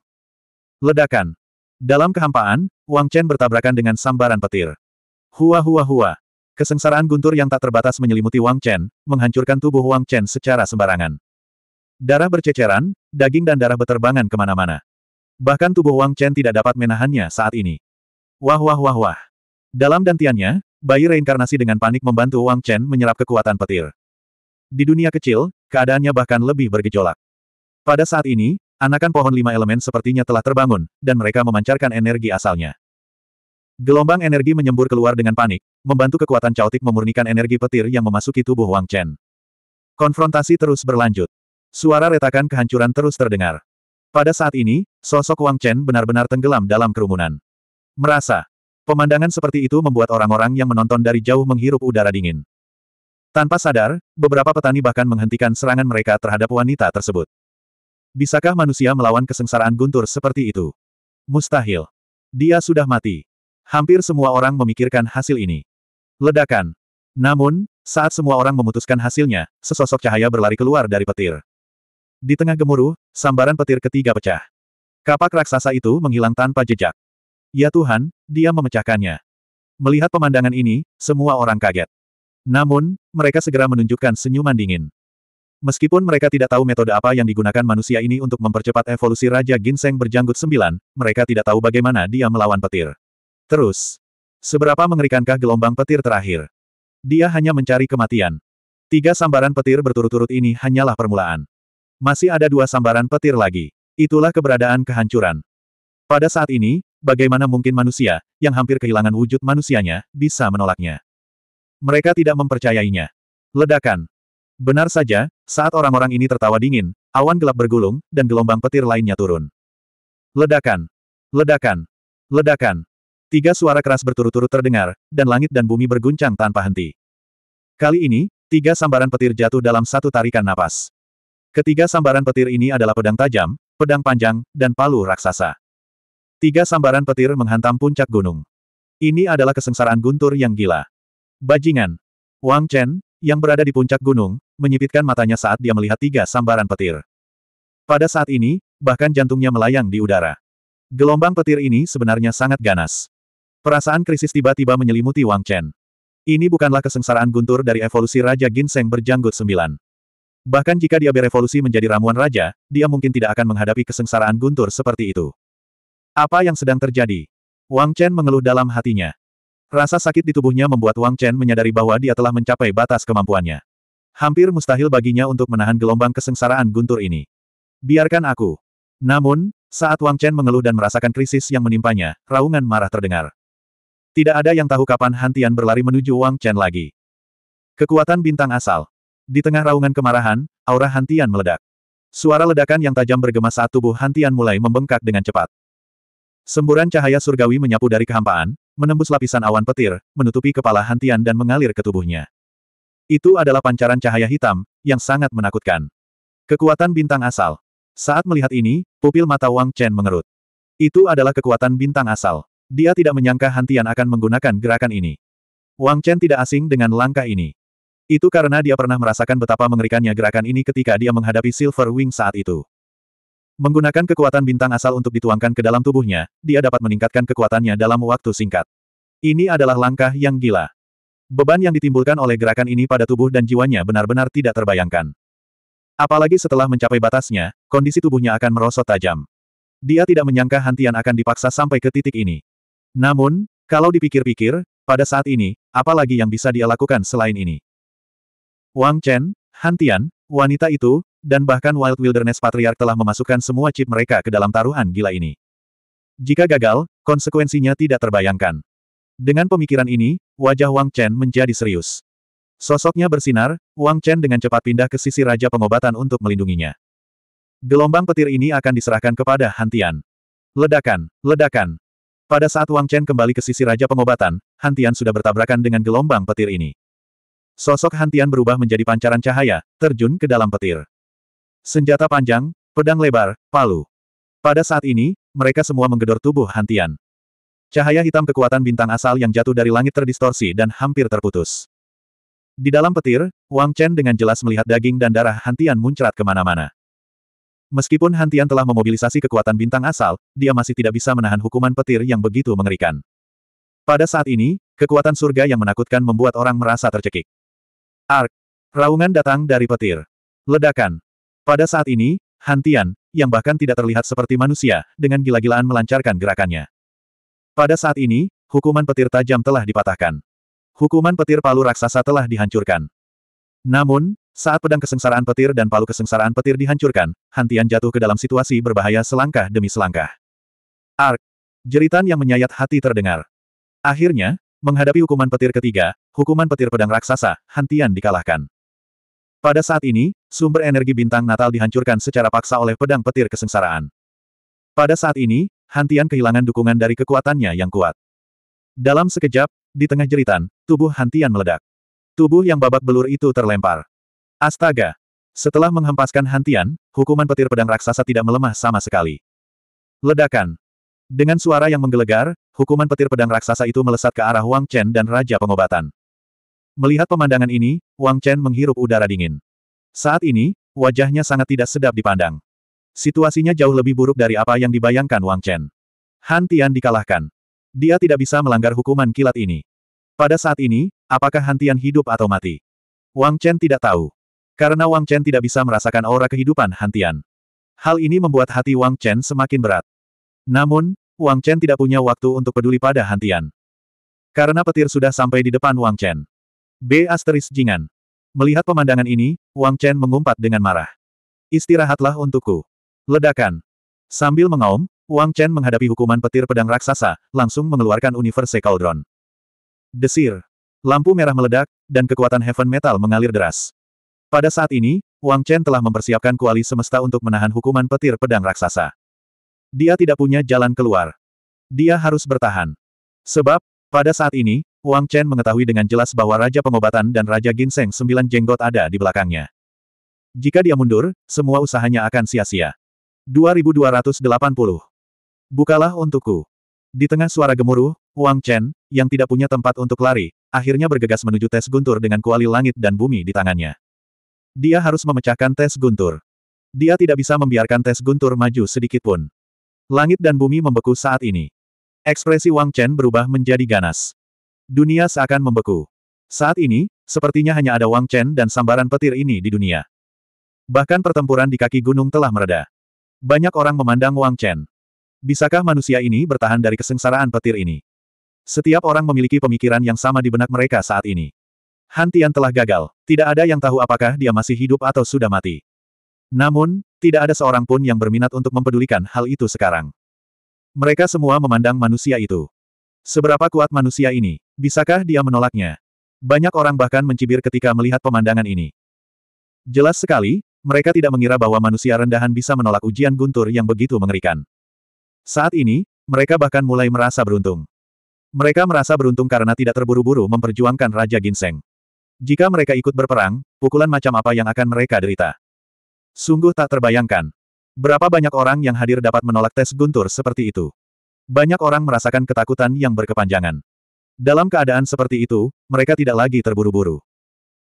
Ledakan. Dalam kehampaan, Wang Chen bertabrakan dengan sambaran petir. Hua hua hua. Kesengsaraan guntur yang tak terbatas menyelimuti Wang Chen, menghancurkan tubuh Wang Chen secara sembarangan. Darah berceceran, daging dan darah beterbangan kemana-mana. Bahkan tubuh Wang Chen tidak dapat menahannya saat ini. Wah wah wah wah. Dalam dantiannya, bayi reinkarnasi dengan panik membantu Wang Chen menyerap kekuatan petir. Di dunia kecil, keadaannya bahkan lebih bergejolak. Pada saat ini, anakan pohon lima elemen sepertinya telah terbangun, dan mereka memancarkan energi asalnya. Gelombang energi menyembur keluar dengan panik, membantu kekuatan caotik memurnikan energi petir yang memasuki tubuh Wang Chen. Konfrontasi terus berlanjut. Suara retakan kehancuran terus terdengar. Pada saat ini, sosok Wang Chen benar-benar tenggelam dalam kerumunan. Merasa. Pemandangan seperti itu membuat orang-orang yang menonton dari jauh menghirup udara dingin. Tanpa sadar, beberapa petani bahkan menghentikan serangan mereka terhadap wanita tersebut. Bisakah manusia melawan kesengsaraan guntur seperti itu? Mustahil. Dia sudah mati. Hampir semua orang memikirkan hasil ini. Ledakan. Namun, saat semua orang memutuskan hasilnya, sesosok cahaya berlari keluar dari petir. Di tengah gemuruh, sambaran petir ketiga pecah. Kapak raksasa itu menghilang tanpa jejak. Ya Tuhan, dia memecahkannya. Melihat pemandangan ini, semua orang kaget. Namun, mereka segera menunjukkan senyuman dingin. Meskipun mereka tidak tahu metode apa yang digunakan manusia ini untuk mempercepat evolusi Raja Ginseng berjanggut sembilan, mereka tidak tahu bagaimana dia melawan petir. Terus. Seberapa mengerikankah gelombang petir terakhir? Dia hanya mencari kematian. Tiga sambaran petir berturut-turut ini hanyalah permulaan. Masih ada dua sambaran petir lagi. Itulah keberadaan kehancuran. Pada saat ini, bagaimana mungkin manusia, yang hampir kehilangan wujud manusianya, bisa menolaknya? Mereka tidak mempercayainya. Ledakan. Benar saja, saat orang-orang ini tertawa dingin, awan gelap bergulung, dan gelombang petir lainnya turun. Ledakan. Ledakan. Ledakan. Tiga suara keras berturut-turut terdengar, dan langit dan bumi berguncang tanpa henti. Kali ini, tiga sambaran petir jatuh dalam satu tarikan napas. Ketiga sambaran petir ini adalah pedang tajam, pedang panjang, dan palu raksasa. Tiga sambaran petir menghantam puncak gunung. Ini adalah kesengsaraan guntur yang gila. Bajingan. Wang Chen, yang berada di puncak gunung, menyipitkan matanya saat dia melihat tiga sambaran petir. Pada saat ini, bahkan jantungnya melayang di udara. Gelombang petir ini sebenarnya sangat ganas. Perasaan krisis tiba-tiba menyelimuti Wang Chen. Ini bukanlah kesengsaraan guntur dari evolusi Raja Ginseng berjanggut sembilan. Bahkan jika dia berevolusi menjadi ramuan raja, dia mungkin tidak akan menghadapi kesengsaraan guntur seperti itu. Apa yang sedang terjadi? Wang Chen mengeluh dalam hatinya. Rasa sakit di tubuhnya membuat Wang Chen menyadari bahwa dia telah mencapai batas kemampuannya. Hampir mustahil baginya untuk menahan gelombang kesengsaraan guntur ini. Biarkan aku. Namun, saat Wang Chen mengeluh dan merasakan krisis yang menimpanya, raungan marah terdengar. Tidak ada yang tahu kapan Hantian berlari menuju Wang Chen lagi. Kekuatan bintang asal. Di tengah raungan kemarahan, aura Hantian meledak. Suara ledakan yang tajam bergema saat tubuh Hantian mulai membengkak dengan cepat. Semburan cahaya surgawi menyapu dari kehampaan, menembus lapisan awan petir, menutupi kepala Hantian dan mengalir ke tubuhnya. Itu adalah pancaran cahaya hitam, yang sangat menakutkan. Kekuatan bintang asal. Saat melihat ini, pupil mata Wang Chen mengerut. Itu adalah kekuatan bintang asal. Dia tidak menyangka Hantian akan menggunakan gerakan ini. Wang Chen tidak asing dengan langkah ini. Itu karena dia pernah merasakan betapa mengerikannya gerakan ini ketika dia menghadapi Silver Wing saat itu. Menggunakan kekuatan bintang asal untuk dituangkan ke dalam tubuhnya, dia dapat meningkatkan kekuatannya dalam waktu singkat. Ini adalah langkah yang gila. Beban yang ditimbulkan oleh gerakan ini pada tubuh dan jiwanya benar-benar tidak terbayangkan. Apalagi setelah mencapai batasnya, kondisi tubuhnya akan merosot tajam. Dia tidak menyangka Hantian akan dipaksa sampai ke titik ini. Namun, kalau dipikir-pikir, pada saat ini, apalagi yang bisa dia lakukan selain ini? Wang Chen, Han Tian, wanita itu, dan bahkan Wild Wilderness Patriarch telah memasukkan semua chip mereka ke dalam taruhan gila ini. Jika gagal, konsekuensinya tidak terbayangkan. Dengan pemikiran ini, wajah Wang Chen menjadi serius. Sosoknya bersinar, Wang Chen dengan cepat pindah ke sisi Raja Pengobatan untuk melindunginya. Gelombang petir ini akan diserahkan kepada Han Tian. Ledakan, ledakan, pada saat Wang Chen kembali ke sisi Raja Pengobatan, Hantian sudah bertabrakan dengan gelombang petir ini. Sosok Hantian berubah menjadi pancaran cahaya, terjun ke dalam petir. Senjata panjang, pedang lebar, palu. Pada saat ini, mereka semua menggedor tubuh Hantian. Cahaya hitam kekuatan bintang asal yang jatuh dari langit terdistorsi dan hampir terputus. Di dalam petir, Wang Chen dengan jelas melihat daging dan darah Hantian muncrat kemana-mana. Meskipun Hantian telah memobilisasi kekuatan bintang asal, dia masih tidak bisa menahan hukuman petir yang begitu mengerikan. Pada saat ini, kekuatan surga yang menakutkan membuat orang merasa tercekik. Ark. Raungan datang dari petir. Ledakan. Pada saat ini, Hantian, yang bahkan tidak terlihat seperti manusia, dengan gila-gilaan melancarkan gerakannya. Pada saat ini, hukuman petir tajam telah dipatahkan. Hukuman petir palu raksasa telah dihancurkan. Namun, saat pedang kesengsaraan petir dan palu kesengsaraan petir dihancurkan, Hantian jatuh ke dalam situasi berbahaya selangkah demi selangkah. Ark! Jeritan yang menyayat hati terdengar. Akhirnya, menghadapi hukuman petir ketiga, hukuman petir pedang raksasa, Hantian dikalahkan. Pada saat ini, sumber energi bintang natal dihancurkan secara paksa oleh pedang petir kesengsaraan. Pada saat ini, Hantian kehilangan dukungan dari kekuatannya yang kuat. Dalam sekejap, di tengah jeritan, tubuh Hantian meledak. Tubuh yang babak belur itu terlempar. Astaga! Setelah menghempaskan hantian, hukuman petir pedang raksasa tidak melemah sama sekali. Ledakan. Dengan suara yang menggelegar, hukuman petir pedang raksasa itu melesat ke arah Wang Chen dan Raja Pengobatan. Melihat pemandangan ini, Wang Chen menghirup udara dingin. Saat ini, wajahnya sangat tidak sedap dipandang. Situasinya jauh lebih buruk dari apa yang dibayangkan Wang Chen. Hantian dikalahkan. Dia tidak bisa melanggar hukuman kilat ini. Pada saat ini, apakah Hantian hidup atau mati? Wang Chen tidak tahu. Karena Wang Chen tidak bisa merasakan aura kehidupan Hantian. Hal ini membuat hati Wang Chen semakin berat. Namun, Wang Chen tidak punya waktu untuk peduli pada Hantian. Karena petir sudah sampai di depan Wang Chen. B. Asteris Jingan. Melihat pemandangan ini, Wang Chen mengumpat dengan marah. Istirahatlah untukku. Ledakan. Sambil mengaum, Wang Chen menghadapi hukuman petir pedang raksasa, langsung mengeluarkan Universe Cauldron. Desir. Lampu merah meledak, dan kekuatan Heaven Metal mengalir deras. Pada saat ini, Wang Chen telah mempersiapkan kuali semesta untuk menahan hukuman petir pedang raksasa. Dia tidak punya jalan keluar. Dia harus bertahan. Sebab, pada saat ini, Wang Chen mengetahui dengan jelas bahwa Raja Pengobatan dan Raja Ginseng Sembilan Jenggot ada di belakangnya. Jika dia mundur, semua usahanya akan sia-sia. 2280. Bukalah untukku. Di tengah suara gemuruh, Wang Chen, yang tidak punya tempat untuk lari, akhirnya bergegas menuju tes guntur dengan kuali langit dan bumi di tangannya. Dia harus memecahkan tes guntur. Dia tidak bisa membiarkan tes guntur maju sedikit pun. Langit dan bumi membeku saat ini. Ekspresi Wang Chen berubah menjadi ganas. Dunia seakan membeku. Saat ini, sepertinya hanya ada Wang Chen dan sambaran petir ini di dunia. Bahkan pertempuran di kaki gunung telah mereda. Banyak orang memandang Wang Chen. Bisakah manusia ini bertahan dari kesengsaraan petir ini? Setiap orang memiliki pemikiran yang sama di benak mereka saat ini. Hantian telah gagal, tidak ada yang tahu apakah dia masih hidup atau sudah mati. Namun, tidak ada seorang pun yang berminat untuk mempedulikan hal itu sekarang. Mereka semua memandang manusia itu. Seberapa kuat manusia ini, bisakah dia menolaknya? Banyak orang bahkan mencibir ketika melihat pemandangan ini. Jelas sekali, mereka tidak mengira bahwa manusia rendahan bisa menolak ujian guntur yang begitu mengerikan. Saat ini, mereka bahkan mulai merasa beruntung. Mereka merasa beruntung karena tidak terburu-buru memperjuangkan Raja Ginseng. Jika mereka ikut berperang, pukulan macam apa yang akan mereka derita? Sungguh tak terbayangkan. Berapa banyak orang yang hadir dapat menolak tes guntur seperti itu. Banyak orang merasakan ketakutan yang berkepanjangan. Dalam keadaan seperti itu, mereka tidak lagi terburu-buru.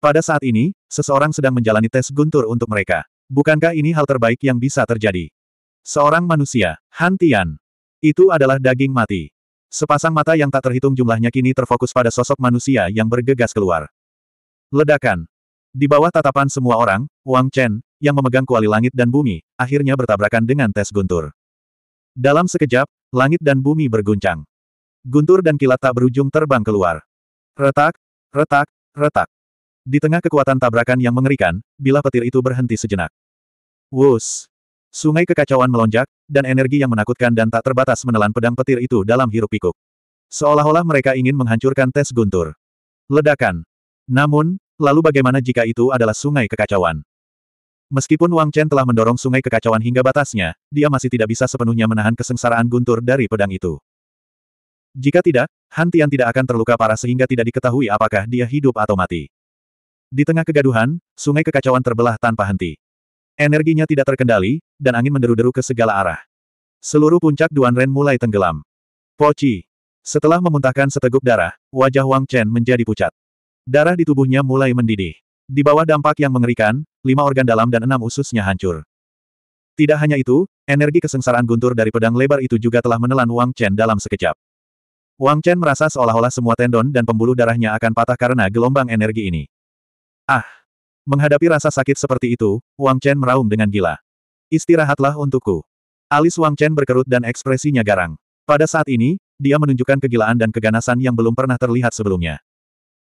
Pada saat ini, seseorang sedang menjalani tes guntur untuk mereka. Bukankah ini hal terbaik yang bisa terjadi? Seorang manusia, Hantian, Itu adalah daging mati. Sepasang mata yang tak terhitung jumlahnya kini terfokus pada sosok manusia yang bergegas keluar. Ledakan. Di bawah tatapan semua orang, Wang Chen, yang memegang kuali langit dan bumi, akhirnya bertabrakan dengan tes guntur. Dalam sekejap, langit dan bumi berguncang. Guntur dan kilat tak berujung terbang keluar. Retak, retak, retak. Di tengah kekuatan tabrakan yang mengerikan, bila petir itu berhenti sejenak. Wus! Sungai kekacauan melonjak, dan energi yang menakutkan dan tak terbatas menelan pedang petir itu dalam hirup pikuk. Seolah-olah mereka ingin menghancurkan tes guntur. Ledakan. Namun, lalu bagaimana jika itu adalah sungai kekacauan? Meskipun Wang Chen telah mendorong sungai kekacauan hingga batasnya, dia masih tidak bisa sepenuhnya menahan kesengsaraan guntur dari pedang itu. Jika tidak, Han Tian tidak akan terluka parah sehingga tidak diketahui apakah dia hidup atau mati. Di tengah kegaduhan, sungai kekacauan terbelah tanpa henti. Energinya tidak terkendali, dan angin menderu-deru ke segala arah. Seluruh puncak Duan Ren mulai tenggelam. Poci. Setelah memuntahkan seteguk darah, wajah Wang Chen menjadi pucat. Darah di tubuhnya mulai mendidih. Di bawah dampak yang mengerikan, lima organ dalam dan enam ususnya hancur. Tidak hanya itu, energi kesengsaraan guntur dari pedang lebar itu juga telah menelan Wang Chen dalam sekejap. Wang Chen merasa seolah-olah semua tendon dan pembuluh darahnya akan patah karena gelombang energi ini. Ah! Menghadapi rasa sakit seperti itu, Wang Chen meraung dengan gila. Istirahatlah untukku. Alis Wang Chen berkerut dan ekspresinya garang. Pada saat ini, dia menunjukkan kegilaan dan keganasan yang belum pernah terlihat sebelumnya.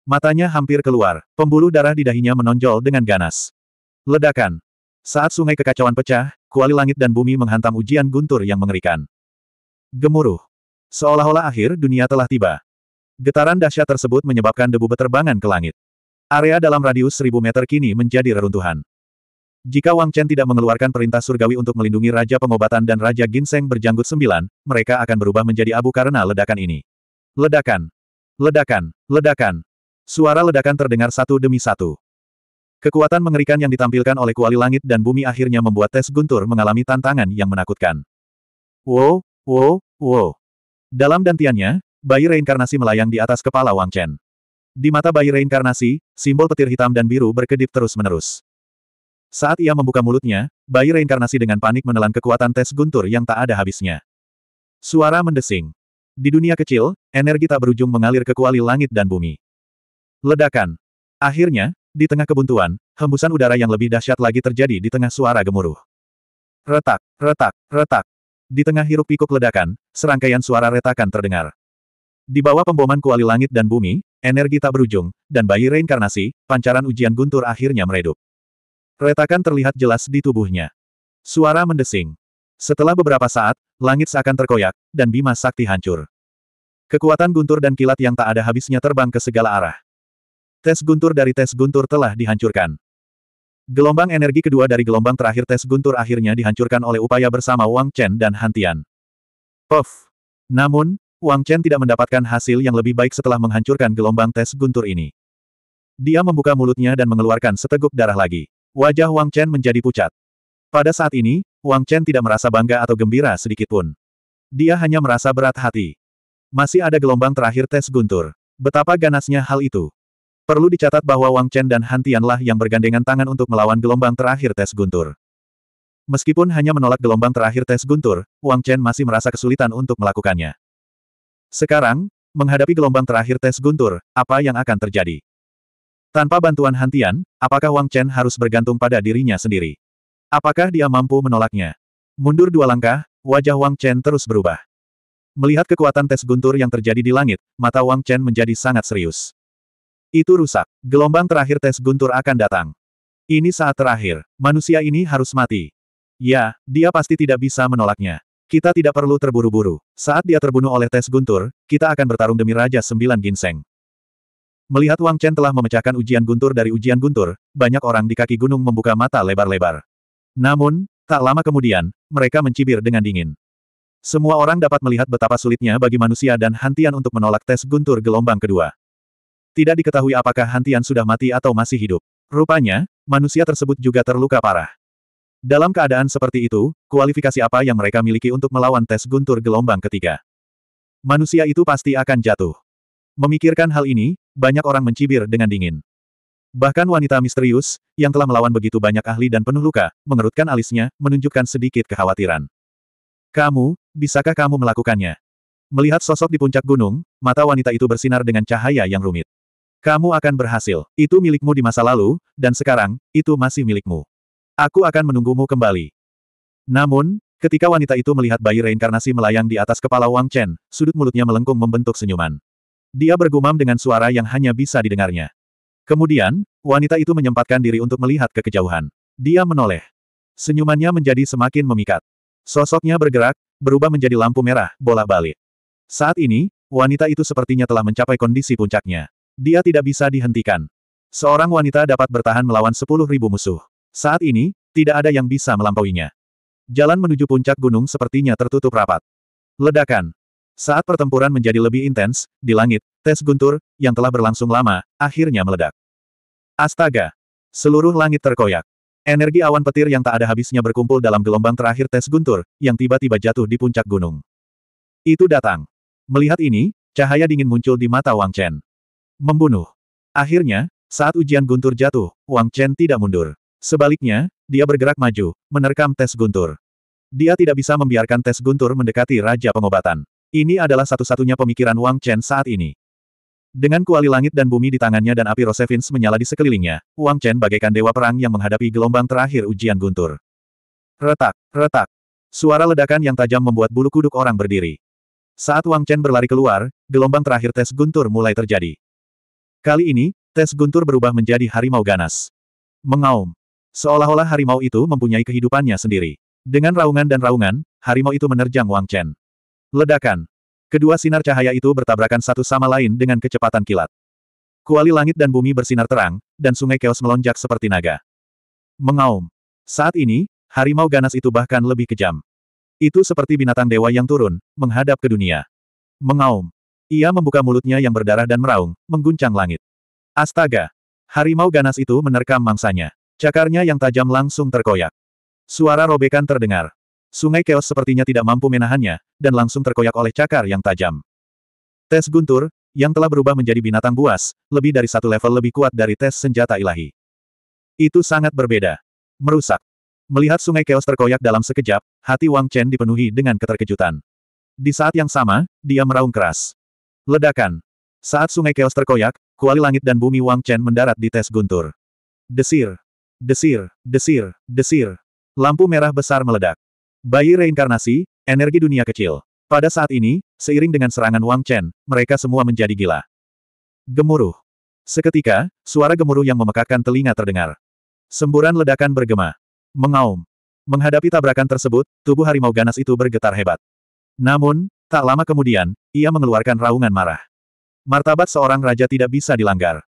Matanya hampir keluar, pembuluh darah di dahinya menonjol dengan ganas. Ledakan. Saat sungai kekacauan pecah, kuali langit dan bumi menghantam ujian guntur yang mengerikan. Gemuruh. Seolah-olah akhir dunia telah tiba. Getaran dahsyat tersebut menyebabkan debu beterbangan ke langit. Area dalam radius seribu meter kini menjadi reruntuhan. Jika Wang Chen tidak mengeluarkan perintah surgawi untuk melindungi Raja Pengobatan dan Raja Ginseng berjanggut sembilan, mereka akan berubah menjadi abu karena ledakan ini. Ledakan. Ledakan. Ledakan. Suara ledakan terdengar satu demi satu. Kekuatan mengerikan yang ditampilkan oleh kuali langit dan bumi akhirnya membuat tes guntur mengalami tantangan yang menakutkan. Wow, wow, wow. Dalam dantiannya, bayi reinkarnasi melayang di atas kepala Wang Chen. Di mata bayi reinkarnasi, simbol petir hitam dan biru berkedip terus-menerus. Saat ia membuka mulutnya, bayi reinkarnasi dengan panik menelan kekuatan tes guntur yang tak ada habisnya. Suara mendesing. Di dunia kecil, energi tak berujung mengalir ke kuali langit dan bumi. Ledakan. Akhirnya, di tengah kebuntuan, hembusan udara yang lebih dahsyat lagi terjadi di tengah suara gemuruh. Retak, retak, retak. Di tengah hiruk-pikuk ledakan, serangkaian suara retakan terdengar. Di bawah pemboman kuali langit dan bumi, energi tak berujung, dan bayi reinkarnasi, pancaran ujian guntur akhirnya meredup. Retakan terlihat jelas di tubuhnya. Suara mendesing. Setelah beberapa saat, langit seakan terkoyak, dan Bima Sakti hancur. Kekuatan guntur dan kilat yang tak ada habisnya terbang ke segala arah. Tes guntur dari tes guntur telah dihancurkan. Gelombang energi kedua dari gelombang terakhir tes guntur akhirnya dihancurkan oleh upaya bersama Wang Chen dan Hantian. Tian. Puff! Namun, Wang Chen tidak mendapatkan hasil yang lebih baik setelah menghancurkan gelombang tes guntur ini. Dia membuka mulutnya dan mengeluarkan seteguk darah lagi. Wajah Wang Chen menjadi pucat. Pada saat ini, Wang Chen tidak merasa bangga atau gembira sedikitpun. Dia hanya merasa berat hati. Masih ada gelombang terakhir tes guntur. Betapa ganasnya hal itu. Perlu dicatat bahwa Wang Chen dan Han Tianlah yang bergandengan tangan untuk melawan gelombang terakhir tes guntur. Meskipun hanya menolak gelombang terakhir tes guntur, Wang Chen masih merasa kesulitan untuk melakukannya. Sekarang, menghadapi gelombang terakhir tes guntur, apa yang akan terjadi? Tanpa bantuan Han Tian, apakah Wang Chen harus bergantung pada dirinya sendiri? Apakah dia mampu menolaknya? Mundur dua langkah, wajah Wang Chen terus berubah. Melihat kekuatan tes guntur yang terjadi di langit, mata Wang Chen menjadi sangat serius. Itu rusak. Gelombang terakhir tes guntur akan datang. Ini saat terakhir. Manusia ini harus mati. Ya, dia pasti tidak bisa menolaknya. Kita tidak perlu terburu-buru. Saat dia terbunuh oleh tes guntur, kita akan bertarung demi Raja Sembilan Ginseng. Melihat Wang Chen telah memecahkan ujian guntur dari ujian guntur, banyak orang di kaki gunung membuka mata lebar-lebar. Namun, tak lama kemudian, mereka mencibir dengan dingin. Semua orang dapat melihat betapa sulitnya bagi manusia dan Hantian untuk menolak tes guntur gelombang kedua. Tidak diketahui apakah Hantian sudah mati atau masih hidup. Rupanya, manusia tersebut juga terluka parah. Dalam keadaan seperti itu, kualifikasi apa yang mereka miliki untuk melawan tes guntur gelombang ketiga? Manusia itu pasti akan jatuh. Memikirkan hal ini, banyak orang mencibir dengan dingin. Bahkan wanita misterius, yang telah melawan begitu banyak ahli dan penuh luka, mengerutkan alisnya, menunjukkan sedikit kekhawatiran. Kamu, bisakah kamu melakukannya? Melihat sosok di puncak gunung, mata wanita itu bersinar dengan cahaya yang rumit. Kamu akan berhasil. Itu milikmu di masa lalu, dan sekarang, itu masih milikmu. Aku akan menunggumu kembali. Namun, ketika wanita itu melihat bayi reinkarnasi melayang di atas kepala Wang Chen, sudut mulutnya melengkung membentuk senyuman. Dia bergumam dengan suara yang hanya bisa didengarnya. Kemudian, wanita itu menyempatkan diri untuk melihat ke kejauhan. Dia menoleh. Senyumannya menjadi semakin memikat. Sosoknya bergerak, berubah menjadi lampu merah, bola balik. Saat ini, wanita itu sepertinya telah mencapai kondisi puncaknya. Dia tidak bisa dihentikan. Seorang wanita dapat bertahan melawan sepuluh ribu musuh. Saat ini, tidak ada yang bisa melampauinya. Jalan menuju puncak gunung sepertinya tertutup rapat. Ledakan. Saat pertempuran menjadi lebih intens, di langit, tes guntur, yang telah berlangsung lama, akhirnya meledak. Astaga! Seluruh langit terkoyak. Energi awan petir yang tak ada habisnya berkumpul dalam gelombang terakhir tes guntur, yang tiba-tiba jatuh di puncak gunung. Itu datang. Melihat ini, cahaya dingin muncul di mata Wang Chen. Membunuh. Akhirnya, saat ujian guntur jatuh, Wang Chen tidak mundur. Sebaliknya, dia bergerak maju, menerkam tes guntur. Dia tidak bisa membiarkan tes guntur mendekati Raja Pengobatan. Ini adalah satu-satunya pemikiran Wang Chen saat ini. Dengan kuali langit dan bumi di tangannya dan api Rosevins menyala di sekelilingnya, Wang Chen bagaikan dewa perang yang menghadapi gelombang terakhir ujian guntur. Retak, retak. Suara ledakan yang tajam membuat bulu kuduk orang berdiri. Saat Wang Chen berlari keluar, gelombang terakhir tes guntur mulai terjadi. Kali ini, tes guntur berubah menjadi harimau ganas. Mengaum. Seolah-olah harimau itu mempunyai kehidupannya sendiri. Dengan raungan dan raungan, harimau itu menerjang Wang Chen. Ledakan. Kedua sinar cahaya itu bertabrakan satu sama lain dengan kecepatan kilat. Kuali langit dan bumi bersinar terang, dan sungai keos melonjak seperti naga. Mengaum. Saat ini, harimau ganas itu bahkan lebih kejam. Itu seperti binatang dewa yang turun, menghadap ke dunia. Mengaum. Ia membuka mulutnya yang berdarah dan meraung, mengguncang langit. Astaga! Harimau ganas itu menerkam mangsanya. Cakarnya yang tajam langsung terkoyak. Suara robekan terdengar. Sungai keos sepertinya tidak mampu menahannya, dan langsung terkoyak oleh cakar yang tajam. Tes guntur, yang telah berubah menjadi binatang buas, lebih dari satu level lebih kuat dari tes senjata ilahi. Itu sangat berbeda. Merusak. Melihat sungai keos terkoyak dalam sekejap, hati Wang Chen dipenuhi dengan keterkejutan. Di saat yang sama, dia meraung keras. Ledakan. Saat sungai Chaos terkoyak, kuali langit dan bumi Wang Chen mendarat di tes guntur. Desir. Desir, desir, desir. Lampu merah besar meledak. Bayi reinkarnasi, energi dunia kecil. Pada saat ini, seiring dengan serangan Wang Chen, mereka semua menjadi gila. Gemuruh. Seketika, suara gemuruh yang memekakkan telinga terdengar. Semburan ledakan bergema. Mengaum. Menghadapi tabrakan tersebut, tubuh harimau ganas itu bergetar hebat. Namun, Tak lama kemudian, ia mengeluarkan raungan marah. Martabat seorang raja tidak bisa dilanggar.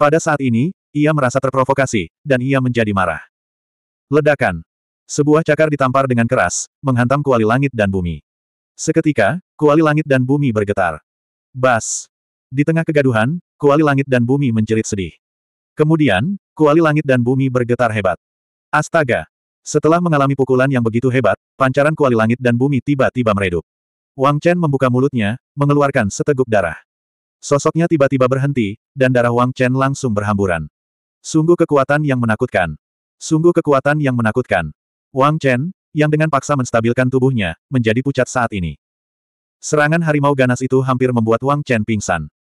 Pada saat ini, ia merasa terprovokasi, dan ia menjadi marah. Ledakan. Sebuah cakar ditampar dengan keras, menghantam kuali langit dan bumi. Seketika, kuali langit dan bumi bergetar. Bas. Di tengah kegaduhan, kuali langit dan bumi menjerit sedih. Kemudian, kuali langit dan bumi bergetar hebat. Astaga! Setelah mengalami pukulan yang begitu hebat, pancaran kuali langit dan bumi tiba-tiba meredup. Wang Chen membuka mulutnya, mengeluarkan seteguk darah. Sosoknya tiba-tiba berhenti, dan darah Wang Chen langsung berhamburan. Sungguh kekuatan yang menakutkan. Sungguh kekuatan yang menakutkan. Wang Chen, yang dengan paksa menstabilkan tubuhnya, menjadi pucat saat ini. Serangan harimau ganas itu hampir membuat Wang Chen pingsan.